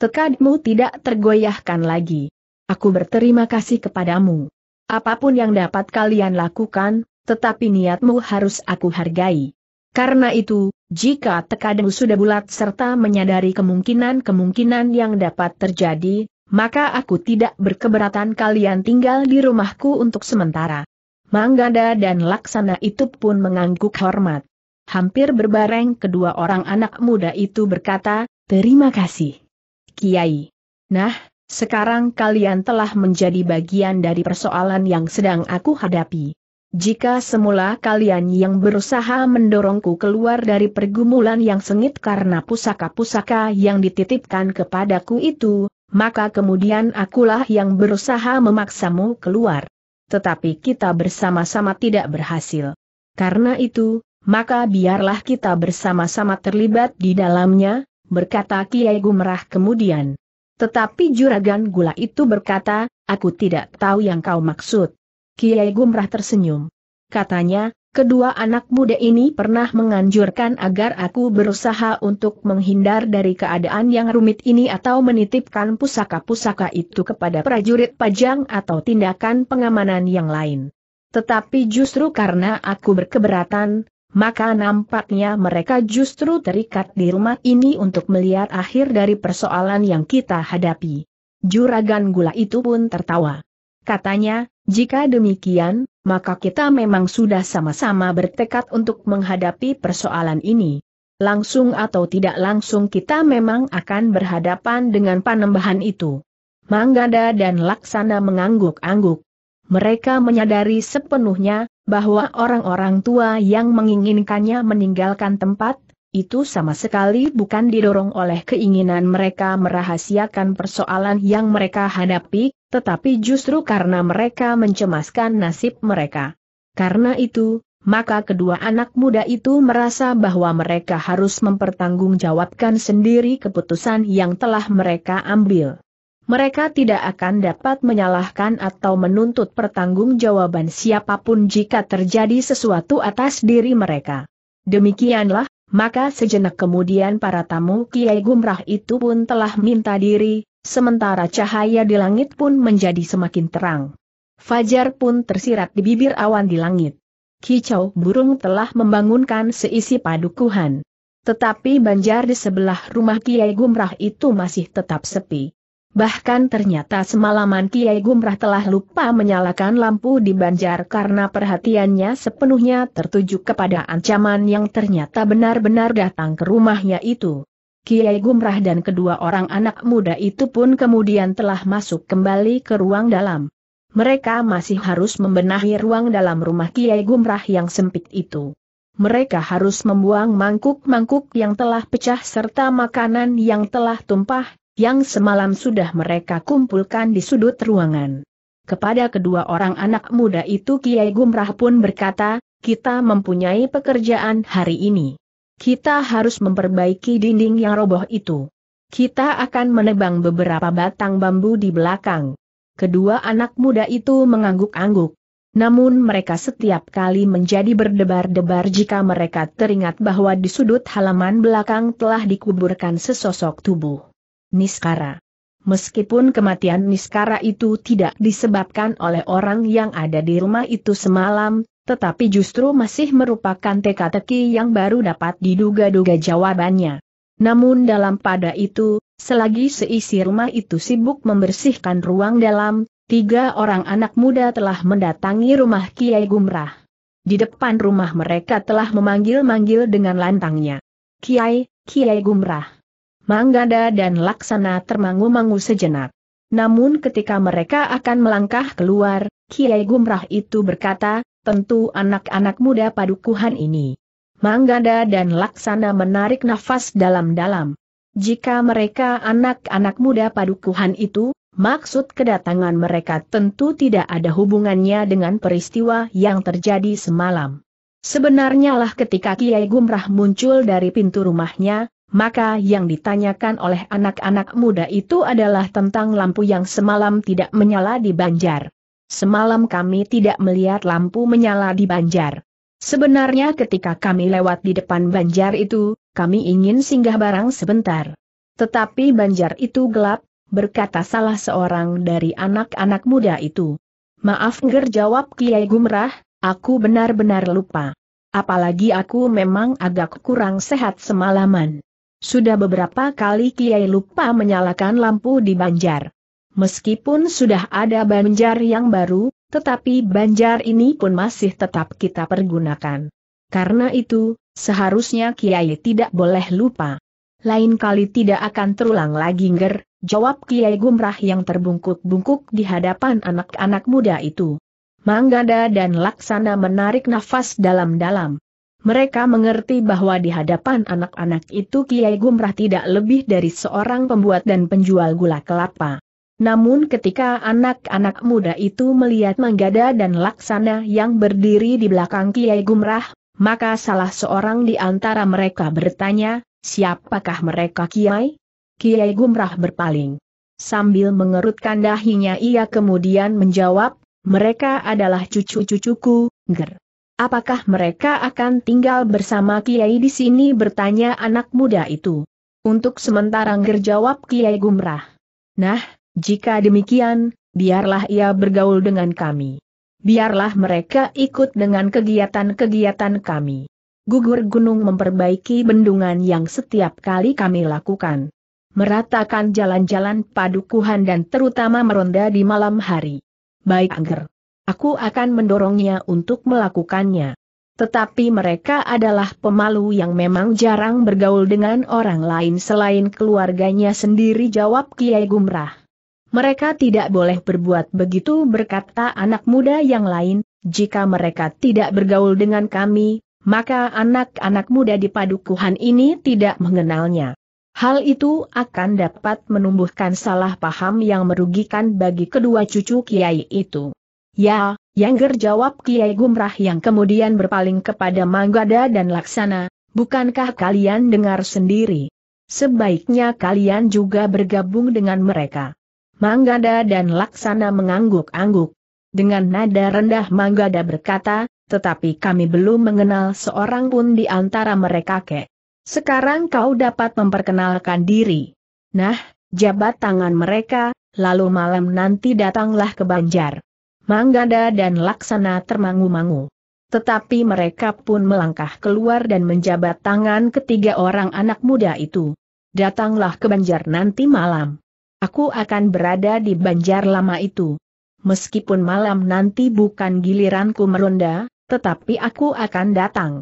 Tekadmu tidak tergoyahkan lagi. Aku berterima kasih kepadamu. Apapun yang dapat kalian lakukan, tetapi niatmu harus aku hargai. Karena itu, jika tekadmu sudah bulat serta menyadari kemungkinan-kemungkinan yang dapat terjadi, maka aku tidak berkeberatan kalian tinggal di rumahku untuk sementara. Manggada dan Laksana itu pun mengangguk hormat. Hampir berbareng kedua orang anak muda itu berkata, terima kasih. Kiai. Nah, sekarang kalian telah menjadi bagian dari persoalan yang sedang aku hadapi. Jika semula kalian yang berusaha mendorongku keluar dari pergumulan yang sengit karena pusaka-pusaka yang dititipkan kepadaku itu, maka kemudian akulah yang berusaha memaksamu keluar. Tetapi kita bersama-sama tidak berhasil. Karena itu, maka biarlah kita bersama-sama terlibat di dalamnya, berkata Kiai Gumerah kemudian. Tetapi Juragan Gula itu berkata, aku tidak tahu yang kau maksud. Kiai Gumrah tersenyum. Katanya, kedua anak muda ini pernah menganjurkan agar aku berusaha untuk menghindar dari keadaan yang rumit ini atau menitipkan pusaka-pusaka itu kepada prajurit pajang atau tindakan pengamanan yang lain. Tetapi justru karena aku berkeberatan, maka nampaknya mereka justru terikat di rumah ini untuk melihat akhir dari persoalan yang kita hadapi. Juragan gula itu pun tertawa. Katanya, jika demikian, maka kita memang sudah sama-sama bertekad untuk menghadapi persoalan ini. Langsung atau tidak langsung kita memang akan berhadapan dengan panembahan itu. Manggada dan Laksana mengangguk-angguk. Mereka menyadari sepenuhnya, bahwa orang-orang tua yang menginginkannya meninggalkan tempat, itu sama sekali bukan didorong oleh keinginan mereka merahasiakan persoalan yang mereka hadapi, tetapi justru karena mereka mencemaskan nasib mereka. Karena itu, maka kedua anak muda itu merasa bahwa mereka harus mempertanggungjawabkan sendiri keputusan yang telah mereka ambil. Mereka tidak akan dapat menyalahkan atau menuntut pertanggungjawaban siapapun jika terjadi sesuatu atas diri mereka. Demikianlah, maka sejenak kemudian para tamu Kiai Gumrah itu pun telah minta diri, sementara cahaya di langit pun menjadi semakin terang. Fajar pun tersirat di bibir awan di langit. Kicau burung telah membangunkan seisi padukuhan. Tetapi banjar di sebelah rumah Kiai Gumrah itu masih tetap sepi. Bahkan ternyata semalaman Kiai Gumrah telah lupa menyalakan lampu di banjar karena perhatiannya sepenuhnya tertuju kepada ancaman yang ternyata benar-benar datang ke rumahnya itu. Kiai Gumrah dan kedua orang anak muda itu pun kemudian telah masuk kembali ke ruang dalam. Mereka masih harus membenahi ruang dalam rumah Kiai Gumrah yang sempit itu. Mereka harus membuang mangkuk-mangkuk yang telah pecah serta makanan yang telah tumpah, yang semalam sudah mereka kumpulkan di sudut ruangan. Kepada kedua orang anak muda itu Kiai Gumrah pun berkata, kita mempunyai pekerjaan hari ini. Kita harus memperbaiki dinding yang roboh itu. Kita akan menebang beberapa batang bambu di belakang. Kedua anak muda itu mengangguk-angguk. Namun mereka setiap kali menjadi berdebar-debar jika mereka teringat bahwa di sudut halaman belakang telah dikuburkan sesosok tubuh. Niskara. Meskipun kematian Niskara itu tidak disebabkan oleh orang yang ada di rumah itu semalam, tetapi justru masih merupakan teka-teki yang baru dapat diduga-duga jawabannya. Namun dalam pada itu, selagi seisi rumah itu sibuk membersihkan ruang dalam, tiga orang anak muda telah mendatangi rumah Kiai Gumrah. Di depan rumah mereka telah memanggil-manggil dengan lantangnya. Kiai, Kiai Gumrah. Manggada dan Laksana termangu-mangu sejenak. Namun ketika mereka akan melangkah keluar, Kiai Gumrah itu berkata, tentu anak-anak muda padukuhan ini. Manggada dan Laksana menarik nafas dalam-dalam. Jika mereka anak-anak muda padukuhan itu, maksud kedatangan mereka tentu tidak ada hubungannya dengan peristiwa yang terjadi semalam. Sebenarnya lah ketika Kiai Gumrah muncul dari pintu rumahnya, maka yang ditanyakan oleh anak-anak muda itu adalah tentang lampu yang semalam tidak menyala di Banjar. Semalam kami tidak melihat lampu menyala di banjar. Sebenarnya ketika kami lewat di depan banjar itu, kami ingin singgah barang sebentar. Tetapi banjar itu gelap, berkata salah seorang dari anak-anak muda itu. Maaf ger jawab Kiai Gumrah, aku benar-benar lupa. Apalagi aku memang agak kurang sehat semalaman. Sudah beberapa kali Kiai lupa menyalakan lampu di banjar. Meskipun sudah ada banjar yang baru, tetapi banjar ini pun masih tetap kita pergunakan. Karena itu, seharusnya Kiai tidak boleh lupa. Lain kali tidak akan terulang lagi nger, jawab Kiai Gumrah yang terbungkuk-bungkuk di hadapan anak-anak muda itu. Manggada dan Laksana menarik nafas dalam-dalam. Mereka mengerti bahwa di hadapan anak-anak itu Kiai Gumrah tidak lebih dari seorang pembuat dan penjual gula kelapa. Namun ketika anak-anak muda itu melihat Manggada dan Laksana yang berdiri di belakang Kiai Gumrah, maka salah seorang di antara mereka bertanya, siapakah mereka Kiai? Kiai Gumrah berpaling. Sambil mengerutkan dahinya ia kemudian menjawab, mereka adalah cucu-cucuku, ger. Apakah mereka akan tinggal bersama Kiai di sini bertanya anak muda itu? Untuk sementara ger jawab Kiai Gumrah. Nah, jika demikian, biarlah ia bergaul dengan kami. Biarlah mereka ikut dengan kegiatan-kegiatan kami. Gugur gunung memperbaiki bendungan yang setiap kali kami lakukan. Meratakan jalan-jalan padukuhan dan terutama meronda di malam hari. Baik Angger. Aku akan mendorongnya untuk melakukannya. Tetapi mereka adalah pemalu yang memang jarang bergaul dengan orang lain selain keluarganya sendiri jawab Kiai Gumrah. Mereka tidak boleh berbuat begitu berkata anak muda yang lain, jika mereka tidak bergaul dengan kami, maka anak-anak muda di padukuhan ini tidak mengenalnya. Hal itu akan dapat menumbuhkan salah paham yang merugikan bagi kedua cucu Kiai itu. Ya, yang jawab Kiai Gumrah yang kemudian berpaling kepada Manggada dan Laksana, bukankah kalian dengar sendiri? Sebaiknya kalian juga bergabung dengan mereka. Manggada dan Laksana mengangguk-angguk. Dengan nada rendah Manggada berkata, tetapi kami belum mengenal seorang pun di antara mereka kek. Sekarang kau dapat memperkenalkan diri. Nah, jabat tangan mereka, lalu malam nanti datanglah ke Banjar. Manggada dan Laksana termangu-mangu. Tetapi mereka pun melangkah keluar dan menjabat tangan ketiga orang anak muda itu. Datanglah ke Banjar nanti malam. Aku akan berada di banjar lama itu. Meskipun malam nanti bukan giliranku meronda, tetapi aku akan datang.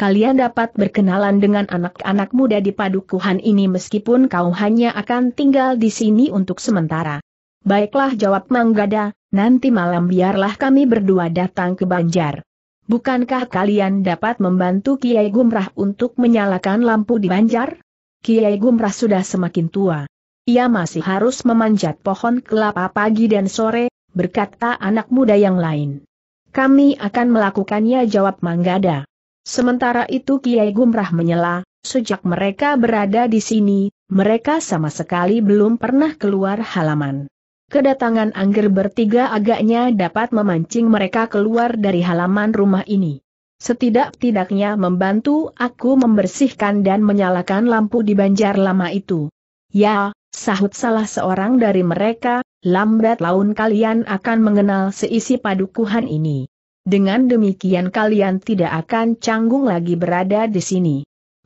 Kalian dapat berkenalan dengan anak-anak muda di padukuhan ini meskipun kau hanya akan tinggal di sini untuk sementara. Baiklah jawab Manggada, nanti malam biarlah kami berdua datang ke Banjar. Bukankah kalian dapat membantu Kiai Gumrah untuk menyalakan lampu di Banjar? Kiai Gumrah sudah semakin tua. Ia masih harus memanjat pohon kelapa pagi dan sore, berkata anak muda yang lain. Kami akan melakukannya jawab Manggada. Sementara itu Kiai Gumrah menyela, sejak mereka berada di sini, mereka sama sekali belum pernah keluar halaman. Kedatangan Angger bertiga agaknya dapat memancing mereka keluar dari halaman rumah ini. Setidak-tidaknya membantu aku membersihkan dan menyalakan lampu di banjar lama itu. Ya, sahut salah seorang dari mereka, lambat laun kalian akan mengenal seisi padukuhan ini. Dengan demikian kalian tidak akan canggung lagi berada di sini.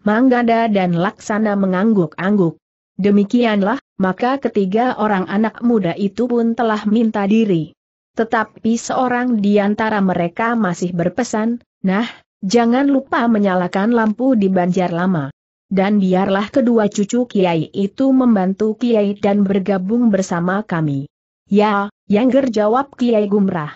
Manggada dan Laksana mengangguk-angguk. Demikianlah, maka ketiga orang anak muda itu pun telah minta diri. Tetapi seorang di antara mereka masih berpesan, nah, jangan lupa menyalakan lampu di banjar lama dan biarlah kedua cucu Kiai itu membantu Kiai dan bergabung bersama kami. Ya, yang jawab Kiai Gumrah.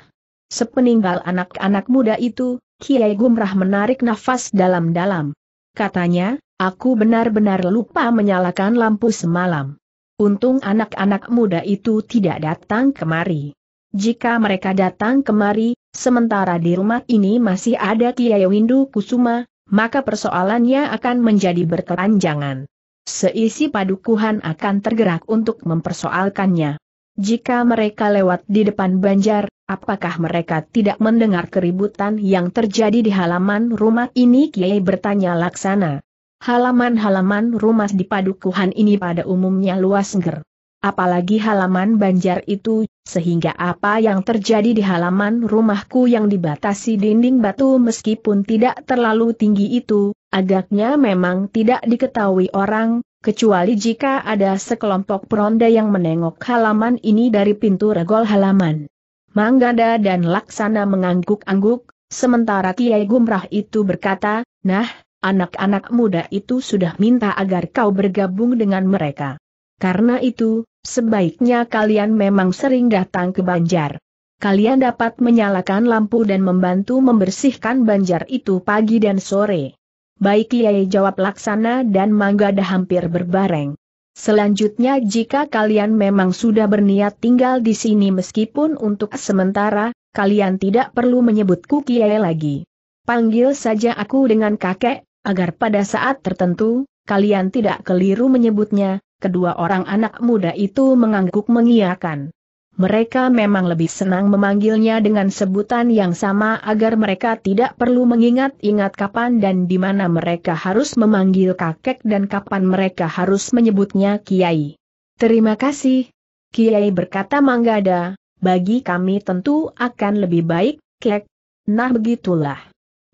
Sepeninggal anak-anak muda itu, Kiai Gumrah menarik nafas dalam-dalam. Katanya, aku benar-benar lupa menyalakan lampu semalam. Untung anak-anak muda itu tidak datang kemari. Jika mereka datang kemari, sementara di rumah ini masih ada Kiai Windu Kusuma, maka persoalannya akan menjadi berkelanjangan. Seisi padukuhan akan tergerak untuk mempersoalkannya. Jika mereka lewat di depan banjar, apakah mereka tidak mendengar keributan yang terjadi di halaman rumah ini? Kiai bertanya laksana. Halaman-halaman rumah di padukuhan ini pada umumnya luas ger apalagi halaman banjar itu, sehingga apa yang terjadi di halaman rumahku yang dibatasi dinding batu meskipun tidak terlalu tinggi itu, agaknya memang tidak diketahui orang, kecuali jika ada sekelompok peronda yang menengok halaman ini dari pintu regol halaman. Manggada dan Laksana mengangguk-angguk, sementara Kiai Gumrah itu berkata, Nah, anak-anak muda itu sudah minta agar kau bergabung dengan mereka. Karena itu, Sebaiknya kalian memang sering datang ke Banjar. Kalian dapat menyalakan lampu dan membantu membersihkan Banjar itu pagi dan sore. Baik Kiai jawab Laksana dan Manggada hampir berbareng. Selanjutnya jika kalian memang sudah berniat tinggal di sini meskipun untuk sementara, kalian tidak perlu menyebutku Kiai lagi. Panggil saja aku dengan kakek, agar pada saat tertentu, kalian tidak keliru menyebutnya, kedua orang anak muda itu mengangguk mengiakan. Mereka memang lebih senang memanggilnya dengan sebutan yang sama agar mereka tidak perlu mengingat-ingat kapan dan di mana mereka harus memanggil kakek dan kapan mereka harus menyebutnya kiai. Terima kasih, kiai berkata Manggada, bagi kami tentu akan lebih baik, kek. Nah begitulah.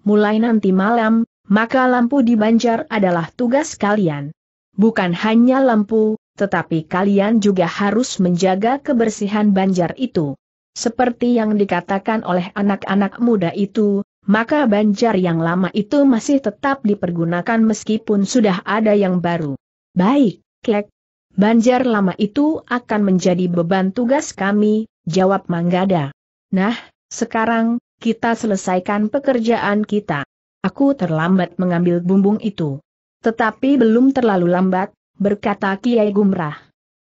Mulai nanti malam, maka lampu di Banjar adalah tugas kalian bukan hanya lampu, tetapi kalian juga harus menjaga kebersihan banjar itu. Seperti yang dikatakan oleh anak-anak muda itu, maka banjar yang lama itu masih tetap dipergunakan meskipun sudah ada yang baru. Baik, Kek. Banjar lama itu akan menjadi beban tugas kami, jawab Manggada. Nah, sekarang, kita selesaikan pekerjaan kita. Aku terlambat mengambil bumbung itu. Tetapi belum terlalu lambat, berkata Kiai Gumrah.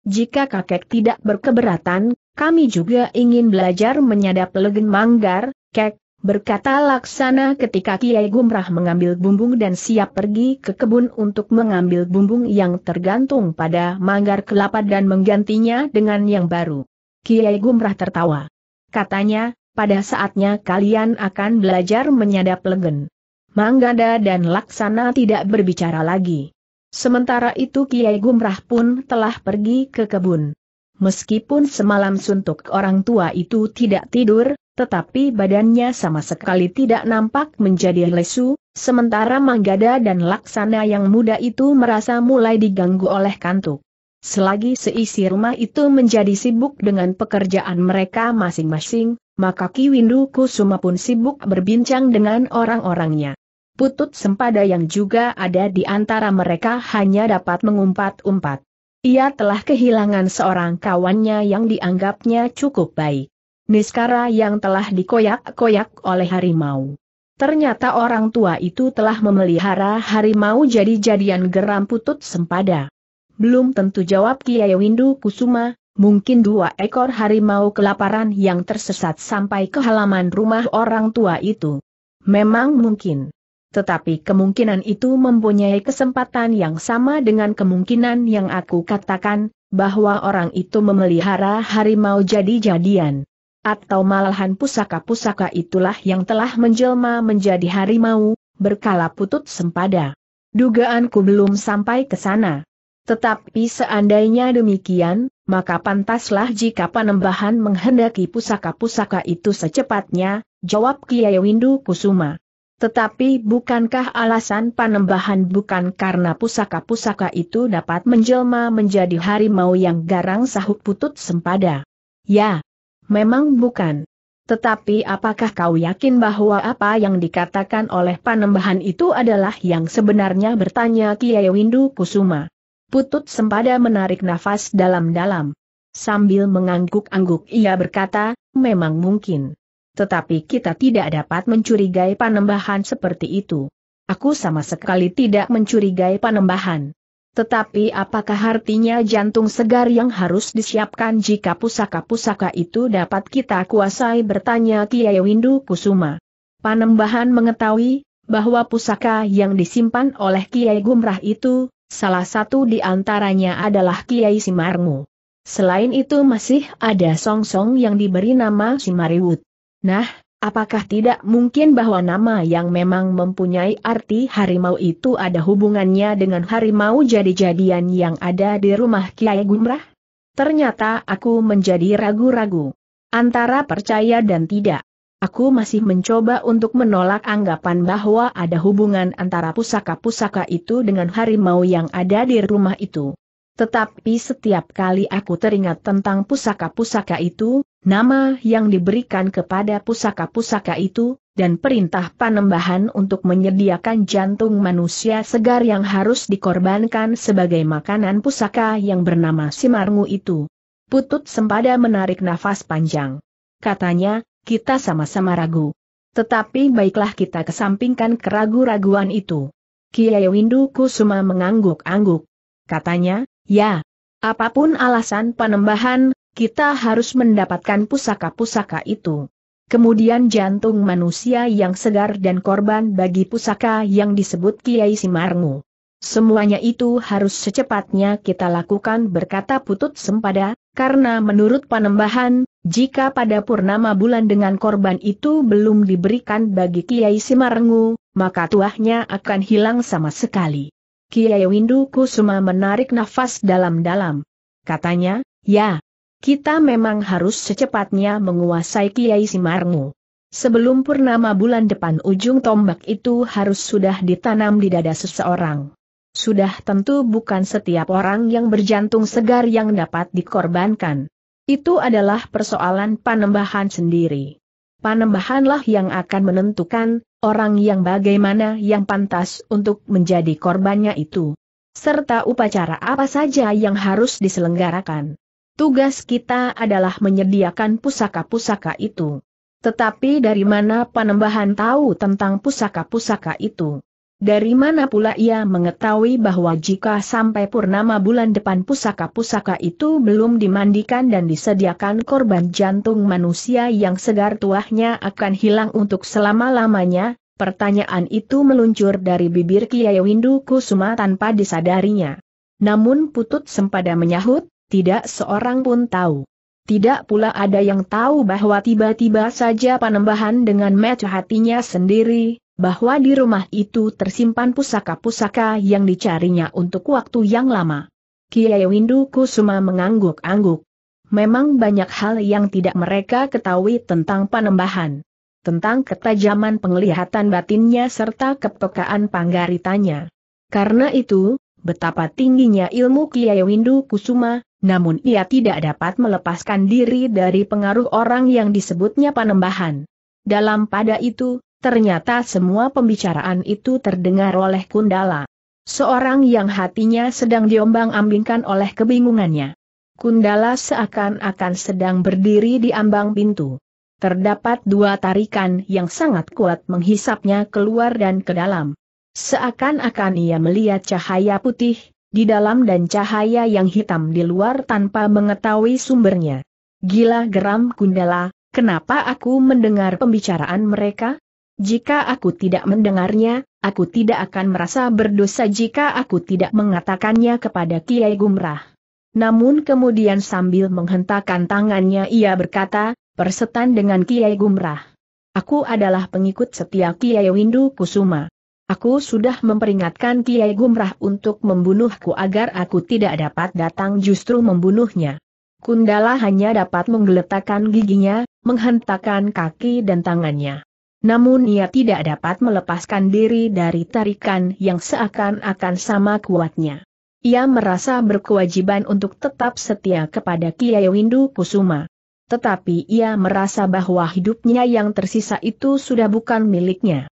Jika kakek tidak berkeberatan, kami juga ingin belajar menyadap legen manggar, kek, berkata Laksana ketika Kiai Gumrah mengambil bumbung dan siap pergi ke kebun untuk mengambil bumbung yang tergantung pada manggar kelapa dan menggantinya dengan yang baru. Kiai Gumrah tertawa. Katanya, pada saatnya kalian akan belajar menyadap legen. Manggada dan Laksana tidak berbicara lagi. Sementara itu Kiai Gumrah pun telah pergi ke kebun. Meskipun semalam suntuk orang tua itu tidak tidur, tetapi badannya sama sekali tidak nampak menjadi lesu, sementara Manggada dan Laksana yang muda itu merasa mulai diganggu oleh kantuk. Selagi seisi rumah itu menjadi sibuk dengan pekerjaan mereka masing-masing, maka Ki Windu Kusuma pun sibuk berbincang dengan orang-orangnya putut sempada yang juga ada di antara mereka hanya dapat mengumpat-umpat. Ia telah kehilangan seorang kawannya yang dianggapnya cukup baik. Niskara yang telah dikoyak-koyak oleh harimau. Ternyata orang tua itu telah memelihara harimau jadi-jadian geram putut sempada. Belum tentu jawab Kiai Windu Kusuma, mungkin dua ekor harimau kelaparan yang tersesat sampai ke halaman rumah orang tua itu. Memang mungkin tetapi kemungkinan itu mempunyai kesempatan yang sama dengan kemungkinan yang aku katakan, bahwa orang itu memelihara harimau jadi-jadian. Atau malahan pusaka-pusaka itulah yang telah menjelma menjadi harimau, berkala putut sempada. Dugaanku belum sampai ke sana. Tetapi seandainya demikian, maka pantaslah jika panembahan menghendaki pusaka-pusaka itu secepatnya, jawab Kiai Windu Kusuma. Tetapi bukankah alasan panembahan bukan karena pusaka-pusaka itu dapat menjelma menjadi harimau yang garang sahut putut sempada? Ya, memang bukan. Tetapi apakah kau yakin bahwa apa yang dikatakan oleh panembahan itu adalah yang sebenarnya bertanya Kiai Windu Kusuma? Putut sempada menarik nafas dalam-dalam. Sambil mengangguk-angguk ia berkata, memang mungkin tetapi kita tidak dapat mencurigai panembahan seperti itu. Aku sama sekali tidak mencurigai panembahan. Tetapi apakah artinya jantung segar yang harus disiapkan jika pusaka-pusaka itu dapat kita kuasai bertanya Kiai Windu Kusuma. Panembahan mengetahui, bahwa pusaka yang disimpan oleh Kiai Gumrah itu, salah satu di antaranya adalah Kiai Simarmu. Selain itu masih ada song-song yang diberi nama Simariwut. Nah, apakah tidak mungkin bahwa nama yang memang mempunyai arti harimau itu ada hubungannya dengan harimau jadi-jadian yang ada di rumah Kiai Gumrah? Ternyata aku menjadi ragu-ragu. Antara percaya dan tidak. Aku masih mencoba untuk menolak anggapan bahwa ada hubungan antara pusaka-pusaka itu dengan harimau yang ada di rumah itu. Tetapi setiap kali aku teringat tentang pusaka-pusaka itu, nama yang diberikan kepada pusaka-pusaka itu, dan perintah panembahan untuk menyediakan jantung manusia segar yang harus dikorbankan sebagai makanan pusaka yang bernama Simarngu itu. Putut Sempada menarik nafas panjang. Katanya, kita sama-sama ragu. Tetapi baiklah kita kesampingkan keragu-raguan itu. Kiai Windu Kusuma mengangguk-angguk. Katanya, ya. Apapun alasan panembahan, kita harus mendapatkan pusaka-pusaka itu. Kemudian jantung manusia yang segar dan korban bagi pusaka yang disebut Kiai Simarmu. Semuanya itu harus secepatnya kita lakukan berkata Putut Sempada, karena menurut panembahan, jika pada purnama bulan dengan korban itu belum diberikan bagi Kiai Simarengu, maka tuahnya akan hilang sama sekali. Kiai Windu Kusuma menarik nafas dalam-dalam. Katanya, ya, kita memang harus secepatnya menguasai Kiai Simarmu. Sebelum purnama bulan depan ujung tombak itu harus sudah ditanam di dada seseorang. Sudah tentu bukan setiap orang yang berjantung segar yang dapat dikorbankan. Itu adalah persoalan panembahan sendiri. Panembahanlah yang akan menentukan orang yang bagaimana yang pantas untuk menjadi korbannya itu. Serta upacara apa saja yang harus diselenggarakan. Tugas kita adalah menyediakan pusaka-pusaka itu. Tetapi dari mana Panembahan tahu tentang pusaka-pusaka itu? Dari mana pula ia mengetahui bahwa jika sampai purnama bulan depan pusaka-pusaka itu belum dimandikan dan disediakan korban jantung manusia yang segar tuahnya akan hilang untuk selama-lamanya? Pertanyaan itu meluncur dari bibir Kiai Windu Kusuma tanpa disadarinya. Namun Putut sempada menyahut, tidak seorang pun tahu. Tidak pula ada yang tahu bahwa tiba-tiba saja Panembahan dengan metu hatinya sendiri, bahwa di rumah itu tersimpan pusaka-pusaka yang dicarinya untuk waktu yang lama. Kiai Windu Kusuma mengangguk-angguk. Memang banyak hal yang tidak mereka ketahui tentang Panembahan. Tentang ketajaman penglihatan batinnya serta kepekaan panggaritanya. Karena itu, betapa tingginya ilmu Kiai Windu Kusuma, namun ia tidak dapat melepaskan diri dari pengaruh orang yang disebutnya panembahan. Dalam pada itu, ternyata semua pembicaraan itu terdengar oleh Kundala. Seorang yang hatinya sedang diombang-ambingkan oleh kebingungannya. Kundala seakan-akan sedang berdiri di ambang pintu. Terdapat dua tarikan yang sangat kuat menghisapnya keluar dan ke dalam. Seakan-akan ia melihat cahaya putih, di dalam dan cahaya yang hitam di luar tanpa mengetahui sumbernya. Gila geram Kundala, kenapa aku mendengar pembicaraan mereka? Jika aku tidak mendengarnya, aku tidak akan merasa berdosa jika aku tidak mengatakannya kepada Kiai Gumrah. Namun kemudian sambil menghentakkan tangannya ia berkata, persetan dengan Kiai Gumrah. Aku adalah pengikut setia Kiai Windu Kusuma. Aku sudah memperingatkan Kiai Gumrah untuk membunuhku agar aku tidak dapat datang justru membunuhnya. Kundala hanya dapat menggeletakkan giginya, menghentakkan kaki dan tangannya. Namun ia tidak dapat melepaskan diri dari tarikan yang seakan-akan sama kuatnya. Ia merasa berkewajiban untuk tetap setia kepada Kiai Windu Kusuma. Tetapi ia merasa bahwa hidupnya yang tersisa itu sudah bukan miliknya.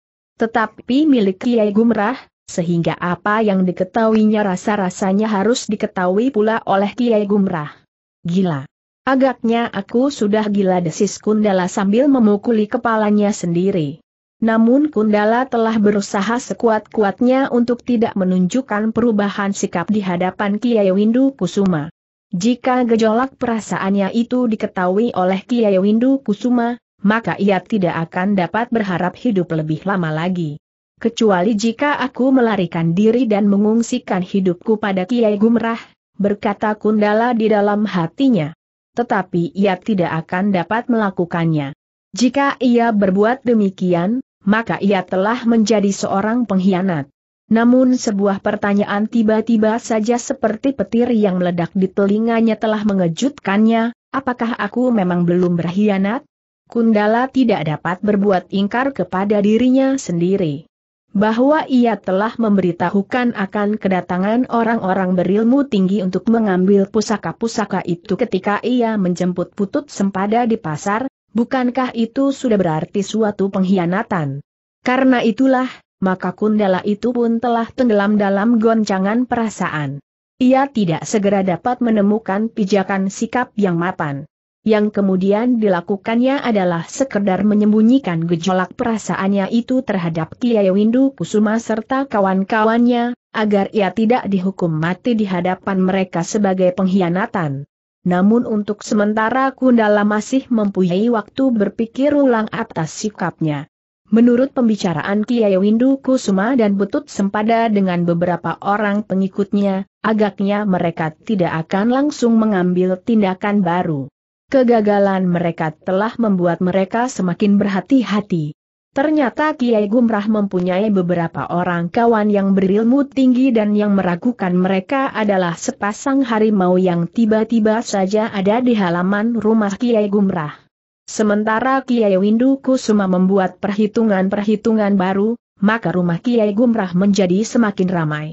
Tetapi milik Kiai Gumrah, sehingga apa yang diketahuinya rasa-rasanya harus diketahui pula oleh Kiai Gumrah. Gila. Agaknya aku sudah gila desis Kundala sambil memukuli kepalanya sendiri. Namun Kundala telah berusaha sekuat-kuatnya untuk tidak menunjukkan perubahan sikap di hadapan Kiai Windu Kusuma. Jika gejolak perasaannya itu diketahui oleh Kiai Windu Kusuma, maka ia tidak akan dapat berharap hidup lebih lama lagi. Kecuali jika aku melarikan diri dan mengungsikan hidupku pada Kiai Gumrah, berkata Kundala di dalam hatinya. Tetapi ia tidak akan dapat melakukannya. Jika ia berbuat demikian, maka ia telah menjadi seorang pengkhianat. Namun sebuah pertanyaan tiba-tiba saja seperti petir yang meledak di telinganya telah mengejutkannya, apakah aku memang belum berkhianat? Kundala tidak dapat berbuat ingkar kepada dirinya sendiri. Bahwa ia telah memberitahukan akan kedatangan orang-orang berilmu tinggi untuk mengambil pusaka-pusaka itu ketika ia menjemput putut sempada di pasar, bukankah itu sudah berarti suatu pengkhianatan? Karena itulah, maka Kundala itu pun telah tenggelam dalam goncangan perasaan. Ia tidak segera dapat menemukan pijakan sikap yang mapan. Yang kemudian dilakukannya adalah sekedar menyembunyikan gejolak perasaannya itu terhadap Kiai Windu Kusuma serta kawan-kawannya, agar ia tidak dihukum mati di hadapan mereka sebagai pengkhianatan. Namun untuk sementara Kundala masih mempunyai waktu berpikir ulang atas sikapnya. Menurut pembicaraan Kiai Windu Kusuma dan Butut Sempada dengan beberapa orang pengikutnya, agaknya mereka tidak akan langsung mengambil tindakan baru. Kegagalan mereka telah membuat mereka semakin berhati-hati. Ternyata Kiai Gumrah mempunyai beberapa orang kawan yang berilmu tinggi dan yang meragukan mereka adalah sepasang harimau yang tiba-tiba saja ada di halaman rumah Kiai Gumrah. Sementara Kiai Windu Kusuma membuat perhitungan-perhitungan baru, maka rumah Kiai Gumrah menjadi semakin ramai.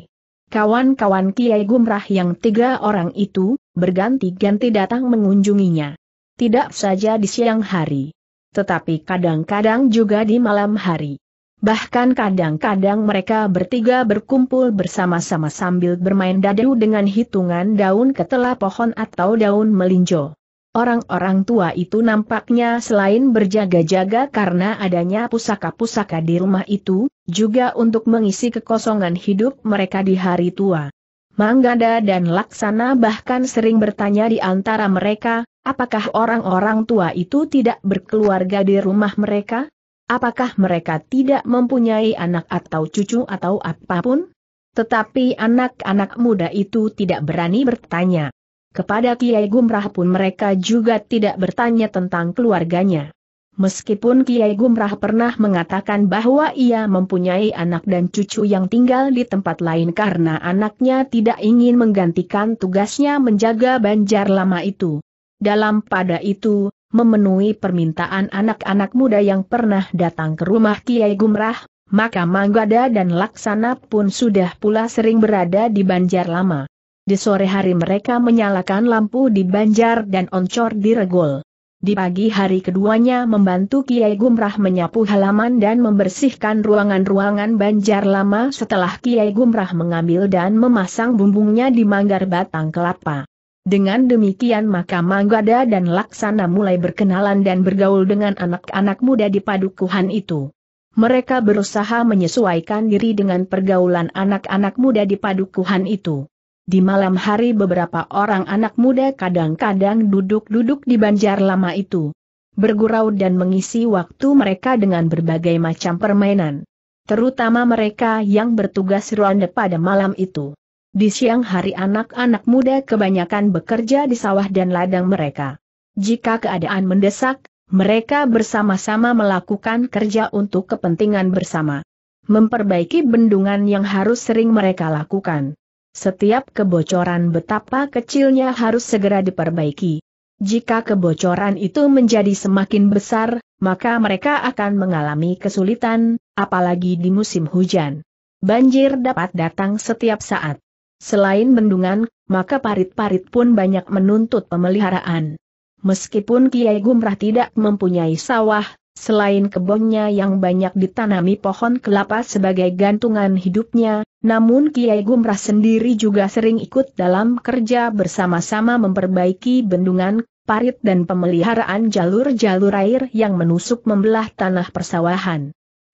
Kawan-kawan Kiai Gumrah yang tiga orang itu, berganti-ganti datang mengunjunginya tidak saja di siang hari. Tetapi kadang-kadang juga di malam hari. Bahkan kadang-kadang mereka bertiga berkumpul bersama-sama sambil bermain dadu dengan hitungan daun ketela pohon atau daun melinjo. Orang-orang tua itu nampaknya selain berjaga-jaga karena adanya pusaka-pusaka di rumah itu, juga untuk mengisi kekosongan hidup mereka di hari tua. Manggada dan Laksana bahkan sering bertanya di antara mereka, Apakah orang-orang tua itu tidak berkeluarga di rumah mereka? Apakah mereka tidak mempunyai anak atau cucu atau apapun? Tetapi anak-anak muda itu tidak berani bertanya. Kepada Kiai Gumrah pun mereka juga tidak bertanya tentang keluarganya. Meskipun Kiai Gumrah pernah mengatakan bahwa ia mempunyai anak dan cucu yang tinggal di tempat lain karena anaknya tidak ingin menggantikan tugasnya menjaga banjar lama itu dalam pada itu, memenuhi permintaan anak-anak muda yang pernah datang ke rumah Kiai Gumrah, maka Manggada dan Laksana pun sudah pula sering berada di Banjar lama. Di sore hari mereka menyalakan lampu di Banjar dan oncor di Regol. Di pagi hari keduanya membantu Kiai Gumrah menyapu halaman dan membersihkan ruangan-ruangan Banjar lama setelah Kiai Gumrah mengambil dan memasang bumbungnya di manggar batang kelapa. Dengan demikian maka Manggada dan Laksana mulai berkenalan dan bergaul dengan anak-anak muda di padukuhan itu. Mereka berusaha menyesuaikan diri dengan pergaulan anak-anak muda di padukuhan itu. Di malam hari beberapa orang anak muda kadang-kadang duduk-duduk di banjar lama itu. Bergurau dan mengisi waktu mereka dengan berbagai macam permainan. Terutama mereka yang bertugas ronde pada malam itu. Di siang hari anak-anak muda kebanyakan bekerja di sawah dan ladang mereka. Jika keadaan mendesak, mereka bersama-sama melakukan kerja untuk kepentingan bersama. Memperbaiki bendungan yang harus sering mereka lakukan. Setiap kebocoran betapa kecilnya harus segera diperbaiki. Jika kebocoran itu menjadi semakin besar, maka mereka akan mengalami kesulitan, apalagi di musim hujan. Banjir dapat datang setiap saat. Selain bendungan, maka parit-parit pun banyak menuntut pemeliharaan. Meskipun Kiai Gumrah tidak mempunyai sawah, Selain kebunnya yang banyak ditanami pohon kelapa sebagai gantungan hidupnya, namun Kiai Gumrah sendiri juga sering ikut dalam kerja bersama-sama memperbaiki bendungan, parit dan pemeliharaan jalur-jalur air yang menusuk membelah tanah persawahan.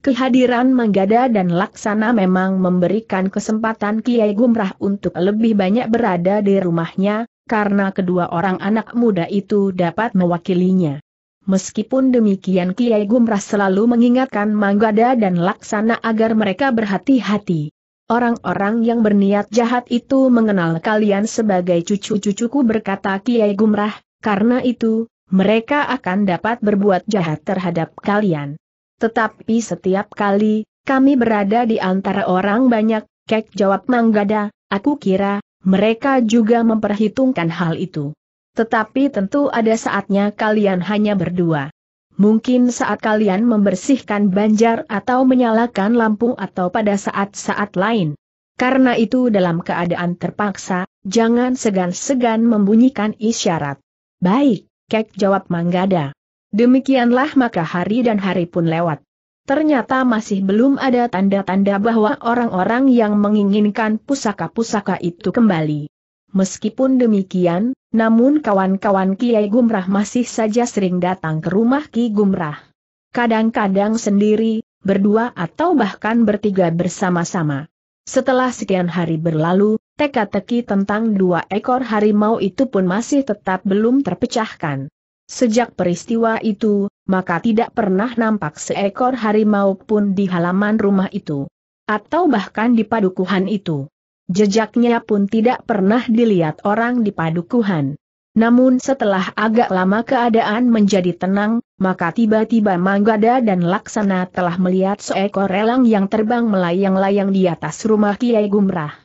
Kehadiran Manggada dan Laksana memang memberikan kesempatan Kiai Gumrah untuk lebih banyak berada di rumahnya, karena kedua orang anak muda itu dapat mewakilinya. Meskipun demikian Kiai Gumrah selalu mengingatkan Manggada dan Laksana agar mereka berhati-hati. Orang-orang yang berniat jahat itu mengenal kalian sebagai cucu-cucuku berkata Kiai Gumrah, karena itu, mereka akan dapat berbuat jahat terhadap kalian. Tetapi setiap kali, kami berada di antara orang banyak, kek jawab Manggada, aku kira, mereka juga memperhitungkan hal itu. Tetapi tentu ada saatnya kalian hanya berdua. Mungkin saat kalian membersihkan banjar atau menyalakan lampu atau pada saat-saat lain. Karena itu dalam keadaan terpaksa, jangan segan-segan membunyikan isyarat. Baik, kek jawab Manggada. Demikianlah maka hari dan hari pun lewat. Ternyata masih belum ada tanda-tanda bahwa orang-orang yang menginginkan pusaka-pusaka itu kembali. Meskipun demikian, namun kawan-kawan Kiai Gumrah masih saja sering datang ke rumah Ki Gumrah. Kadang-kadang sendiri, berdua atau bahkan bertiga bersama-sama. Setelah sekian hari berlalu, teka-teki tentang dua ekor harimau itu pun masih tetap belum terpecahkan. Sejak peristiwa itu, maka tidak pernah nampak seekor harimau pun di halaman rumah itu. Atau bahkan di padukuhan itu. Jejaknya pun tidak pernah dilihat orang di padukuhan. Namun setelah agak lama keadaan menjadi tenang, maka tiba-tiba Manggada dan Laksana telah melihat seekor elang yang terbang melayang-layang di atas rumah Kiai Gumrah.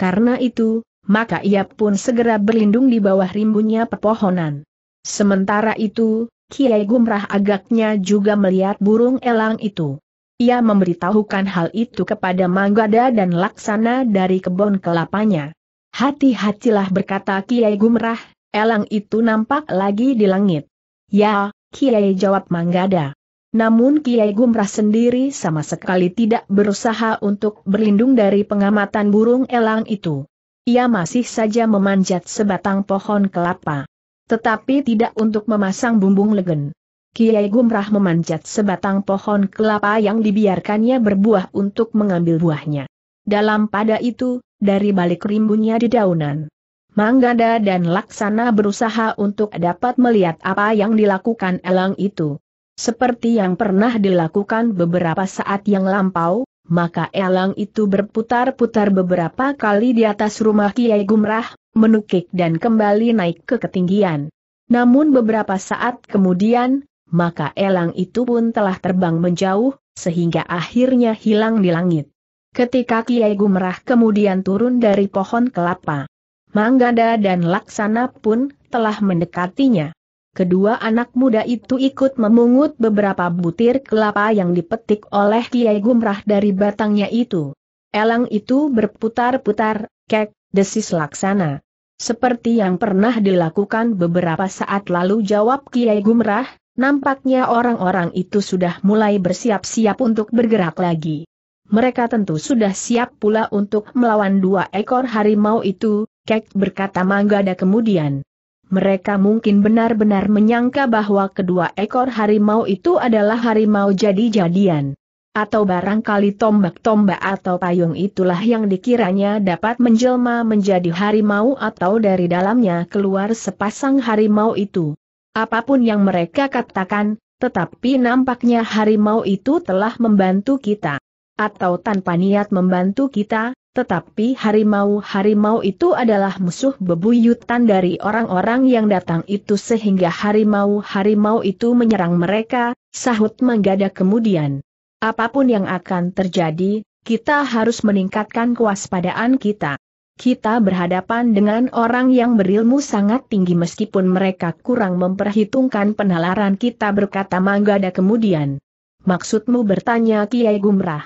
Karena itu, maka ia pun segera berlindung di bawah rimbunnya pepohonan. Sementara itu, Kiai Gumrah agaknya juga melihat burung elang itu. Ia memberitahukan hal itu kepada Manggada dan Laksana dari kebun kelapanya. Hati-hatilah berkata Kiai Gumrah, elang itu nampak lagi di langit. Ya, Kiai jawab Manggada. Namun Kiai Gumrah sendiri sama sekali tidak berusaha untuk berlindung dari pengamatan burung elang itu. Ia masih saja memanjat sebatang pohon kelapa. Tetapi tidak untuk memasang bumbung legen. Kiai Gumrah memanjat sebatang pohon kelapa yang dibiarkannya berbuah untuk mengambil buahnya. Dalam pada itu, dari balik rimbunnya di daunan, Manggada dan Laksana berusaha untuk dapat melihat apa yang dilakukan elang itu. Seperti yang pernah dilakukan beberapa saat yang lampau, maka elang itu berputar-putar beberapa kali di atas rumah Kiai Gumrah, menukik dan kembali naik ke ketinggian. Namun beberapa saat kemudian, maka elang itu pun telah terbang menjauh, sehingga akhirnya hilang di langit. Ketika Kiai Gumrah kemudian turun dari pohon kelapa, Manggada dan Laksana pun telah mendekatinya. Kedua anak muda itu ikut memungut beberapa butir kelapa yang dipetik oleh Kiai Gumrah dari batangnya itu. Elang itu berputar-putar, kek, desis Laksana. Seperti yang pernah dilakukan beberapa saat lalu jawab Kiai Gumrah, nampaknya orang-orang itu sudah mulai bersiap-siap untuk bergerak lagi. Mereka tentu sudah siap pula untuk melawan dua ekor harimau itu, Kek berkata Manggada kemudian. Mereka mungkin benar-benar menyangka bahwa kedua ekor harimau itu adalah harimau jadi-jadian. Atau barangkali tombak-tombak atau payung itulah yang dikiranya dapat menjelma menjadi harimau atau dari dalamnya keluar sepasang harimau itu. Apapun yang mereka katakan, tetapi nampaknya harimau itu telah membantu kita. Atau tanpa niat membantu kita, tetapi harimau-harimau itu adalah musuh bebuyutan dari orang-orang yang datang itu sehingga harimau-harimau itu menyerang mereka, sahut menggada kemudian. Apapun yang akan terjadi, kita harus meningkatkan kewaspadaan kita. Kita berhadapan dengan orang yang berilmu sangat tinggi meskipun mereka kurang memperhitungkan penalaran kita berkata Manggada kemudian. Maksudmu bertanya Kiai Gumrah.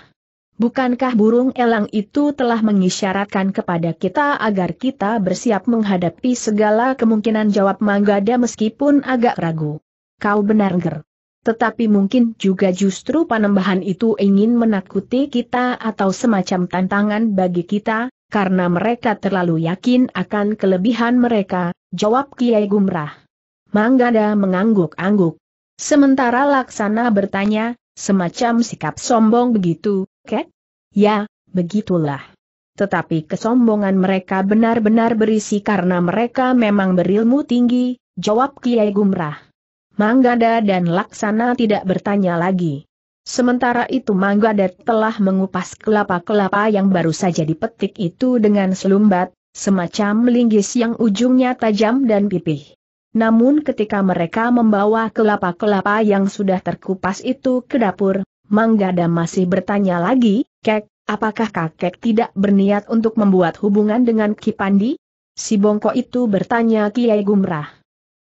Bukankah burung elang itu telah mengisyaratkan kepada kita agar kita bersiap menghadapi segala kemungkinan jawab Manggada meskipun agak ragu? Kau benar ger. Tetapi mungkin juga justru panembahan itu ingin menakuti kita atau semacam tantangan bagi kita, karena mereka terlalu yakin akan kelebihan mereka, jawab Kiai Gumrah. Manggada mengangguk-angguk. Sementara Laksana bertanya, semacam sikap sombong begitu, Kek? Ya, begitulah. Tetapi kesombongan mereka benar-benar berisi karena mereka memang berilmu tinggi, jawab Kiai Gumrah. Manggada dan Laksana tidak bertanya lagi. Sementara itu Manggada telah mengupas kelapa-kelapa yang baru saja dipetik itu dengan selumbat, semacam linggis yang ujungnya tajam dan pipih. Namun ketika mereka membawa kelapa-kelapa yang sudah terkupas itu ke dapur, Manggada masih bertanya lagi, Kek, apakah kakek tidak berniat untuk membuat hubungan dengan Kipandi? Si bongko itu bertanya Kiai Gumrah.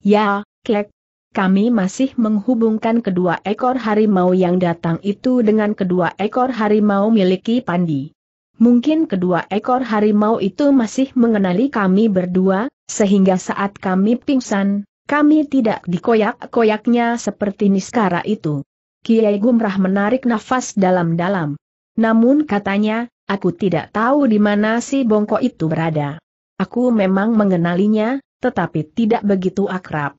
Ya, Kek, kami masih menghubungkan kedua ekor harimau yang datang itu dengan kedua ekor harimau miliki Pandi. Mungkin kedua ekor harimau itu masih mengenali kami berdua, sehingga saat kami pingsan, kami tidak dikoyak-koyaknya seperti Niskara itu. Kiai Gumrah menarik nafas dalam-dalam. Namun katanya, aku tidak tahu di mana si bongkok itu berada. Aku memang mengenalinya, tetapi tidak begitu akrab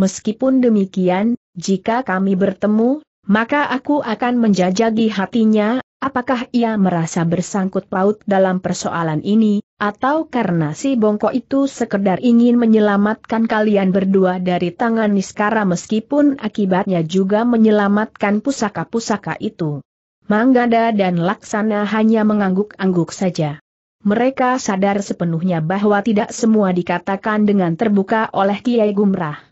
meskipun demikian, jika kami bertemu, maka aku akan menjajagi hatinya, apakah ia merasa bersangkut paut dalam persoalan ini, atau karena si bongkok itu sekedar ingin menyelamatkan kalian berdua dari tangan Niskara meskipun akibatnya juga menyelamatkan pusaka-pusaka itu. Manggada dan Laksana hanya mengangguk-angguk saja. Mereka sadar sepenuhnya bahwa tidak semua dikatakan dengan terbuka oleh Kiai Gumrah.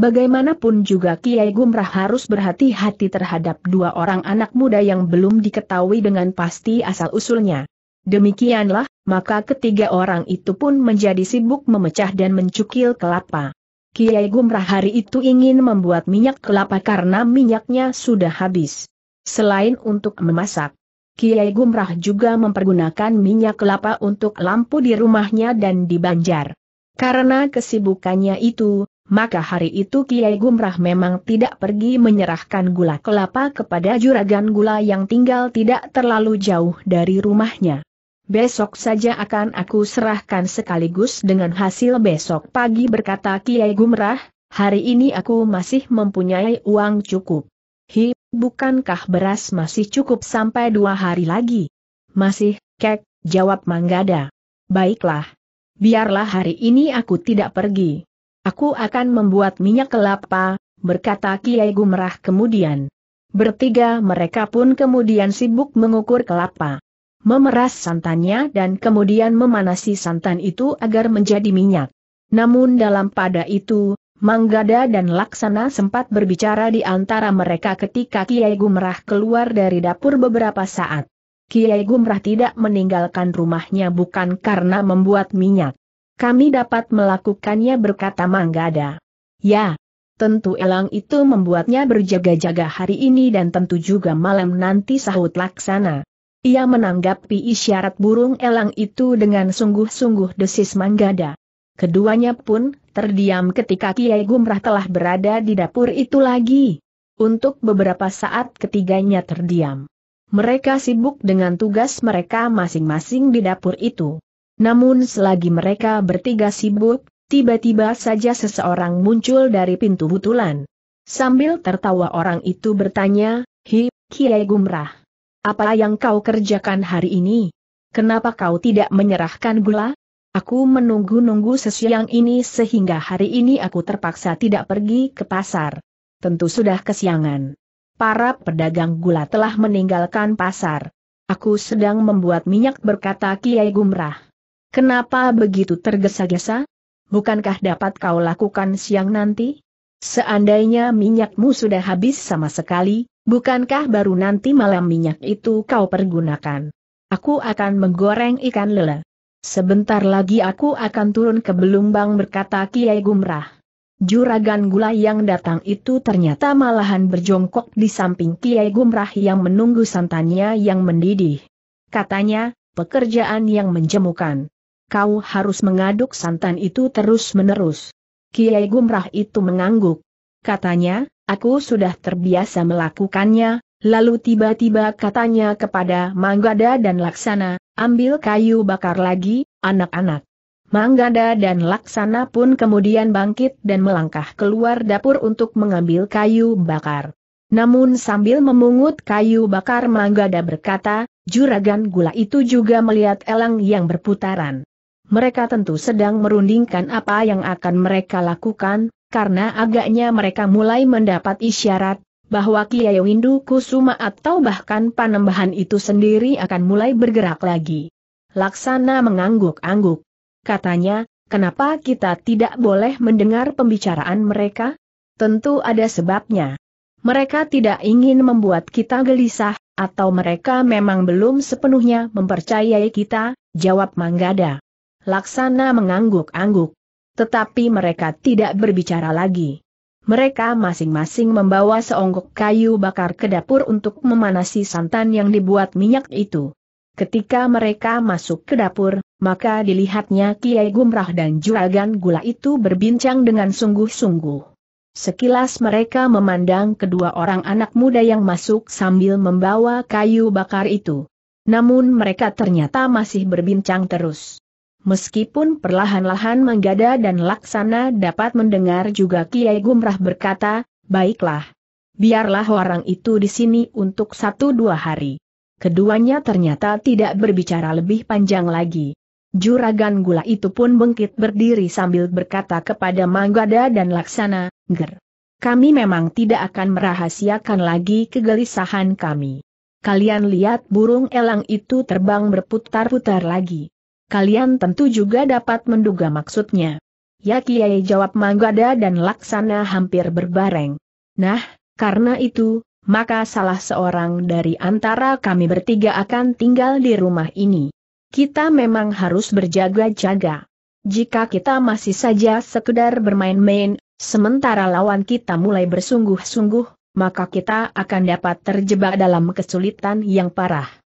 Bagaimanapun juga Kiai Gumrah harus berhati-hati terhadap dua orang anak muda yang belum diketahui dengan pasti asal-usulnya. Demikianlah, maka ketiga orang itu pun menjadi sibuk memecah dan mencukil kelapa. Kiai Gumrah hari itu ingin membuat minyak kelapa karena minyaknya sudah habis. Selain untuk memasak, Kiai Gumrah juga mempergunakan minyak kelapa untuk lampu di rumahnya dan di banjar. Karena kesibukannya itu, maka hari itu Kiai Gumrah memang tidak pergi menyerahkan gula kelapa kepada juragan gula yang tinggal tidak terlalu jauh dari rumahnya. Besok saja akan aku serahkan sekaligus dengan hasil besok pagi berkata Kiai Gumrah, hari ini aku masih mempunyai uang cukup. Hi, bukankah beras masih cukup sampai dua hari lagi? Masih, kek, jawab Manggada. Baiklah. Biarlah hari ini aku tidak pergi. Aku akan membuat minyak kelapa, berkata Kiai Gumrah kemudian. Bertiga mereka pun kemudian sibuk mengukur kelapa. Memeras santannya dan kemudian memanasi santan itu agar menjadi minyak. Namun dalam pada itu, Manggada dan Laksana sempat berbicara di antara mereka ketika Kiai Gumrah keluar dari dapur beberapa saat. Kiai Gumrah tidak meninggalkan rumahnya bukan karena membuat minyak. Kami dapat melakukannya berkata Manggada. Ya, tentu elang itu membuatnya berjaga-jaga hari ini dan tentu juga malam nanti sahut laksana. Ia menanggapi isyarat burung elang itu dengan sungguh-sungguh desis Manggada. Keduanya pun terdiam ketika Kiai Gumrah telah berada di dapur itu lagi. Untuk beberapa saat ketiganya terdiam. Mereka sibuk dengan tugas mereka masing-masing di dapur itu. Namun selagi mereka bertiga sibuk, tiba-tiba saja seseorang muncul dari pintu hutulan. Sambil tertawa orang itu bertanya, Hi, Kiai Gumrah. Apa yang kau kerjakan hari ini? Kenapa kau tidak menyerahkan gula? Aku menunggu-nunggu sesiang ini sehingga hari ini aku terpaksa tidak pergi ke pasar. Tentu sudah kesiangan. Para pedagang gula telah meninggalkan pasar. Aku sedang membuat minyak berkata Kiai Gumrah. Kenapa begitu tergesa-gesa? Bukankah dapat kau lakukan siang nanti? Seandainya minyakmu sudah habis sama sekali, bukankah baru nanti malam minyak itu kau pergunakan? Aku akan menggoreng ikan lele. Sebentar lagi aku akan turun ke Belumbang berkata Kiai Gumrah. Juragan gula yang datang itu ternyata malahan berjongkok di samping Kiai Gumrah yang menunggu santannya yang mendidih. Katanya, pekerjaan yang menjemukan kau harus mengaduk santan itu terus-menerus. Kiai Gumrah itu mengangguk. Katanya, aku sudah terbiasa melakukannya, lalu tiba-tiba katanya kepada Manggada dan Laksana, ambil kayu bakar lagi, anak-anak. Manggada dan Laksana pun kemudian bangkit dan melangkah keluar dapur untuk mengambil kayu bakar. Namun sambil memungut kayu bakar Manggada berkata, Juragan gula itu juga melihat elang yang berputaran mereka tentu sedang merundingkan apa yang akan mereka lakukan, karena agaknya mereka mulai mendapat isyarat, bahwa Kiai Windu Kusuma atau bahkan panembahan itu sendiri akan mulai bergerak lagi. Laksana mengangguk-angguk. Katanya, kenapa kita tidak boleh mendengar pembicaraan mereka? Tentu ada sebabnya. Mereka tidak ingin membuat kita gelisah, atau mereka memang belum sepenuhnya mempercayai kita, jawab Manggada. Laksana mengangguk-angguk. Tetapi mereka tidak berbicara lagi. Mereka masing-masing membawa seonggok kayu bakar ke dapur untuk memanasi santan yang dibuat minyak itu. Ketika mereka masuk ke dapur, maka dilihatnya Kiai Gumrah dan Juragan Gula itu berbincang dengan sungguh-sungguh. Sekilas mereka memandang kedua orang anak muda yang masuk sambil membawa kayu bakar itu. Namun mereka ternyata masih berbincang terus. Meskipun perlahan-lahan menggada dan laksana dapat mendengar juga Kiai Gumrah berkata, baiklah. Biarlah orang itu di sini untuk satu dua hari. Keduanya ternyata tidak berbicara lebih panjang lagi. Juragan gula itu pun bengkit berdiri sambil berkata kepada Manggada dan Laksana, Ger. Kami memang tidak akan merahasiakan lagi kegelisahan kami. Kalian lihat burung elang itu terbang berputar-putar lagi kalian tentu juga dapat menduga maksudnya. Ya Kiai jawab Manggada dan Laksana hampir berbareng. Nah, karena itu, maka salah seorang dari antara kami bertiga akan tinggal di rumah ini. Kita memang harus berjaga-jaga. Jika kita masih saja sekedar bermain-main, sementara lawan kita mulai bersungguh-sungguh, maka kita akan dapat terjebak dalam kesulitan yang parah.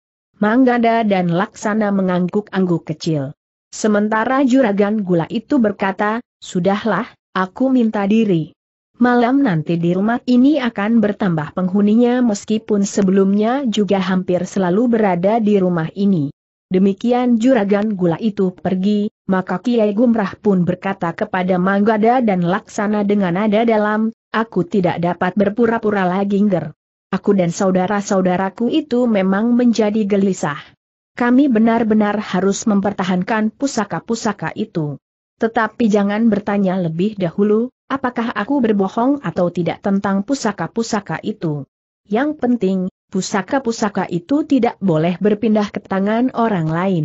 Manggada dan Laksana mengangguk-angguk kecil. Sementara Juragan Gula itu berkata, Sudahlah, aku minta diri. Malam nanti di rumah ini akan bertambah penghuninya meskipun sebelumnya juga hampir selalu berada di rumah ini. Demikian Juragan Gula itu pergi, maka Kiai Gumrah pun berkata kepada Manggada dan Laksana dengan nada dalam, Aku tidak dapat berpura-pura lagi nger. Aku dan saudara-saudaraku itu memang menjadi gelisah. Kami benar-benar harus mempertahankan pusaka-pusaka itu. Tetapi jangan bertanya lebih dahulu, apakah aku berbohong atau tidak tentang pusaka-pusaka itu. Yang penting, pusaka-pusaka itu tidak boleh berpindah ke tangan orang lain.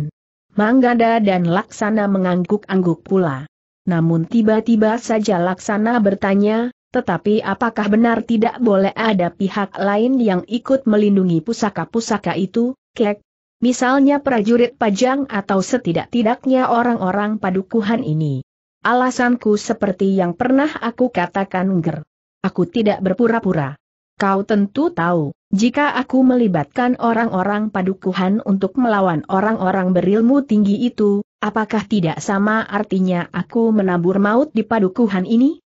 Manggada dan Laksana mengangguk-angguk pula. Namun tiba-tiba saja Laksana bertanya, tetapi apakah benar tidak boleh ada pihak lain yang ikut melindungi pusaka-pusaka itu, kek? Misalnya prajurit pajang atau setidak-tidaknya orang-orang padukuhan ini. Alasanku seperti yang pernah aku katakan ger. Aku tidak berpura-pura. Kau tentu tahu, jika aku melibatkan orang-orang padukuhan untuk melawan orang-orang berilmu tinggi itu, apakah tidak sama artinya aku menabur maut di padukuhan ini?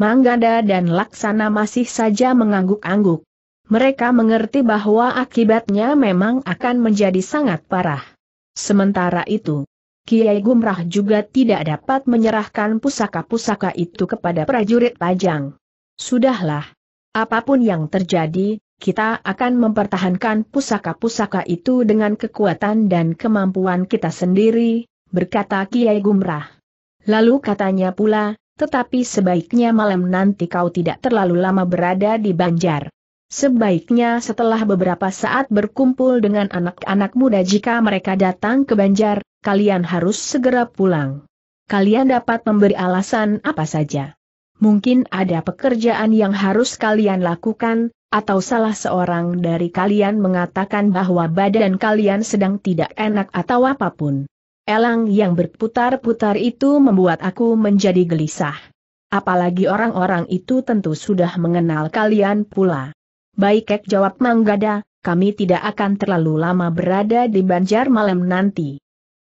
Manggada dan Laksana masih saja mengangguk-angguk. Mereka mengerti bahwa akibatnya memang akan menjadi sangat parah. Sementara itu, Kiai Gumrah juga tidak dapat menyerahkan pusaka-pusaka itu kepada prajurit Pajang. Sudahlah. Apapun yang terjadi, kita akan mempertahankan pusaka-pusaka itu dengan kekuatan dan kemampuan kita sendiri, berkata Kiai Gumrah. Lalu katanya pula, tetapi sebaiknya malam nanti kau tidak terlalu lama berada di Banjar. Sebaiknya setelah beberapa saat berkumpul dengan anak-anak muda jika mereka datang ke Banjar, kalian harus segera pulang. Kalian dapat memberi alasan apa saja. Mungkin ada pekerjaan yang harus kalian lakukan, atau salah seorang dari kalian mengatakan bahwa badan kalian sedang tidak enak atau apapun elang yang berputar-putar itu membuat aku menjadi gelisah. Apalagi orang-orang itu tentu sudah mengenal kalian pula. Baik Kek jawab Manggada, kami tidak akan terlalu lama berada di Banjar malam nanti.